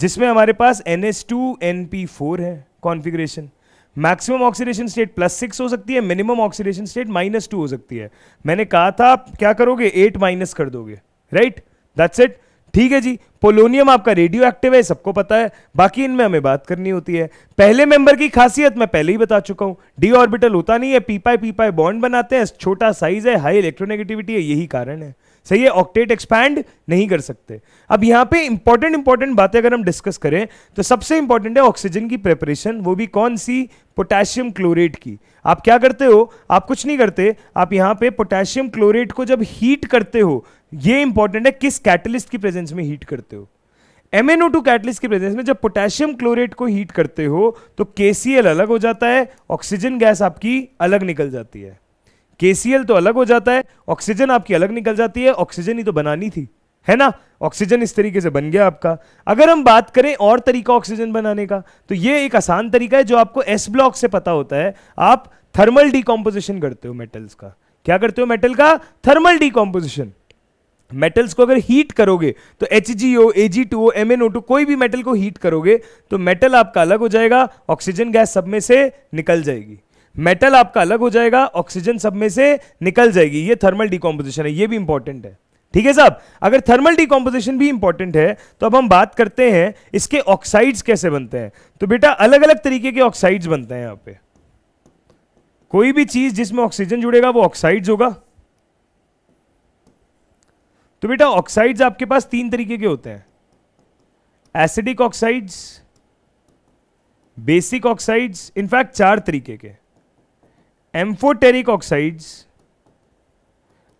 जिसमें हमारे पास NH2 NP4 है configuration maximum oxidation state plus six हो सकती है minimum oxidation state minus two हो सकती है मैंने कहा था आप क्या करोगे एट माइनस कर दोगे राइट दैट्स इट ठीक है जी पोलोनियम आपका रेडियो एक्टिव है सबको पता है बाकी इनमें हमें बात करनी होती है पहले मेंबर की खासियत मैं पहले ही बता चुका हूं डी ऑर्बिटल होता नहीं है पीपाई पीपाई बॉन्ड बनाते हैं छोटा साइज है हाई इलेक्ट्रोनेगेटिविटी है यही कारण है सही है ऑक्टेट एक्सपैंड नहीं कर सकते अब यहां पे इंपॉर्टेंट इंपॉर्टेंट बातें अगर हम डिस्कस करें तो सबसे इंपॉर्टेंट है ऑक्सीजन की प्रेपरेशन वो भी कौन सी पोटेशियम क्लोरेट की आप क्या करते हो आप कुछ नहीं करते आप यहां पे पोटेशियम क्लोरेट को जब हीट करते हो ये इंपॉर्टेंट है किस कैटलिस्ट की प्रेजेंस में हीट करते हो MnO2 कैटलिस्ट की प्रेजेंस में जब पोटेशियम क्लोरेट को हीट करते हो तो KCl अलग हो जाता है ऑक्सीजन गैस आपकी अलग निकल जाती है KCl तो अलग हो जाता है ऑक्सीजन आपकी अलग निकल जाती है ऑक्सीजन ही तो बनानी थी है ना ऑक्सीजन इस तरीके से बन गया आपका अगर हम बात करें और तरीका ऑक्सीजन बनाने का तो ये एक आसान तरीका है जो आपको एस ब्लॉक से पता होता है आप थर्मल डिकॉम्पोजिशन करते हो मेटल्स का क्या करते हो मेटल का थर्मल डिकॉम्पोजिशन मेटल्स को अगर हीट करोगे तो H G O A G two O M N O two कोई भी मेटल को हीट करोगे तो मेटल आपका अलग हो जाएगा ऑक्सीजन गैस सब में से निकल जाएगी मेटल आपका अलग हो जाएगा ऑक्सीजन सब में से निकल जाएगी ये थर्मल डिकम्पोजिशन है ये भी इंपॉर्टेंट है ठीक है साहब अगर थर्मल डिकम्पोजिशन भी इंपॉर्टेंट है तो अब हम बात करते हैं इसके ऑक्साइड्स कैसे बनते हैं तो बेटा अलग अलग तरीके के ऑक्साइड्स बनते हैं यहाँ पे कोई भी चीज जिसमें ऑक्सीजन जुड़ेगा वो ऑक्साइड्स होगा तो बेटा ऑक्साइड्स आपके पास तीन तरीके के होते हैं acidic oxides basic oxides in fact चार तरीके के एम्फोटेरिक ऑक्साइड्स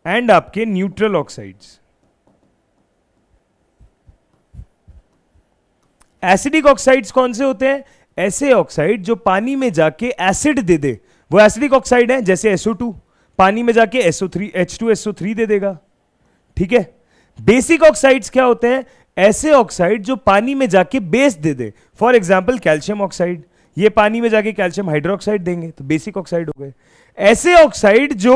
एंड आपके न्यूट्रल ऑक्साइड्स एसिडिक ऑक्साइड्स कौन से होते हैं ऐसे ऑक्साइड जो पानी में जाके एसिड दे दे वो एसिडिक ऑक्साइड है जैसे SO2 पानी में जाके SO3 H2SO3 दे देगा ठीक है बेसिक ऑक्साइड्स क्या होते हैं ऐसे ऑक्साइड जो पानी में जाके बेस दे दे फॉर एग्जाम्पल कैल्शियम ऑक्साइड ये पानी में जाके कैल्शियम हाइड्रोक्साइड देंगे तो बेसिक ऑक्साइड हो गए ऐसे ऑक्साइड जो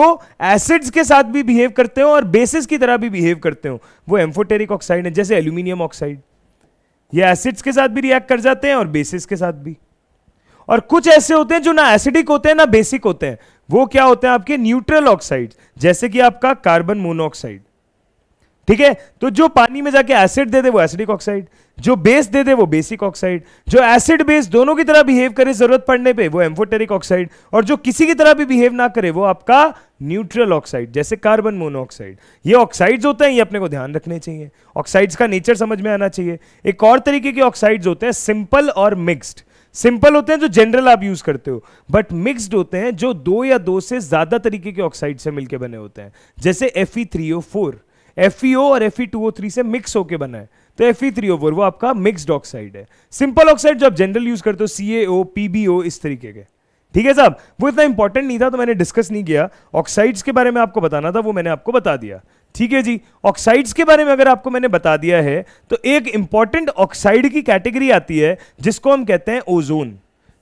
एसिड्स के साथ भी बिहेव करते हो और बेसिस की तरह भी बिहेव करते हो वो एम्फोटेरिक ऑक्साइड है जैसे एल्यूमिनियम ऑक्साइड ये एसिड्स के साथ भी रिएक्ट कर जाते हैं और बेसिस के साथ भी और कुछ ऐसे होते हैं जो ना एसिडिक होते हैं ना बेसिक होते हैं वो क्या होते हैं आपके न्यूट्रल ऑक्साइड जैसे कि आपका कार्बन मोनोऑक्साइड ठीक है तो जो पानी में जाके एसिड दे दे वो एसिडिक ऑक्साइड जो बेस दे दे वो बेसिक ऑक्साइड जो एसिड बेस दोनों की तरह बिहेव करे जरूरत पड़ने पे वो एम्फोटेरिक ऑक्साइड और जो किसी की तरह भी बिहेव ना करे वो आपका न्यूट्रल ऑक्साइड जैसे कार्बन मोनोऑक्साइड ये ऑक्साइड्स होते हैं ये अपने को ध्यान रखने चाहिए ऑक्साइड्स का नेचर समझ में आना चाहिए एक और तरीके के ऑक्साइड्स होते हैं सिंपल और मिक्सड सिंपल होते हैं जो जनरल आप यूज करते हो बट मिक्सड होते हैं जो दो या दो से ज्यादा तरीके के ऑक्साइड से मिलकर बने होते हैं जैसे F E three O four F e और एफ e से मिक्स होकर बना है तो एफ थ्री ओवर वो आपका मिक्सड ऑक्साइड है सिंपल ऑक्साइड जो आप जनरल यूज करते हो सी ओ पीबीओ इस तरीके के ठीक है साहब वो इतना इंपॉर्टेंट नहीं था तो मैंने डिस्कस नहीं किया ऑक्साइड्स के बारे में आपको बताना था वो मैंने आपको बता दिया ठीक है जी ऑक्साइड्स के बारे में अगर आपको मैंने बता दिया है तो एक इंपॉर्टेंट ऑक्साइड की कैटेगरी आती है जिसको हम कहते हैं ओजोन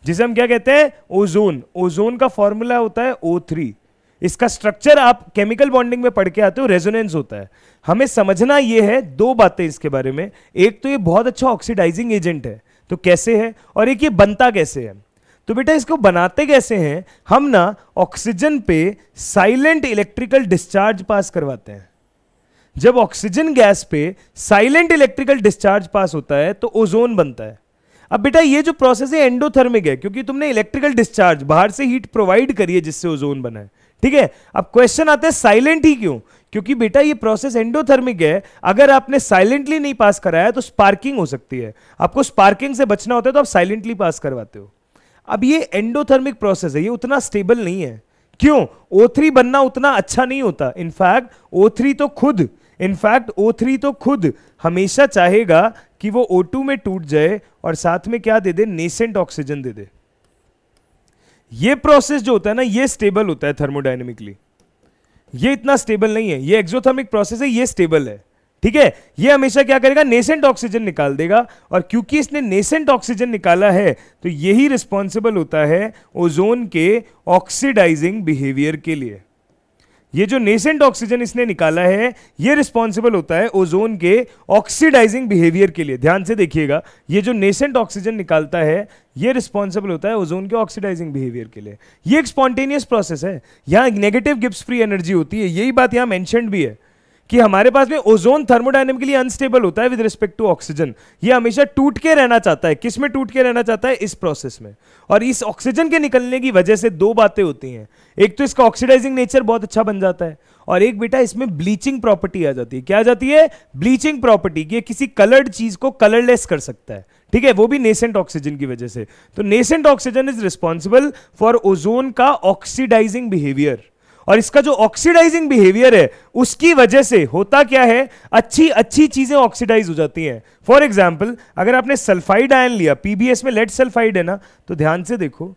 जिसे हम क्या कहते हैं ओजोन ओजोन का फॉर्मूला होता है ओ थ्री इसका स्ट्रक्चर आप केमिकल बॉन्डिंग में पढ़ के आते हो रेजोनेंस होता है हमें समझना यह है दो बातें इसके बारे में एक तो ये बहुत अच्छा ऑक्सीडाइजिंग एजेंट है तो कैसे है और एक ये बनता कैसे है तो बेटा इसको बनाते कैसे हैं हम ना ऑक्सीजन पे साइलेंट इलेक्ट्रिकल डिस्चार्ज पास करवाते हैं जब ऑक्सीजन गैस पे साइलेंट इलेक्ट्रिकल डिस्चार्ज पास होता है तो ओजोन बनता है अब बेटा ये जो प्रोसेस है एंडोथर्मिक है क्योंकि तुमने इलेक्ट्रिकल डिस्चार्ज बाहर से हीट प्रोवाइड करी है जिससे ओजोन बना है ठीक है अब क्वेश्चन आता है साइलेंट ही क्यों क्योंकि बेटा ये प्रोसेस एंडोथर्मिक है अगर आपने साइलेंटली नहीं पास कराया तो स्पार्किंग हो सकती है आपको स्पार्किंग से बचना होता है तो आप साइलेंटली पास करवाते हो अब ये एंडोथर्मिक प्रोसेस है ये उतना स्टेबल नहीं है क्यों ओ बनना उतना अच्छा नहीं होता इनफैक्ट ओ तो खुद इनफैक्ट ओ तो खुद हमेशा चाहेगा कि वो ओ में टूट जाए और साथ में क्या दे दे नेसेंट ऑक्सीजन दे दे ये प्रोसेस जो होता है ना ये स्टेबल होता है थर्मोडाइनमिकली ये इतना स्टेबल नहीं है ये एक्सोथर्मिक प्रोसेस है ये स्टेबल है ठीक है ये हमेशा क्या करेगा नेसेंट ऑक्सीजन निकाल देगा और क्योंकि इसने नेसेंट ऑक्सीजन निकाला है तो यही रिस्पॉन्सिबल होता है ओजोन के ऑक्सीडाइजिंग बिहेवियर के लिए ये जो नेसेंट ऑक्सीजन इसने निकाला है ये रिस्पॉन्सिबल होता है ओजोन के ऑक्सीडाइजिंग बिहेवियर के लिए ध्यान से देखिएगा ये जो नेसेंट ऑक्सीजन निकालता है ये रिस्पॉन्सिबल होता है ओजोन के ऑक्सीडाइजिंग बिहेवियर के लिए ये एक स्पॉन्टेनियस प्रोसेस है यहाँ नेगेटिव गिप्स फ्री एनर्जी होती है यही बात यहाँ मैंशनड भी है कि हमारे पास में ओजोन थर्मोडाइनमिकली अनस्टेबल होता है विद रिस्पेक्ट टू ऑक्सीजन ये हमेशा टूट के रहना चाहता है किस में टूट के रहना चाहता है इस प्रोसेस में और इस ऑक्सीजन के निकलने की वजह से दो बातें होती हैं एक तो इसका ऑक्सीडाइजिंग नेचर बहुत अच्छा बन जाता है और एक बेटा इसमें ब्लीचिंग प्रॉपर्टी आ जाती है क्या आ जाती है ब्लीचिंग प्रॉपर्टी ये किसी कलर्ड चीज को कलरलेस कर सकता है ठीक है वो भी नेसेंट ऑक्सीजन की वजह से तो nascent oxygen is responsible for ozone का ऑक्सीडाइजिंग बिहेवियर और इसका जो ऑक्सीडाइजिंग बिहेवियर है उसकी वजह से होता क्या है अच्छी अच्छी चीजें ऑक्सीडाइज हो जाती हैं फॉर एग्जाम्पल अगर आपने सल्फाइड आयन लिया पीबीएस में लेड सल्फाइड है ना तो ध्यान से देखो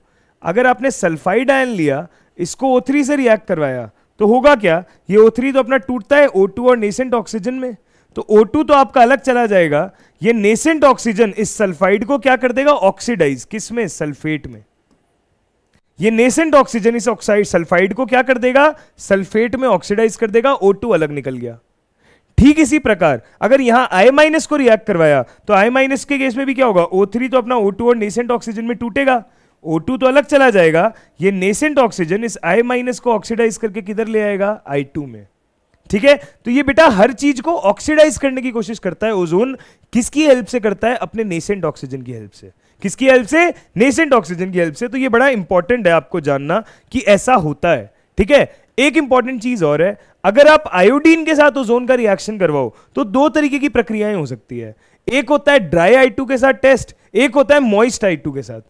अगर आपने सल्फाइड आयन लिया इसको ओ से रिएक्ट करवाया तो होगा क्या ये ओ तो अपना टूटता है ओ और नेसेंट ऑक्सीजन में तो ओ तो आपका अलग चला जाएगा ये नेसेंट ऑक्सीजन इस सल्फाइड को क्या कर देगा ऑक्सीडाइज किस में सल्फेट में ये नेसेंट ऑक्सीजन इस ऑक्साइड सल्फाइड को क्या कर देगा सल्फेट में ऑक्सीडाइज कर देगा ओ टू अलग निकल गया ठीक इसी प्रकार अगर यहां आई माइनस को रिएक्ट करवाया तो आई माइनस के केस में भी क्या होगा ओ थ्री तो अपना ओ टू और नेसेंट ऑक्सीजन में टूटेगा ओ टू तो अलग चला जाएगा ये नेसेंट ऑक्सीजन इस आई माइनस को ऑक्सीडाइज करके किधर ले आएगा आई टू में ठीक है तो ये बेटा हर चीज को ऑक्सीडाइज करने की कोशिश करता है ओजोन किसकी हेल्प से करता है अपने नेसेंट ऑक्सीजन की हेल्प से किसकी हेल्प से नेसेंट ऑक्सीजन की हेल्प से तो ये बड़ा इंपॉर्टेंट है आपको जानना कि ऐसा होता है ठीक है एक इंपॉर्टेंट चीज और है अगर आप आयोडीन के साथ ओजोन का रिएक्शन करवाओ तो दो तरीके की प्रक्रियाएं हो सकती है एक होता है ड्राई आई के साथ टेस्ट एक होता है मॉइस्ट आई के साथ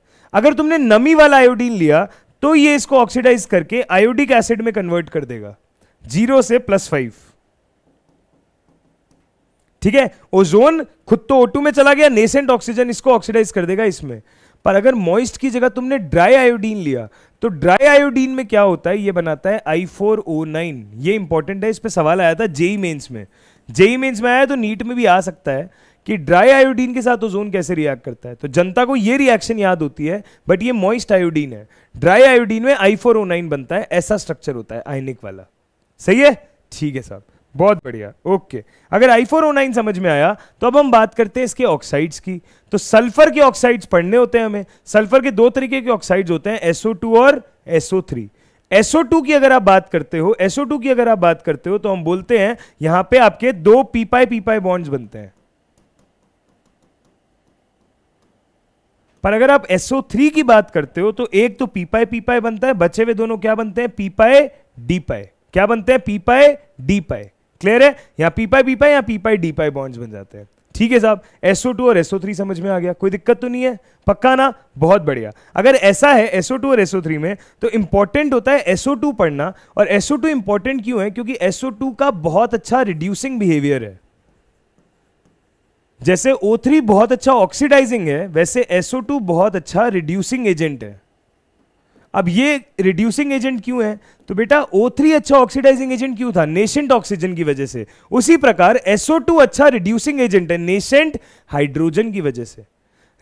अगर तुमने नमी वाला आयोडीन लिया तो ये इसको ऑक्सीडाइज करके आयोडिक एसिड में कन्वर्ट कर देगा जीरो से प्लस फाइव ठीक है ओजोन खुद तो ओ में चला गया नेसेंट ऑक्सीजन इसको ऑक्सीडाइज कर देगा इसमें पर अगर मॉइस्ट की जगह तुमने ड्राई आयोडीन लिया तो ड्राई आयोडीन में क्या होता है ये बनाता है आई फोर ओ नाइन ये इंपॉर्टेंट है इस पर सवाल आया था जेई मेन्स e में जेई मेन्स e में आया तो नीट में भी आ सकता है कि ड्राई आयोडीन के साथ ओजोन कैसे रिएक्ट करता है तो जनता को ये रिएक्शन याद होती है बट ये मॉइस्ट आयोडीन है ड्राई आयोडीन में आई फोर ओ नाइन बनता है ऐसा स्ट्रक्चर होता है आइनिक वाला सही है ठीक है साहब बहुत बढ़िया ओके अगर आई फोर ओ नाइन समझ में आया तो अब हम बात करते हैं इसके ऑक्साइड्स की तो सल्फर के ऑक्साइड्स पढ़ने होते हैं हमें सल्फर के दो तरीके के ऑक्साइड्स होते हैं एसओ टू और एसओ थ्री एसओ टू की अगर आप बात करते हो एसओ टू की अगर आप बात करते हो तो हम बोलते हैं यहां पे आपके दो पीपाई पीपाई बॉन्ड्स बनते हैं पर अगर आप एसओ थ्री की बात करते हो तो एक तो पीपाई पीपाई बनता है बचे हुए दोनों क्या बनते हैं पीपाई डीपाई क्या बनते हैं पीपाई डीपाई क्लियर है यहाँ पीपाई पीपाई या पीपाई डीपाई बॉन्ड्स बन जाते हैं ठीक है साहब SO2 और SO3 समझ में आ गया कोई दिक्कत तो नहीं है पक्का ना बहुत बढ़िया अगर ऐसा है SO2 और SO3 में तो इंपॉर्टेंट होता है SO2 पढ़ना और SO2 इंपॉर्टेंट क्यों है क्योंकि SO2 का बहुत अच्छा रिड्यूसिंग बिहेवियर है जैसे O3 बहुत अच्छा ऑक्सीडाइजिंग है वैसे SO2 बहुत अच्छा रिड्यूसिंग एजेंट है अब ये रिड्यूसिंग एजेंट क्यों है तो बेटा O3 अच्छा ऑक्सीडाइजिंग एजेंट क्यों था नेशेंट ऑक्सीजन की वजह से उसी प्रकार SO2 अच्छा रिड्यूसिंग एजेंट है नेशेंट हाइड्रोजन की वजह से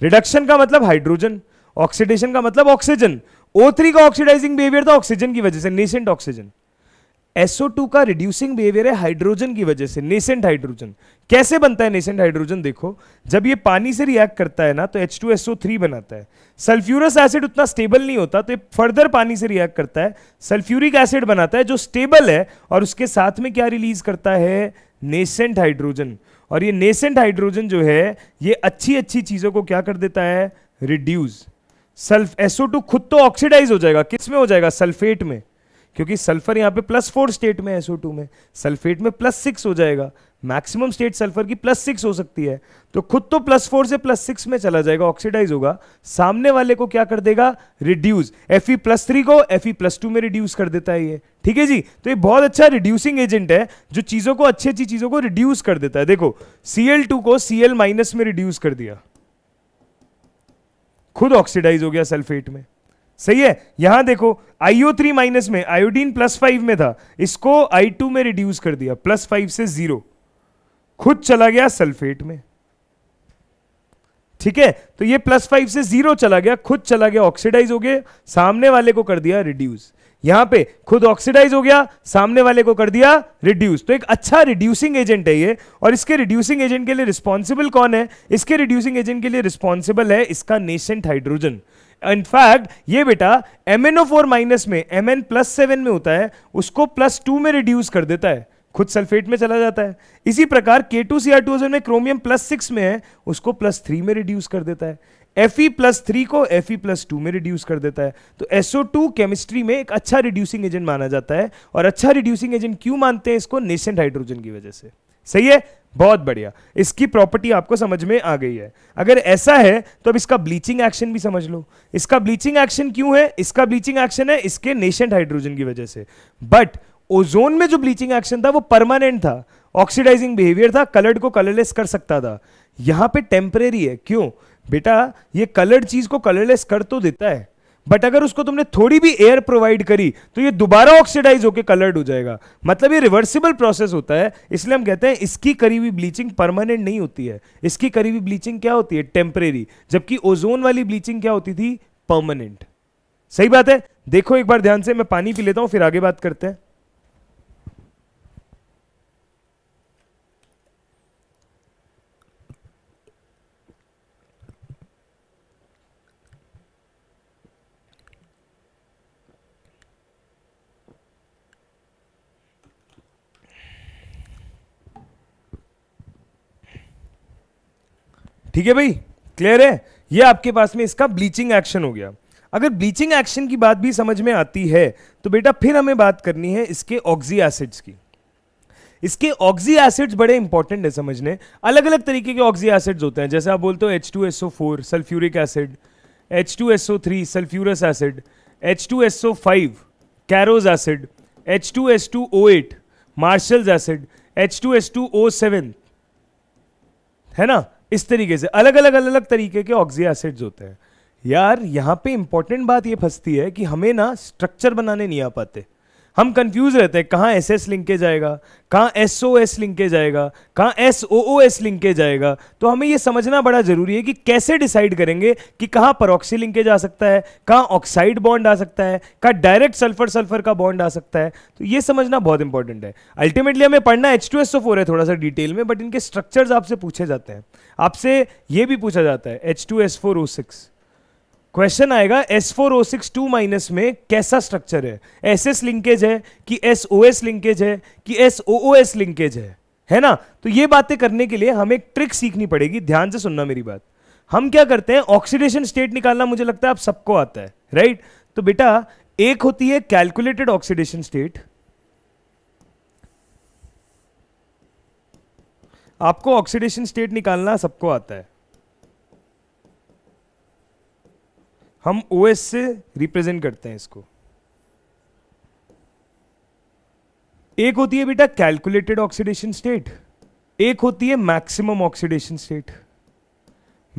रिडक्शन का मतलब हाइड्रोजन ऑक्सीडेशन का मतलब ऑक्सीजन O3 का ऑक्सीडाइजिंग बिहेवियर था ऑक्सीजन की वजह से नेशेंट ऑक्सीजन SO2 का रिड्यूसिंग बिहेवियर है हाइड्रोजन की वजह से नेसेंट हाइड्रोजन कैसे बनता है नेसेंट हाइड्रोजन देखो जब ये पानी से रिएक्ट करता है ना तो H2SO3 बनाता है सल्फ्यूरस एसिड उतना स्टेबल नहीं होता तो ये फर्दर पानी से रिएक्ट करता है सल्फ्यूरिक एसिड बनाता है जो स्टेबल है और उसके साथ में क्या रिलीज करता है नेसेंट हाइड्रोजन और ये नेसेंट हाइड्रोजन जो है ये अच्छी अच्छी चीज़ों को क्या कर देता है रिड्यूज सल्फ एसओ खुद तो ऑक्सीडाइज हो जाएगा किस में हो जाएगा सल्फेट में क्योंकि सल्फर यहाँ पे प्लस फोर स्टेट में टू में सल्फेट में प्लस सिक्स हो जाएगा मैक्सिमम स्टेट सल्फर की प्लस सिक्स हो सकती है तो खुद तो प्लस फोर से प्लस सिक्स में चला जाएगा ऑक्सीडाइज होगा सामने वाले को क्या कर देगा reduce F E plus three को एफ ई प्लस टू में रिड्यूस कर देता है ये ठीक है जी तो ये बहुत अच्छा रिड्यूसिंग एजेंट है जो चीज़ों को अच्छी अच्छी चीज़ों को रिड्यूस कर देता है देखो सी एल टू को सी एल माइनस में रिड्यूस कर दिया खुद ऑक्सीडाइज हो गया सल्फेट में सही है यहां देखो आईओ थ्री माइनस में आयोडीन प्लस फाइव में था इसको आई टू में रिड्यूस कर दिया प्लस फाइव से जीरो खुद चला गया सल्फेट में ठीक है तो ये प्लस फाइव से जीरो चला गया खुद चला गया ऑक्सीडाइज हो गया सामने वाले को कर दिया रिड्यूस यहां पे खुद ऑक्सीडाइज हो गया सामने वाले को कर दिया रिड्यूस तो एक अच्छा रिड्यूसिंग एजेंट है ये और इसके रिड्यूसिंग एजेंट के लिए रिस्पॉन्सिबल कौन है इसके रिड्यूसिंग एजेंट के लिए रिस्पॉन्सिबल है इसका नेशेंट हाइड्रोजन इनफैक्ट ये बेटा M N O four minus में एम एन प्लस सेवन में होता है उसको प्लस टू में रिड्यूस कर देता है खुद सल्फेट में चला जाता है इसी प्रकार के टू सी आर टू में क्रोमियम प्लस सिक्स में है उसको प्लस थ्री में रिड्यूस कर देता है एफ ई प्लस थ्री को एफ ई प्लस टू में रिड्यूस कर देता है तो एसओ टू केमिस्ट्री में एक अच्छा रिड्यूसिंग एजेंट माना जाता है और अच्छा रिड्यूसिंग एजेंट क्यों मानते हैं इसको नेशेंट हाइड्रोजन की वजह से सही है बहुत बढ़िया इसकी प्रॉपर्टी आपको समझ में आ गई है अगर ऐसा है तो अब इसका ब्लीचिंग एक्शन भी समझ लो इसका ब्लीचिंग एक्शन क्यों है इसका ब्लीचिंग एक्शन है इसके नेशेंट हाइड्रोजन की वजह से बट ओजोन में जो ब्लीचिंग एक्शन था वो परमानेंट था ऑक्सीडाइजिंग बिहेवियर था कलर्ड को कलरलेस कर सकता था यहां पे टेम्परेरी है क्यों बेटा ये कलर्ड चीज को कलरलेस कर तो देता है बट अगर उसको तुमने थोड़ी भी एयर प्रोवाइड करी तो ये दोबारा ऑक्सीडाइज होकर कलर्ड हो जाएगा मतलब ये रिवर्सिबल प्रोसेस होता है इसलिए हम कहते हैं इसकी करीबी ब्लीचिंग परमानेंट नहीं होती है इसकी करीबी ब्लीचिंग क्या होती है टेम्परेरी जबकि ओजोन वाली ब्लीचिंग क्या होती थी परमानेंट सही बात है देखो एक बार ध्यान से मैं पानी पी लेता हूं फिर आगे बात करते हैं ठीक है भाई क्लियर है ये आपके पास में इसका ब्लीचिंग एक्शन हो गया अगर ब्लीचिंग एक्शन की बात भी समझ में आती है तो बेटा फिर हमें बात करनी है इसके ऑक्सी एसिड्स की इसके ऑक्सी एसिड्स बड़े इंपॉर्टेंट है समझने अलग अलग तरीके के ऑक्सी एसिड्स होते हैं जैसे आप बोलते हो H two S O four sulphuric acid H two S O three sulphurous acid H two S O five Caro's acid H two S two O eight Marshall's acid H two S two O seven है ना इस तरीके से अलग अलग अलग अलग तरीके के ऑक्सी एसिड्स होते हैं यार यहां पे इंपॉर्टेंट बात ये फंसती है कि हमें ना स्ट्रक्चर बनाने नहीं आ पाते हम कंफ्यूज रहते हैं कहाँ एस एस लिंकेज आएगा कहाँ एस ओ एस लिंकेज आएगा कहाँ S O O S linkage आएगा तो हमें ये समझना बड़ा ज़रूरी है कि कैसे डिसाइड करेंगे कि कहाँ लिंक लिंकेज आ सकता है कहाँ ऑक्साइड बॉन्ड आ सकता है कहाँ डायरेक्ट सल्फर सल्फर का बॉन्ड आ सकता है तो ये समझना बहुत इंपॉर्टेंट है अल्टीमेटली हमें पढ़ना H two S O four है थोड़ा सा डिटेल में बट इनके स्ट्रक्चर्स आपसे पूछे जाते हैं आपसे ये भी पूछा जाता है H two S four O six question आएगा S four O six two minus में कैसा स्ट्रक्चर है एस एस लिंकेज है कि एस ओ एस लिंकेज है कि S O O S linkage है है ना तो ये बातें करने के लिए हमें एक ट्रिक सीखनी पड़ेगी ध्यान से सुनना मेरी बात हम क्या करते हैं ऑक्सीडेशन स्टेट निकालना मुझे लगता है आप सबको आता है राइट तो बेटा एक होती है कैलकुलेटेड ऑक्सीडेशन स्टेट आपको ऑक्सीडेशन स्टेट निकालना सबको आता है हम ओ से रिप्रेजेंट करते हैं इसको एक होती है बेटा कैलकुलेटेड ऑक्सीडेशन स्टेट एक होती है maximum oxidation state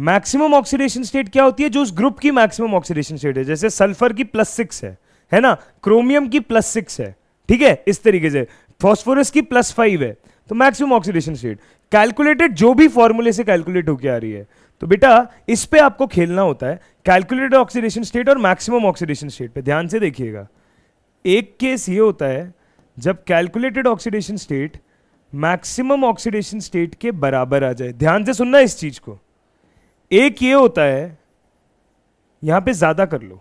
maximum oxidation state क्या होती है जो उस ग्रुप की मैक्सिमम ऑक्सीडेशन स्टेट है जैसे सल्फर की प्लस सिक्स है है ना क्रोमियम की प्लस सिक्स है ठीक है इस तरीके से फॉस्फोरस की प्लस फाइव है तो मैक्सिमम ऑक्सीडेशन स्टेट कैलकुलेटेड जो भी फॉर्मूले से कैलकुलेट होकर आ रही है तो बेटा इस पे आपको खेलना होता है कैलकुलेटेड ऑक्सीडेशन स्टेट और मैक्सिमम ऑक्सीडेशन स्टेट पे ध्यान से देखिएगा एक केस ये होता है जब calculated oxidation state maximum oxidation state के बराबर आ जाए ध्यान से सुनना इस चीज को एक ये होता है यहां पे ज्यादा कर लो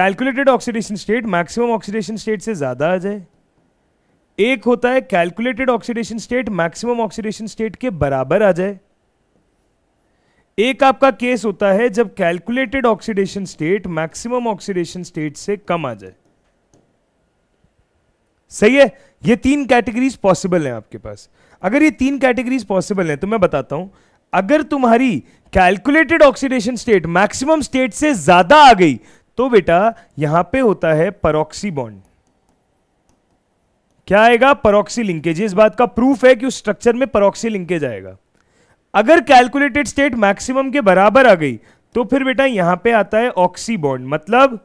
calculated oxidation state maximum oxidation state से ज्यादा आ जाए एक होता है calculated oxidation state maximum oxidation state के बराबर आ जाए एक आपका केस होता है जब calculated oxidation state maximum oxidation state से कम आ जाए सही है ये तीन कैटेगरीज पॉसिबल हैं आपके पास अगर ये तीन कैटेगरीज पॉसिबल हैं तो मैं बताता हूं अगर तुम्हारी calculated oxidation state maximum state से ज्यादा आ गई तो बेटा यहां पे होता है परोक्सी बॉन्ड क्या आएगा परोक्सी लिंकेज इस बात का प्रूफ है कि उस स्ट्रक्चर में परोक्सी लिंकेज आएगा अगर कैलकुलेटेड स्टेट मैक्सिमम के बराबर आ गई तो फिर बेटा यहां पे आता है ऑक्सी बॉन्ड मतलब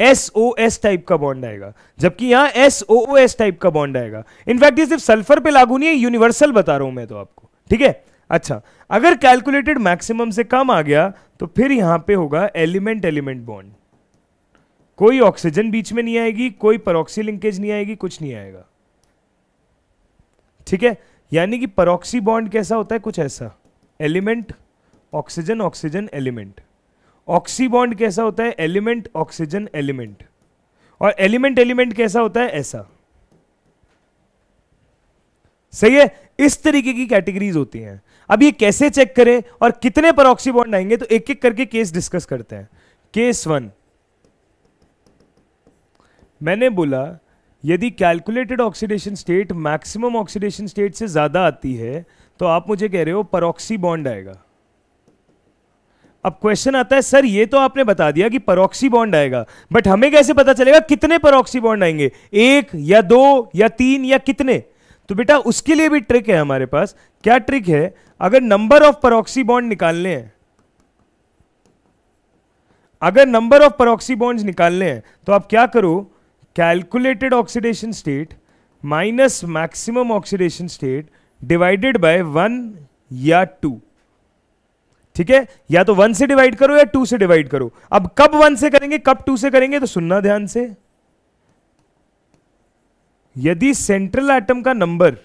एसओ एस टाइप का बॉन्ड आएगा जबकि यहां एसओ एस टाइप का बॉन्ड आएगा इनफैक्ट ये सिर्फ सल्फर पे लागू नहीं है यूनिवर्सल बता रहा हूं मैं तो आपको ठीक है अच्छा अगर कैलकुलेटेड मैक्सिमम से कम आ गया तो फिर यहां पे होगा एलिमेंट एलिमेंट बॉन्ड कोई ऑक्सीजन बीच में नहीं आएगी कोई परोक्सी लिंकेज नहीं आएगी कुछ नहीं आएगा ठीक है यानी कि परोक्सी बॉन्ड कैसा होता है कुछ ऐसा element oxygen oxygen element oxy bond कैसा होता है एलिमेंट ऑक्सीजन एलिमेंट और एलिमेंट एलिमेंट कैसा होता है ऐसा सही है इस तरीके की कैटेगरीज होती हैं अब ये कैसे चेक करें और कितने पर ऑक्सीबॉन्ड आएंगे तो एक एक करके केस डिस्कस करते हैं केस वन मैंने बोला यदि calculated oxidation state maximum oxidation state से ज्यादा आती है तो आप मुझे कह रहे हो परोक्सी बॉन्ड आएगा अब क्वेश्चन आता है सर ये तो आपने बता दिया कि परोक्सी बॉन्ड आएगा बट हमें कैसे पता चलेगा कितने परोक्सी बॉन्ड आएंगे एक या दो या तीन या कितने तो बेटा उसके लिए भी ट्रिक है हमारे पास क्या ट्रिक है अगर नंबर ऑफ परोक्सी बॉन्ड निकालने हैं अगर नंबर ऑफ परोक्सी बॉन्ड निकालने हैं तो आप क्या करो calculated oxidation state minus maximum oxidation state divided by one या टू ठीक है या तो वन से डिवाइड करो या टू से डिवाइड करो अब कब वन से करेंगे कब टू से करेंगे तो सुनना ध्यान से यदि सेंट्रल एटम का नंबर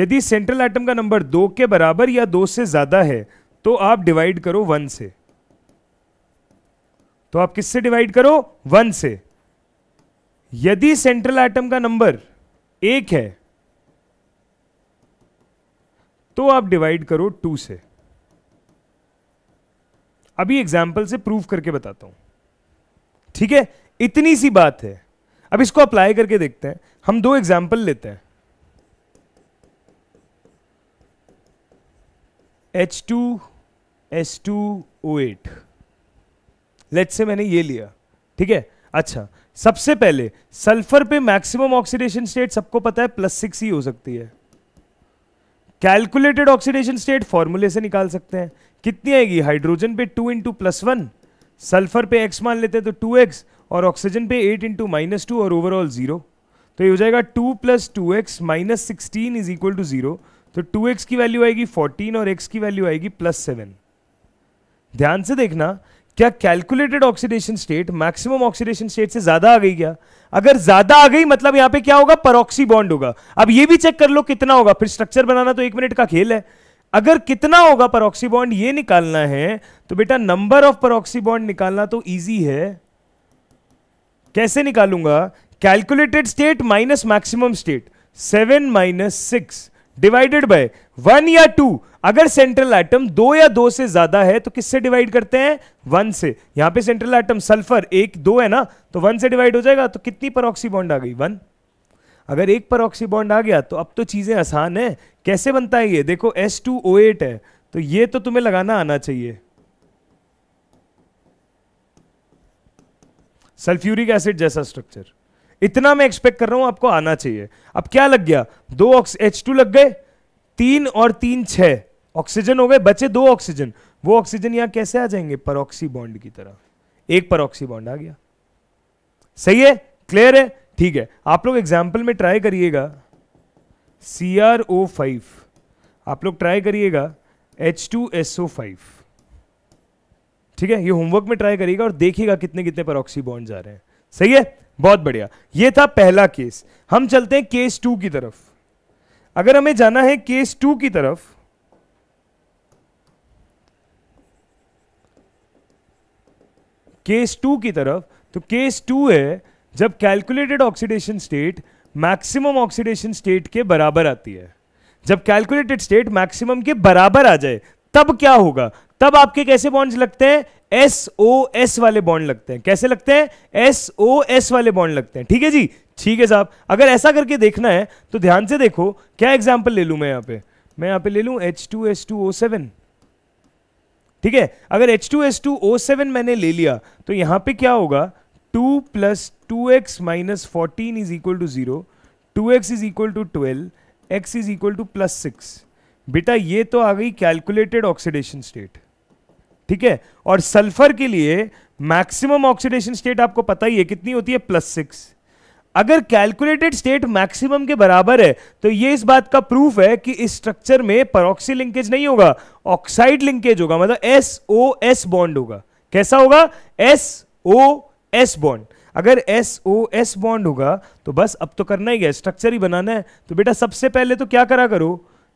यदि सेंट्रल एटम का नंबर दो के बराबर या दो से ज्यादा है तो आप डिवाइड करो वन से तो आप किससे डिवाइड करो वन से यदि सेंट्रल एटम का नंबर एक है तो आप डिवाइड करो टू से अभी एग्जाम्पल से प्रूव करके बताता हूं ठीक है इतनी सी बात है अब इसको अप्लाई करके देखते हैं हम दो एग्जाम्पल लेते हैं H two S two O eight let's say मैंने ये लिया ठीक है अच्छा सबसे पहले सल्फर पे मैक्सिमम ऑक्सीडेशन स्टेट सबको पता है प्लस सिक्स ही हो सकती है कैलकुलेटेड ऑक्सीडेशन स्टेट फॉर्मूले से निकाल सकते हैं कितनी आएगी हाइड्रोजन पे two into plus one sulphur पे एक्स मान लेते हैं तो टू एक्स और ऑक्सीजन पे एट इंटू माइनस टू और ओवरऑल जीरो तो ये हो जाएगा two plus two X minus sixteen is equal to zero तो टू एक्स की वैल्यू आएगी फोर्टीन और एक्स की वैल्यू आएगी प्लस सेवन ध्यान से देखना क्या calculated oxidation state maximum oxidation state से ज्यादा आ गई क्या अगर ज्यादा आ गई मतलब यहां पे क्या होगा परोक्सी बॉन्ड होगा अब ये भी चेक कर लो कितना होगा फिर स्ट्रक्चर बनाना तो एक मिनट का खेल है अगर कितना होगा परोक्सी बॉन्ड ये निकालना है तो बेटा नंबर ऑफ परोक्सी बॉन्ड निकालना तो ईजी है कैसे निकालूंगा calculated state minus maximum state seven minus six divided by one या टू अगर सेंट्रल एटम दो या दो से ज्यादा है तो किससे डिवाइड करते हैं वन से यहां पे सेंट्रल एटम सल्फर एक दो है ना तो वन से डिवाइड हो जाएगा तो कितनी परऑक्सी बॉन्ड आ गई वन अगर एक पर बॉन्ड आ गया तो अब तो चीजें आसान है कैसे बनता है ये देखो एस टू ओ एट है तो ये तो तुम्हें लगाना आना चाहिए सल्फ्यूरिक एसिड जैसा स्ट्रक्चर इतना मैं एक्सपेक्ट कर रहा हूं आपको आना चाहिए अब क्या लग गया दो एच टू लग गए तीन और तीन छ ऑक्सीजन हो गए बचे दो ऑक्सीजन वो ऑक्सीजन यहां कैसे आ जाएंगे परोक्सी बॉन्ड की तरह एक परोक्सी बॉन्ड आ गया सही है क्लियर है ठीक है आप लोग एग्जाम्पल में ट्राई करिएगा सी आर ओ फाइव आप लोग ट्राई करिएगा H two S O five ठीक है ये होमवर्क में ट्राई करिएगा और देखिएगा कितने कितने परोक्सी बॉन्ड आ रहे हैं सही है बहुत बढ़िया ये था पहला केस हम चलते हैं केस टू की तरफ अगर हमें जाना है केस टू की तरफ केस टू की तरफ तो केस टू है जब calculated oxidation state maximum oxidation state के बराबर आती है जब कैलकुलेटेड स्टेट मैक्सिमम के बराबर आ जाए तब क्या होगा तब आपके कैसे बॉन्ड्स लगते हैं एस ओ एस वाले बॉन्ड लगते हैं कैसे लगते हैं एस ओ एस वाले बॉन्ड लगते हैं ठीक है जी ठीक है साहब अगर ऐसा करके देखना है तो ध्यान से देखो क्या एग्जाम्पल ले लू मैं यहां पे मैं यहां पे ले लू H two S two O seven ठीक है अगर H two S two O seven मैंने ले लिया तो यहां पे क्या होगा two plus two X minus fourteen is equal to zero two X is equal to twelve X is equal to plus six बेटा ये तो आ गई कैलकुलेटेड ऑक्सीडेशन स्टेट ठीक है और सल्फर के लिए मैक्सिमम ऑक्सीडेशन स्टेट आपको पता ही है कितनी होती है प्लस सिक्स अगर कैलकुलेटेड स्टेट मैक्सिमम के बराबर है तो ये इस बात का प्रूफ है कि इस स्ट्रक्चर में परोक्सी लिंकेज नहीं होगा ऑक्साइड लिंकेज होगा मतलब एस ओ एस बॉन्ड होगा कैसा होगा एस ओ एस बॉन्ड अगर एस ओ एस बॉन्ड होगा तो बस अब तो करना ही है स्ट्रक्चर ही बनाना है तो बेटा सबसे पहले तो क्या करा करो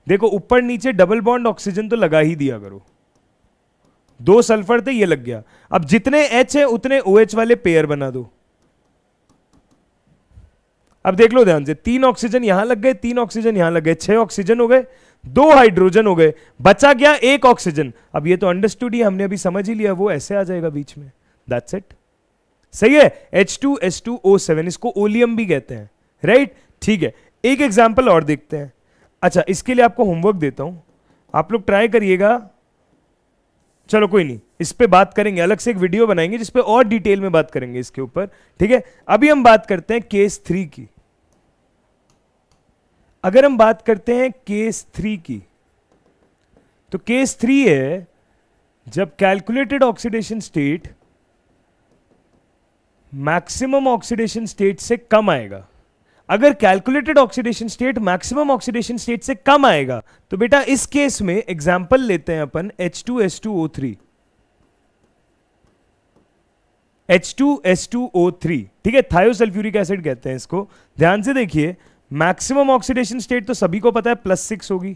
देखो ऊपर नीचे डबल बॉन्ड ऑक्सीजन तो लगा ही दिया करो दो सल्फर थे ये लग गया अब जितने एच है उतने ओ OH वाले पेयर बना दो अब देख लो ध्यान से तीन ऑक्सीजन यहां लग गए तीन ऑक्सीजन यहां लग गए छह ऑक्सीजन हो गए दो हाइड्रोजन हो गए बचा गया एक ऑक्सीजन अब ये तो अंडरस्टूड ही हमने अभी समझ ही लिया वो ऐसे आ जाएगा बीच में दैट्स इट सही है H two two O seven इसको ओलियम भी कहते हैं राइट ठीक है एक एग्जाम्पल और देखते हैं अच्छा इसके लिए आपको होमवर्क देता हूं आप लोग ट्राई करिएगा चलो कोई नहीं इस पर बात करेंगे अलग से एक वीडियो बनाएंगे जिसपे और डिटेल में बात करेंगे इसके ऊपर ठीक है अभी हम बात करते हैं केस थ्री की अगर हम बात करते हैं केस थ्री की तो केस थ्री है जब calculated oxidation state maximum oxidation state से कम आएगा अगर calculated oxidation state maximum oxidation state से कम आएगा तो बेटा इस केस में एग्जाम्पल लेते हैं अपन H two S two O three H two S two O three ठीक है थायोसल्फ्यूरिक एसिड कहते हैं इसको ध्यान से देखिए मैक्सिमम ऑक्सीडेशन स्टेट तो सभी को पता है प्लस सिक्स होगी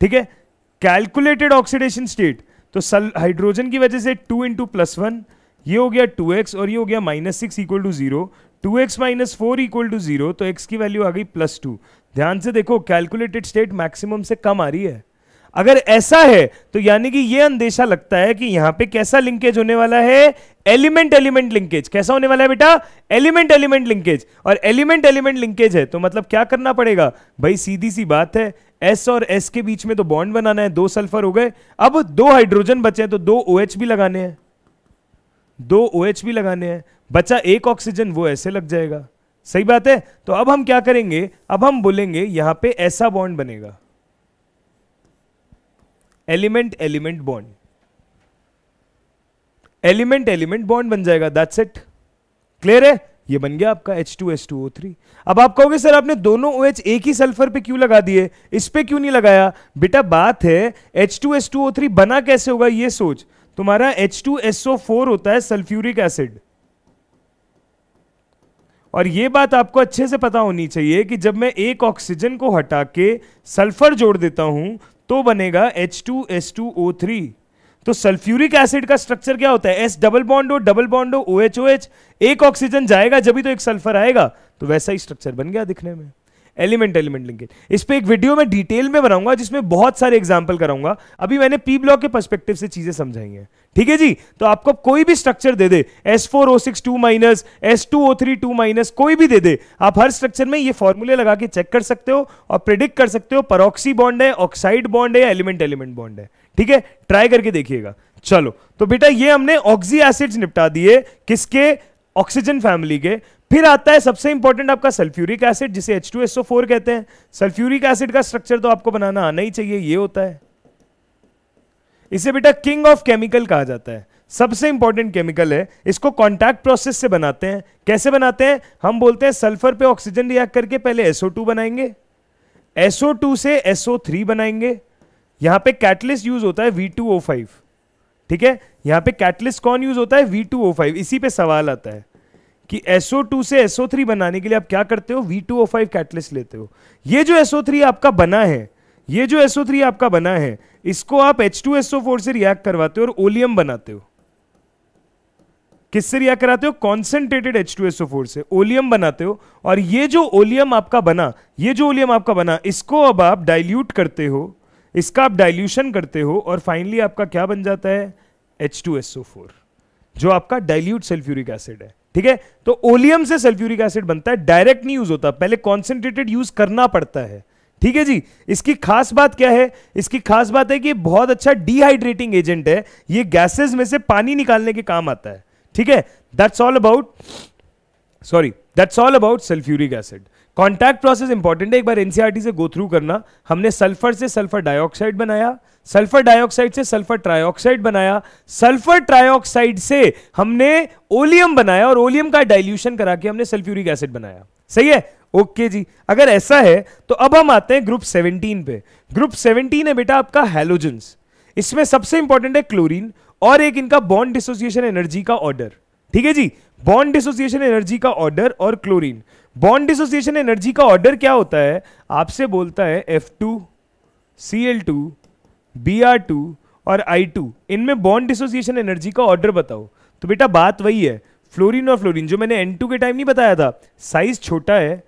ठीक है कैलकुलेटेड ऑक्सीडेशन स्टेट तो सल हाइड्रोजन की वजह से टू इंटू प्लस वन ये हो गया टू एक्स और ये हो गया minus six equal to zero two X minus four equal to zero तो एक्स की वैल्यू आ गई प्लस टू ध्यान से देखो कैलकुलेटेड स्टेट मैक्सिमम से कम आ रही है अगर ऐसा है तो यानी कि यह अंदेशा लगता है कि यहां पे कैसा लिंकेज होने वाला है एलिमेंट एलिमेंट लिंकेज कैसा होने वाला है बेटा एलिमेंट एलिमेंट लिंकेज और एलिमेंट एलिमेंट लिंकेज है तो मतलब क्या करना पड़ेगा भाई सीधी सी बात है एस और एस के बीच में तो बॉन्ड बनाना है दो सल्फर हो गए अब दो हाइड्रोजन बचे हैं तो दो ओ OH भी लगाने हैं दो ओ OH भी लगाने हैं बचा एक ऑक्सीजन वो ऐसे लग जाएगा सही बात है तो अब हम क्या करेंगे अब हम बोलेंगे यहां पे ऐसा बॉन्ड बनेगा element element bond element element bond बन जाएगा दैट्स इट क्लियर है ये बन गया आपका H two two O three अब आप कहोगे सर आपने दोनों ओ OH एक ही सल्फर पे क्यों लगा दिए इस पे क्यों नहीं लगाया बेटा बात है H two two O three बना कैसे होगा ये सोच तुम्हारा H2SO4 होता है सल्फ्यूरिक एसिड और यह बात आपको अच्छे से पता होनी चाहिए कि जब मैं एक ऑक्सीजन को हटा के सल्फर जोड़ देता हूं तो बनेगा H2S2O3 तो सल्फ्यूरिक एसिड का स्ट्रक्चर क्या होता है एस डबल बॉन्ड हो डबल बॉन्ड हो ओ एच ओ एच एक ऑक्सीजन जाएगा जब भी तो एक सल्फर आएगा तो वैसा ही स्ट्रक्चर बन गया दिखने में एलिमेंट एलिमेंट लिंकेज इस पर एक वीडियो में डिटेल में बनाऊंगा जिसमें बहुत सारे एग्जाम्पल कराऊंगा अभी मैंने पी ब्लॉक के परस्पेक्टिव से चीजें समझाई हैं ठीक है जी तो आपको कोई भी स्ट्रक्चर दे दे S four O six two minus S two O three two minus कोई भी दे दे आप हर स्ट्रक्चर में ये फॉर्मूले लगा के चेक कर सकते हो और प्रिडिक्ट कर सकते हो परोक्सी बॉन्ड है ऑक्साइड बॉन्ड है या एलिमेंट एलिमेंट बॉन्ड है ठीक है ट्राई करके देखिएगा चलो तो बेटा ये हमने ऑक्सी एसिड्स निपटा दिए किसके ऑक्सीजन फैमिली के फिर आता है सबसे इंपॉर्टेंट आपका सल्फ्यूरिक एसिड जिसे एच टू एसओ फोर कहते हैं सल्फ्यूरिक एसिड का स्ट्रक्चर तो आपको बनाना आना ही चाहिए ये होता है इसे बेटा किंग ऑफ केमिकल कहा जाता है सबसे इंपॉर्टेंट केमिकल है इसको कॉन्टैक्ट प्रोसेस से बनाते हैं कैसे बनाते हैं हम बोलते हैं सल्फर पे ऑक्सीजन रिएक्ट करके पहले एसओ टू बनाएंगे एसओ टू से एसओ थ्री बनाएंगे यहां पे कैटलिस्ट यूज होता है वी टू ओ फाइव ठीक है यहां पे कैटलिस्ट कौन यूज होता है वी टू ओ फाइव इसी पे सवाल आता है कि SO2 से SO3 बनाने के लिए आप क्या करते हो V2O5 कैटलिस्ट लेते हो ये जो SO3 आपका बना है ये जो SO3 आपका बना है इसको आप H2SO4 से रिएक्ट करवाते हो और ओलियम बनाते हो किससे रिएक्ट कराते हो कॉन्सेंट्रेटेड H2SO4 से ओलियम बनाते हो और ये जो ओलियम आपका बना ये जो ओलियम आपका बना इसको अब आप डाइल्यूट करते हो इसका आप डाइल्यूशन करते हो और फाइनली आपका क्या बन जाता है एच जो आपका डाइल्यूट सल्फ्यूरिक एसिड है ठीक है तो ओलियम से सल्फ्यूरिक एसिड बनता है डायरेक्ट नहीं यूज होता पहले कॉन्सेंट्रेटेड यूज करना पड़ता है ठीक है जी इसकी खास बात क्या है इसकी खास बात है कि बहुत अच्छा डिहाइड्रेटिंग एजेंट है ये गैसेस में से पानी निकालने के काम आता है ठीक है that's all about sorry that's all about sulphuric acid contact process important है एक बार एनसीईआरटी e से गो थ्रू करना हमने सल्फर से सल्फर डाइऑक्साइड बनाया सल्फर डाइऑक्साइड से सल्फर ट्राइऑक्साइड बनाया सल्फर ट्राइऑक्साइड से हमने ओलियम बनाया और ओलियम का डाइल्यूशन करा के हमने सल्फ्यूरिक एसिड बनाया सही है ओके okay जी अगर ऐसा है तो अब हम आते हैं ग्रुप 17 पे ग्रुप 17 है बेटा आपका हेलोजेंस इसमें सबसे इंपॉर्टेंट है क्लोरीन और एक इनका बॉन्ड डिसोसिएशन एनर्जी का ऑर्डर ठीक है जी बॉन्ड डिसोसिएशन एनर्जी का ऑर्डर और क्लोरीन बॉन्ड डिसोसिएशन एनर्जी का ऑर्डर क्या होता है आपसे बोलता है F two C L two B R two और आई टू इनमें बॉन्ड डिसोसिएशन एनर्जी का ऑर्डर बताओ तो बेटा बात वही है फ्लोरिन और फ्लोरिन जो मैंने एन टू के टाइम नहीं बताया था साइज छोटा है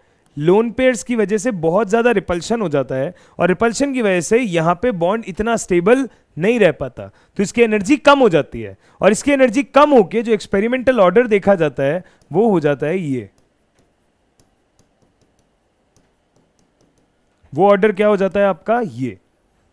लोन पेयर्स की वजह से बहुत ज़्यादा रिपल्शन हो जाता है और रिपल्शन की वजह से यहाँ पे बॉन्ड इतना स्टेबल नहीं रह पाता तो इसकी एनर्जी कम हो जाती है और इसकी एनर्जी कम होकर जो एक्सपेरिमेंटल ऑर्डर देखा जाता है वो हो जाता है ये वो ऑर्डर क्या हो जाता है आपका ये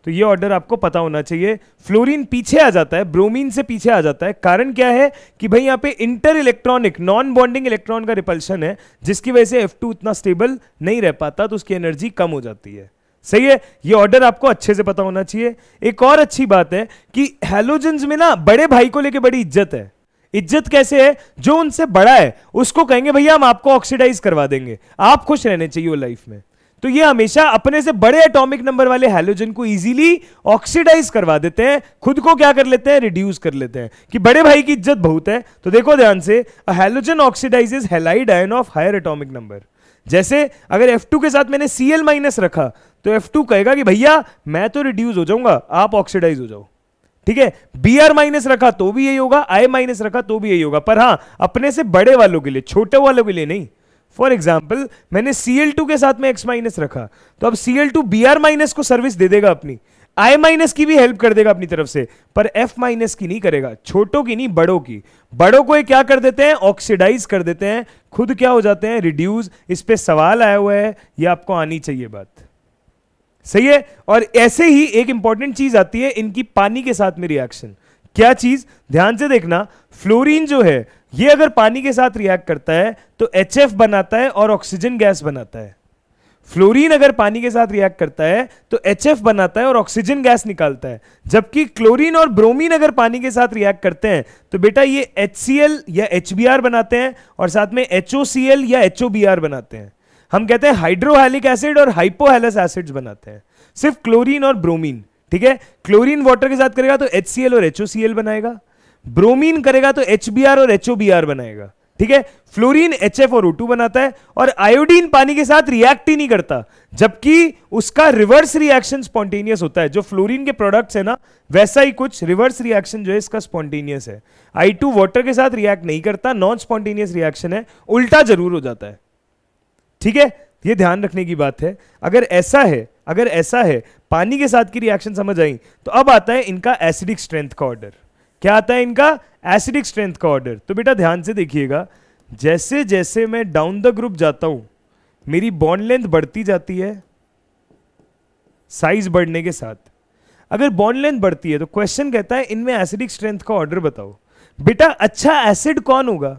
तो ये ऑर्डर आपको पता होना चाहिए फ्लोरीन पीछे आ जाता है ब्रोमीन से पीछे आ जाता है कारण क्या है कि भाई यहाँ पे inter electronic non bonding electron का रिपल्शन है जिसकी वजह से F2 उतना स्टेबल नहीं रह पाता तो उसकी एनर्जी कम हो जाती है सही है ये ऑर्डर आपको अच्छे से पता होना चाहिए एक और अच्छी बात है कि हेलोजन में ना बड़े भाई को लेकर बड़ी इज्जत है इज्जत कैसे है जो उनसे बड़ा है उसको कहेंगे भैया हम आपको ऑक्सीडाइज करवा देंगे आप खुश रहने चाहिए वो लाइफ में तो ये हमेशा अपने से बड़े एटॉमिक नंबर वाले हेलोजन को इजीली ऑक्सीडाइज करवा देते हैं खुद को क्या कर लेते हैं रिड्यूस कर लेते हैं कि बड़े भाई की इज्जत बहुत है तो देखो ध्यान से halogen oxidise halide ion of higher atomic number जैसे अगर F2 के साथ मैंने Cl माइनस रखा तो F2 कहेगा कि भैया मैं तो रिड्यूस हो जाऊंगा आप ऑक्सीडाइज हो जाओ ठीक है बी आर माइनस रखा तो भी यही होगा आई माइनस रखा तो भी यही होगा पर हां अपने से बड़े वालों के लिए छोटे वालों के लिए नहीं फॉर एग्जाम्पल मैंने सी के साथ में एक्स माइनस रखा तो अब C L two B R minus को सर्विस दे देगा अपनी आई माइनस की भी हेल्प कर देगा अपनी तरफ से पर एफ माइनस की नहीं करेगा छोटों की नहीं बड़ों की बड़ों को ये क्या कर देते हैं ऑक्सीडाइज कर देते हैं खुद क्या हो जाते हैं रिड्यूस इस पर सवाल आया हुआ है ये आपको आनी चाहिए बात सही है और ऐसे ही एक इंपॉर्टेंट चीज आती है इनकी पानी के साथ में रिएक्शन क्या चीज ध्यान से देखना फ्लोरीन जो है ये अगर पानी के साथ रिएक्ट करता है तो एच बनाता है और ऑक्सीजन गैस बनाता है फ्लोरीन अगर पानी के साथ रिएक्ट करता है तो एच बनाता है और ऑक्सीजन गैस निकालता है जबकि क्लोरीन और ब्रोमीन अगर पानी के साथ रिएक्ट करते हैं तो बेटा ये एच या एच बनाते हैं और साथ में एच या एच बनाते हैं हम कहते हैं हाइड्रोहैलिक एसिड और हाइपोहैलस एसिड्स बनाते हैं सिर्फ क्लोरीन और ब्रोमीन ठीक है क्लोरीन वाटर के साथ करेगा तो एच और एच बनाएगा ब्रोमीन करेगा तो एच और एच बनाएगा ठीक है फ्लोरीन एच और ओ बनाता है और आयोडीन पानी के साथ रिएक्ट ही नहीं करता जबकि उसका रिवर्स रिएक्शन स्पॉन्टेनियस होता है जो फ्लोरीन के प्रोडक्ट्स है ना वैसा ही कुछ रिवर्स रिएक्शन जो है इसका स्पॉन्टेनियस है आई टू वॉटर के साथ रिएक्ट नहीं करता नॉन स्पॉन्टेनियस रिएक्शन है उल्टा जरूर हो जाता है ठीक है ये ध्यान रखने की बात है अगर ऐसा है अगर ऐसा है पानी के साथ की रिएक्शन समझ आई तो अब आता है इनका एसिडिक स्ट्रेंथ का ऑर्डर क्या आता है इनका एसिडिक स्ट्रेंथ का ऑर्डर तो बेटा ध्यान से देखिएगा जैसे जैसे मैं डाउन द ग्रुप जाता हूं मेरी बॉन्ड लेंथ बढ़ती जाती है साइज बढ़ने के साथ अगर बॉन्ड लेंथ बढ़ती है तो क्वेश्चन कहता है इनमें एसिडिक स्ट्रेंथ का ऑर्डर बताओ बेटा अच्छा एसिड कौन होगा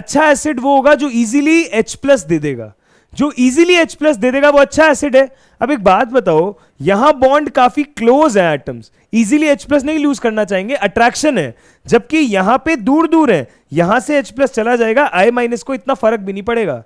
अच्छा एसिड वो होगा जो इजीली H प्लस दे देगा जो इजीली एच प्लस दे देगा वो अच्छा एसिड है अब एक बात बताओ यहां बॉन्ड काफी क्लोज है एटम्स इजीली एच प्लस नहीं लूज करना चाहेंगे अट्रैक्शन है जबकि यहां पे दूर दूर है यहां से एच प्लस चला जाएगा आई माइनस को इतना फर्क भी नहीं पड़ेगा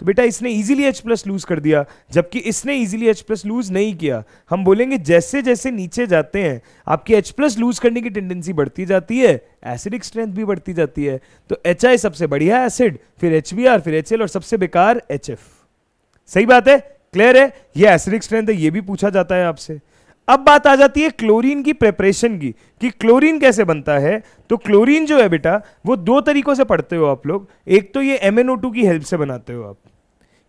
तो बेटा इसने इजीली एच प्लस लूज कर दिया जबकि इसने इजीली एच प्लस लूज नहीं किया हम बोलेंगे जैसे जैसे नीचे जाते हैं आपकी एच प्लस लूज करने की टेंडेंसी बढ़ती जाती है एसिडिक स्ट्रेंथ भी बढ़ती जाती है तो एच आई सबसे बढ़िया एसिड फिर एच बी आर फिर एच एल और सबसे बेकार एच एफ सही बात है क्लियर है ये एसिडिक स्ट्रेंथ है ये भी पूछा जाता है आपसे अब बात आ जाती है क्लोरीन की प्रेपरेशन की कि क्लोरीन कैसे बनता है तो क्लोरीन जो है बेटा वो दो तरीकों से पढ़ते हो आप लोग एक तो ये MnO2 की हेल्प से बनाते हो आप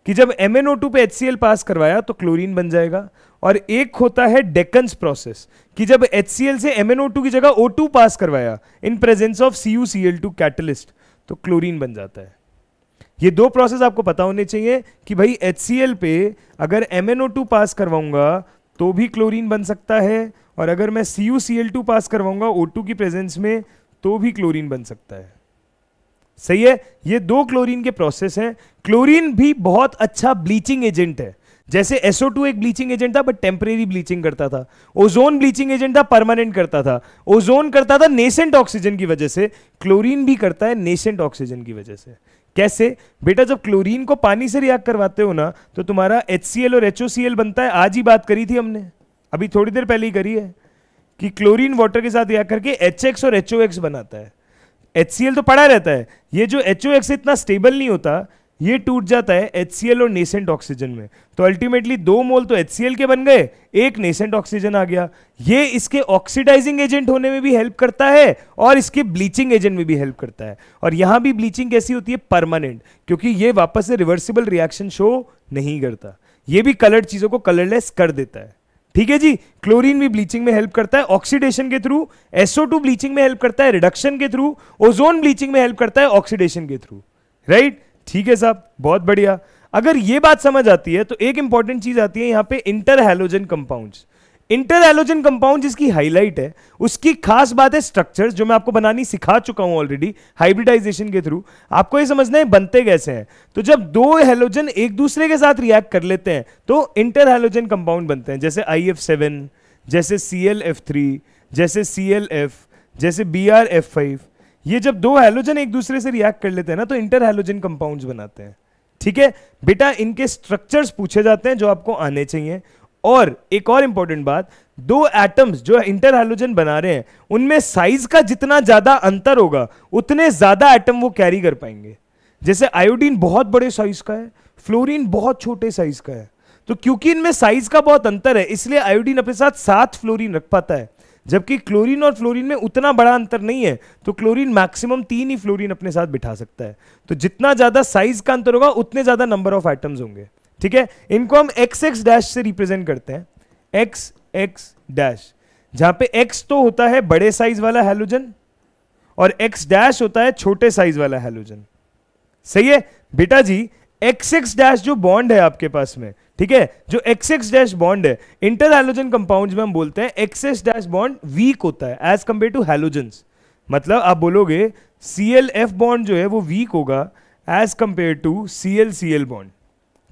कि जब MnO2 पे HCl पास करवाया तो क्लोरीन बन जाएगा और एक होता है डेकन्स प्रोसेस कि जब HCl से MnO2 की जगह O2 पास करवाया in presence of CuCl2 catalyst तो क्लोरीन बन जाता है ये दो प्रोसेस आपको पता होने चाहिए कि भाई एच पे अगर एम पास करवाऊंगा तो भी क्लोरीन बन सकता है और अगर मैं सी यू पास करवाऊंगा ओ की प्रेजेंस में तो भी क्लोरीन बन सकता है सही है ये दो क्लोरीन के प्रोसेस हैं क्लोरीन भी बहुत अच्छा ब्लीचिंग एजेंट है जैसे SO2 एक ब्लीचिंग एजेंट था बट टेम्परेरी ब्लीचिंग करता था ओजोन ब्लीचिंग एजेंट था परमानेंट करता था ओजोन करता था नेसेंट ऑक्सीजन की वजह से क्लोरीन भी करता है नेसेंट ऑक्सीजन की वजह से कैसे बेटा जब क्लोरीन को पानी से रिएक्ट करवाते हो ना तो तुम्हारा एच और एच बनता है आज ही बात करी थी हमने अभी थोड़ी देर पहले ही करी है कि क्लोरीन वाटर के साथ रिएक्ट करके एच और एच बनाता है एच तो पड़ा रहता है ये जो एच इतना स्टेबल नहीं होता ये टूट जाता है एच और नेसेंट ऑक्सीजन में तो अल्टीमेटली दो मोल तो एच के बन गए एक नेसेंट ऑक्सीजन आ गया ये इसके ऑक्सीडाइजिंग एजेंट होने में भी हेल्प करता है और इसके ब्लीचिंग एजेंट में भी हेल्प करता है और यहां भी ब्लीचिंग कैसी होती है परमानेंट क्योंकि ये वापस से रिवर्सिबल रिएक्शन शो नहीं करता ये भी कलर्ड चीजों को कलरलेस कर देता है ठीक है जी क्लोरीन भी ब्लीचिंग में हेल्प करता है ऑक्सीडेशन के थ्रू एसओ ब्लीचिंग में हेल्प करता है रिडक्शन के थ्रू ओजोन ब्लीचिंग में हेल्प करता है ऑक्सीडेशन के थ्रू राइट right? ठीक है साहब बहुत बढ़िया अगर ये बात समझ आती है तो एक इंपॉर्टेंट चीज आती है यहां पे inter halogen compound inter halogen compound जिसकी हाईलाइट है उसकी खास बात है स्ट्रक्चर्स जो मैं आपको बनानी सिखा चुका हूं ऑलरेडी हाइब्रिडाइजेशन के थ्रू आपको ये समझना है बनते कैसे हैं तो जब दो हेलोजन एक दूसरे के साथ रिएक्ट कर लेते हैं तो इंटर हेलोजन कंपाउंड बनते हैं जैसे आई एफ सेवन जैसे सी एल एफ थ्री जैसे सी एल एफ जैसे बी आर एफ फाइव ये जब दो हेलोजन एक दूसरे से रिएक्ट कर लेते हैं ना तो इंटर हेलोजन कंपाउंड बनाते हैं ठीक है बेटा इनके स्ट्रक्चर्स पूछे जाते हैं जो आपको आने चाहिए और एक और इंपॉर्टेंट बात दो एटम्स जो इंटर हेलोजन बना रहे हैं उनमें साइज का जितना ज्यादा अंतर होगा उतने ज्यादा एटम वो कैरी कर पाएंगे जैसे आयोडीन बहुत बड़े साइज का है फ्लोरीन बहुत छोटे साइज का है तो क्योंकि इनमें साइज का बहुत अंतर है इसलिए आयोडीन अपने साथ सात फ्लोरीन रख पाता है जबकि क्लोरीन और फ्लोरीन में उतना बड़ा अंतर नहीं है तो क्लोरीन मैक्सिमम तीन ही फ्लोरीन अपने साथ बिठा सकता है तो जितना ज्यादा साइज का अंतर होगा उतने ज्यादा नंबर ऑफ एटम्स होंगे ठीक है इनको हम एक्स एक्स डैश से रिप्रेजेंट करते हैं एक्स एक्स डैश जहां पे एक्स तो होता है बड़े साइज वाला हेलोजन और एक्स डैश होता है छोटे साइज वाला हेलोजन सही है बेटा जी एक्स एक्स डैश जो बॉन्ड है आपके पास में ठीक है जो एक्स एक्स डैश बॉन्ड है इंटर हेलोजन कंपाउंड में हम बोलते हैं X X dash bond weak होता है एज कंपेयर टू हेलोजन मतलब आप बोलोगे सी एल एफ बॉन्ड जो है वो वीक होगा as compare to C L C L bond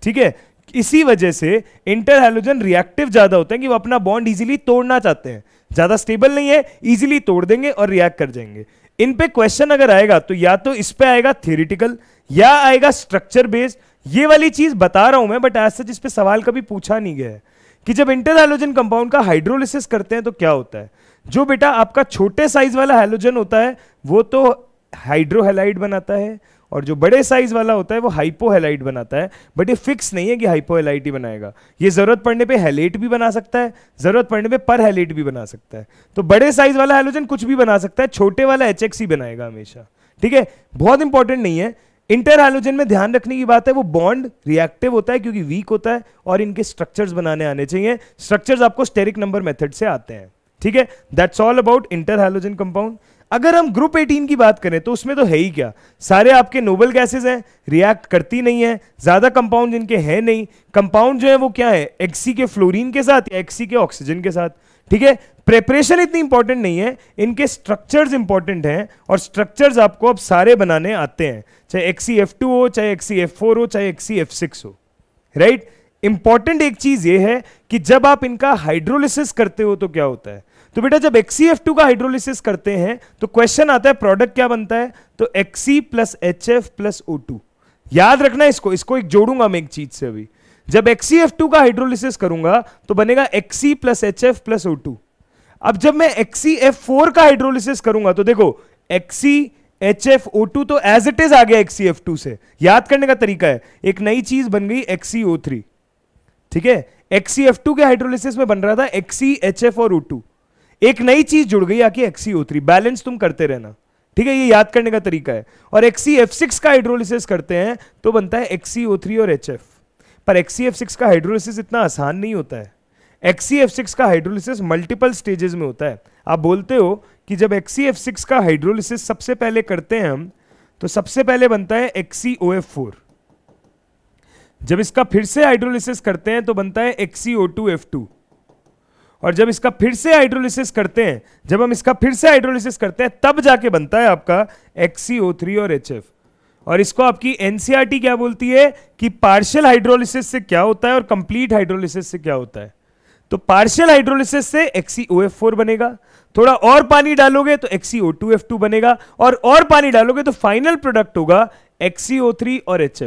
ठीक है इसी वजह से इंटर हेलोजन रिएक्टिव ज्यादा होते हैं कि वो अपना बॉन्ड इजिली तोड़ना चाहते हैं ज्यादा स्टेबल नहीं है इजिली तोड़ देंगे और रिएक्ट कर जाएंगे इन पे क्वेश्चन अगर आएगा तो या तो इस पे आएगा थियोरिटिकल या आएगा स्ट्रक्चर बेस्ड ये वाली चीज बता रहा हूं मैं बट आज सच इस पे सवाल कभी पूछा नहीं गया है कि जब इंटर हेलोजन कंपाउंड का हाइड्रोलिसिस करते हैं तो क्या होता है जो बेटा आपका छोटे साइज वाला हेलोजन होता है वो तो हाइड्रोहेलाइड बनाता है और जो बड़े साइज वाला होता है वो हाइपोहेलाइट बनाता है बट ये फिक्स नहीं है कि हाइपोहेलाइट ही बनाएगा ये जरूरत पड़ने पे हेलेट भी बना सकता है जरूरत पड़ने पे पर हेलेट भी बना सकता है तो बड़े साइज वाला हेलोजन कुछ भी बना सकता है छोटे वाला एच ही बनाएगा हमेशा ठीक है बहुत इंपॉर्टेंट नहीं है इंटर हेलोजन में ध्यान रखने की बात है वो बॉन्ड रिएक्टिव होता है क्योंकि वीक होता है और इनके स्ट्रक्चर्स बनाने आने चाहिए स्ट्रक्चर्स आपको स्टेरिक नंबर मेथड से आते हैं ठीक है that's all about inter halogen compound अगर हम ग्रुप 18 की बात करें तो उसमें तो है ही क्या सारे आपके नोबल गैसेज हैं रिएक्ट करती नहीं है ज़्यादा कंपाउंड जिनके हैं नहीं कंपाउंड जो है वो क्या है एक्सी के फ्लोरीन के साथ या एक्सी के ऑक्सीजन के साथ ठीक है प्रेपरेशन इतनी इंपॉर्टेंट नहीं है इनके स्ट्रक्चर्स इंपॉर्टेंट हैं और स्ट्रक्चर्स आपको अब सारे बनाने आते हैं चाहे एक्सी एफ टू हो चाहे एक्सी एफ फोर हो चाहे एक्सी एफ सिक्स हो राइट इंपॉर्टेंट एक चीज ये है कि जब आप इनका हाइड्रोलिसिस करते हो तो क्या होता है तो बेटा जब एक्सी एफ टू का हाइड्रोलिसिस करते हैं तो क्वेश्चन आता है प्रोडक्ट क्या बनता है तो X E plus H F plus O two याद रखना इसको इसको एक जोड़ूंगा मैं एक चीज से अभी जब एक्सी एफ टू का हाइड्रोलिसिस करूंगा तो बनेगा X E plus H F plus O two अब जब मैं एक्सी एफ फोर का हाइड्रोलिसिस करूंगा तो देखो X E H F O two तो एज इट इज आ गया एक्सी एफ टू से याद करने का तरीका है एक नई चीज बन गई एक्सी ओ थ्री ठीक है एक्सी एफ टू के हाइड्रोलिसिस में बन रहा था एक्सी एच एफ और ओ टू एक नई चीज जुड़ गई आके एक्सी ओ थ्री बैलेंस तुम करते रहना ठीक है ये याद करने का तरीका है और एक्सी एफ सिक्स का हाइड्रोलिसिस करते हैं तो बनता है एक्सी ओ थ्री और एच एफ पर एक्सी एफ सिक्स का हाइड्रोलिसिस इतना आसान नहीं होता है एक्सी एफ सिक्स का हाइड्रोलिसिस मल्टीपल स्टेजेस में होता है आप बोलते हो कि जब एक्सी एफ सिक्स का हाइड्रोलिसिस सबसे पहले करते हैं हम तो सबसे पहले बनता है एक्सी ओ एफ फोर जब इसका फिर से हाइड्रोलिसिस करते हैं तो बनता है X E O two F two और जब इसका फिर से हाइड्रोलिसिस करते हैं जब हम इसका फिर से हाइड्रोलिसिस करते हैं तब जाके बनता है आपका थ्री और एच और इसको आपकी एनसीईआरटी e क्या बोलती है कि पार्शियल हाइड्रोलिसिस से क्या होता है और कंप्लीट हाइड्रोलिसिस से क्या होता है तो पार्शियल हाइड्रोलिसिस से फोर बनेगा थोड़ा और पानी डालोगे तो टू बनेगा और और पानी डालोगे तो फाइनल प्रोडक्ट होगा थ्री और एफ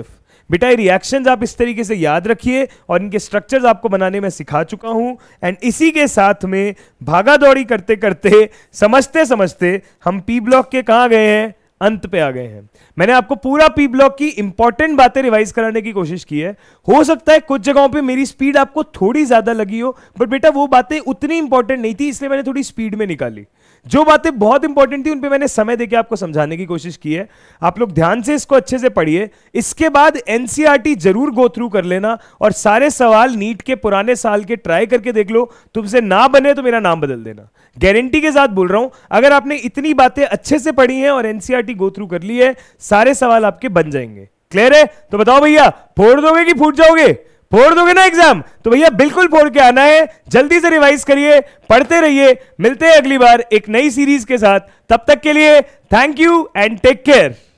बेटा ये रिएक्शंस आप इस तरीके से याद रखिए और इनके स्ट्रक्चर्स आपको बनाने में सिखा चुका हूं एंड इसी के साथ में भागा दौड़ी करते करते समझते समझते हम पी ब्लॉक के कहाँ गए हैं अंत पे आ गए हैं मैंने आपको पूरा पी ब्लॉक की इंपॉर्टेंट बातें रिवाइज कराने की कोशिश की है हो सकता है कुछ जगहों पे मेरी स्पीड आपको थोड़ी ज्यादा लगी हो बट बेटा वो बातें उतनी इंपॉर्टेंट नहीं थी इसलिए मैंने थोड़ी स्पीड में निकाली जो बातें बहुत इंपॉर्टेंट थी उन पर मैंने समय देकर आपको समझाने की कोशिश की है आप लोग ध्यान से इसको अच्छे से पढ़िए इसके बाद एनसीईआरटी e जरूर गो थ्रू कर लेना और सारे सवाल नीट के पुराने साल के ट्राई करके देख लो तुमसे ना बने तो मेरा नाम बदल देना गारंटी के साथ बोल रहा हूं अगर आपने इतनी बातें अच्छे से पढ़ी हैं और एनसीआरटी गो थ्रू कर ली है सारे सवाल आपके बन जाएंगे क्लियर है तो बताओ भैया फोड़ दोगे कि फूट जाओगे फोड़ दोगे ना एग्जाम तो भैया बिल्कुल फोड़ के आना है जल्दी से रिवाइज करिए पढ़ते रहिए मिलते हैं अगली बार एक नई सीरीज के साथ तब तक के लिए thank you and take care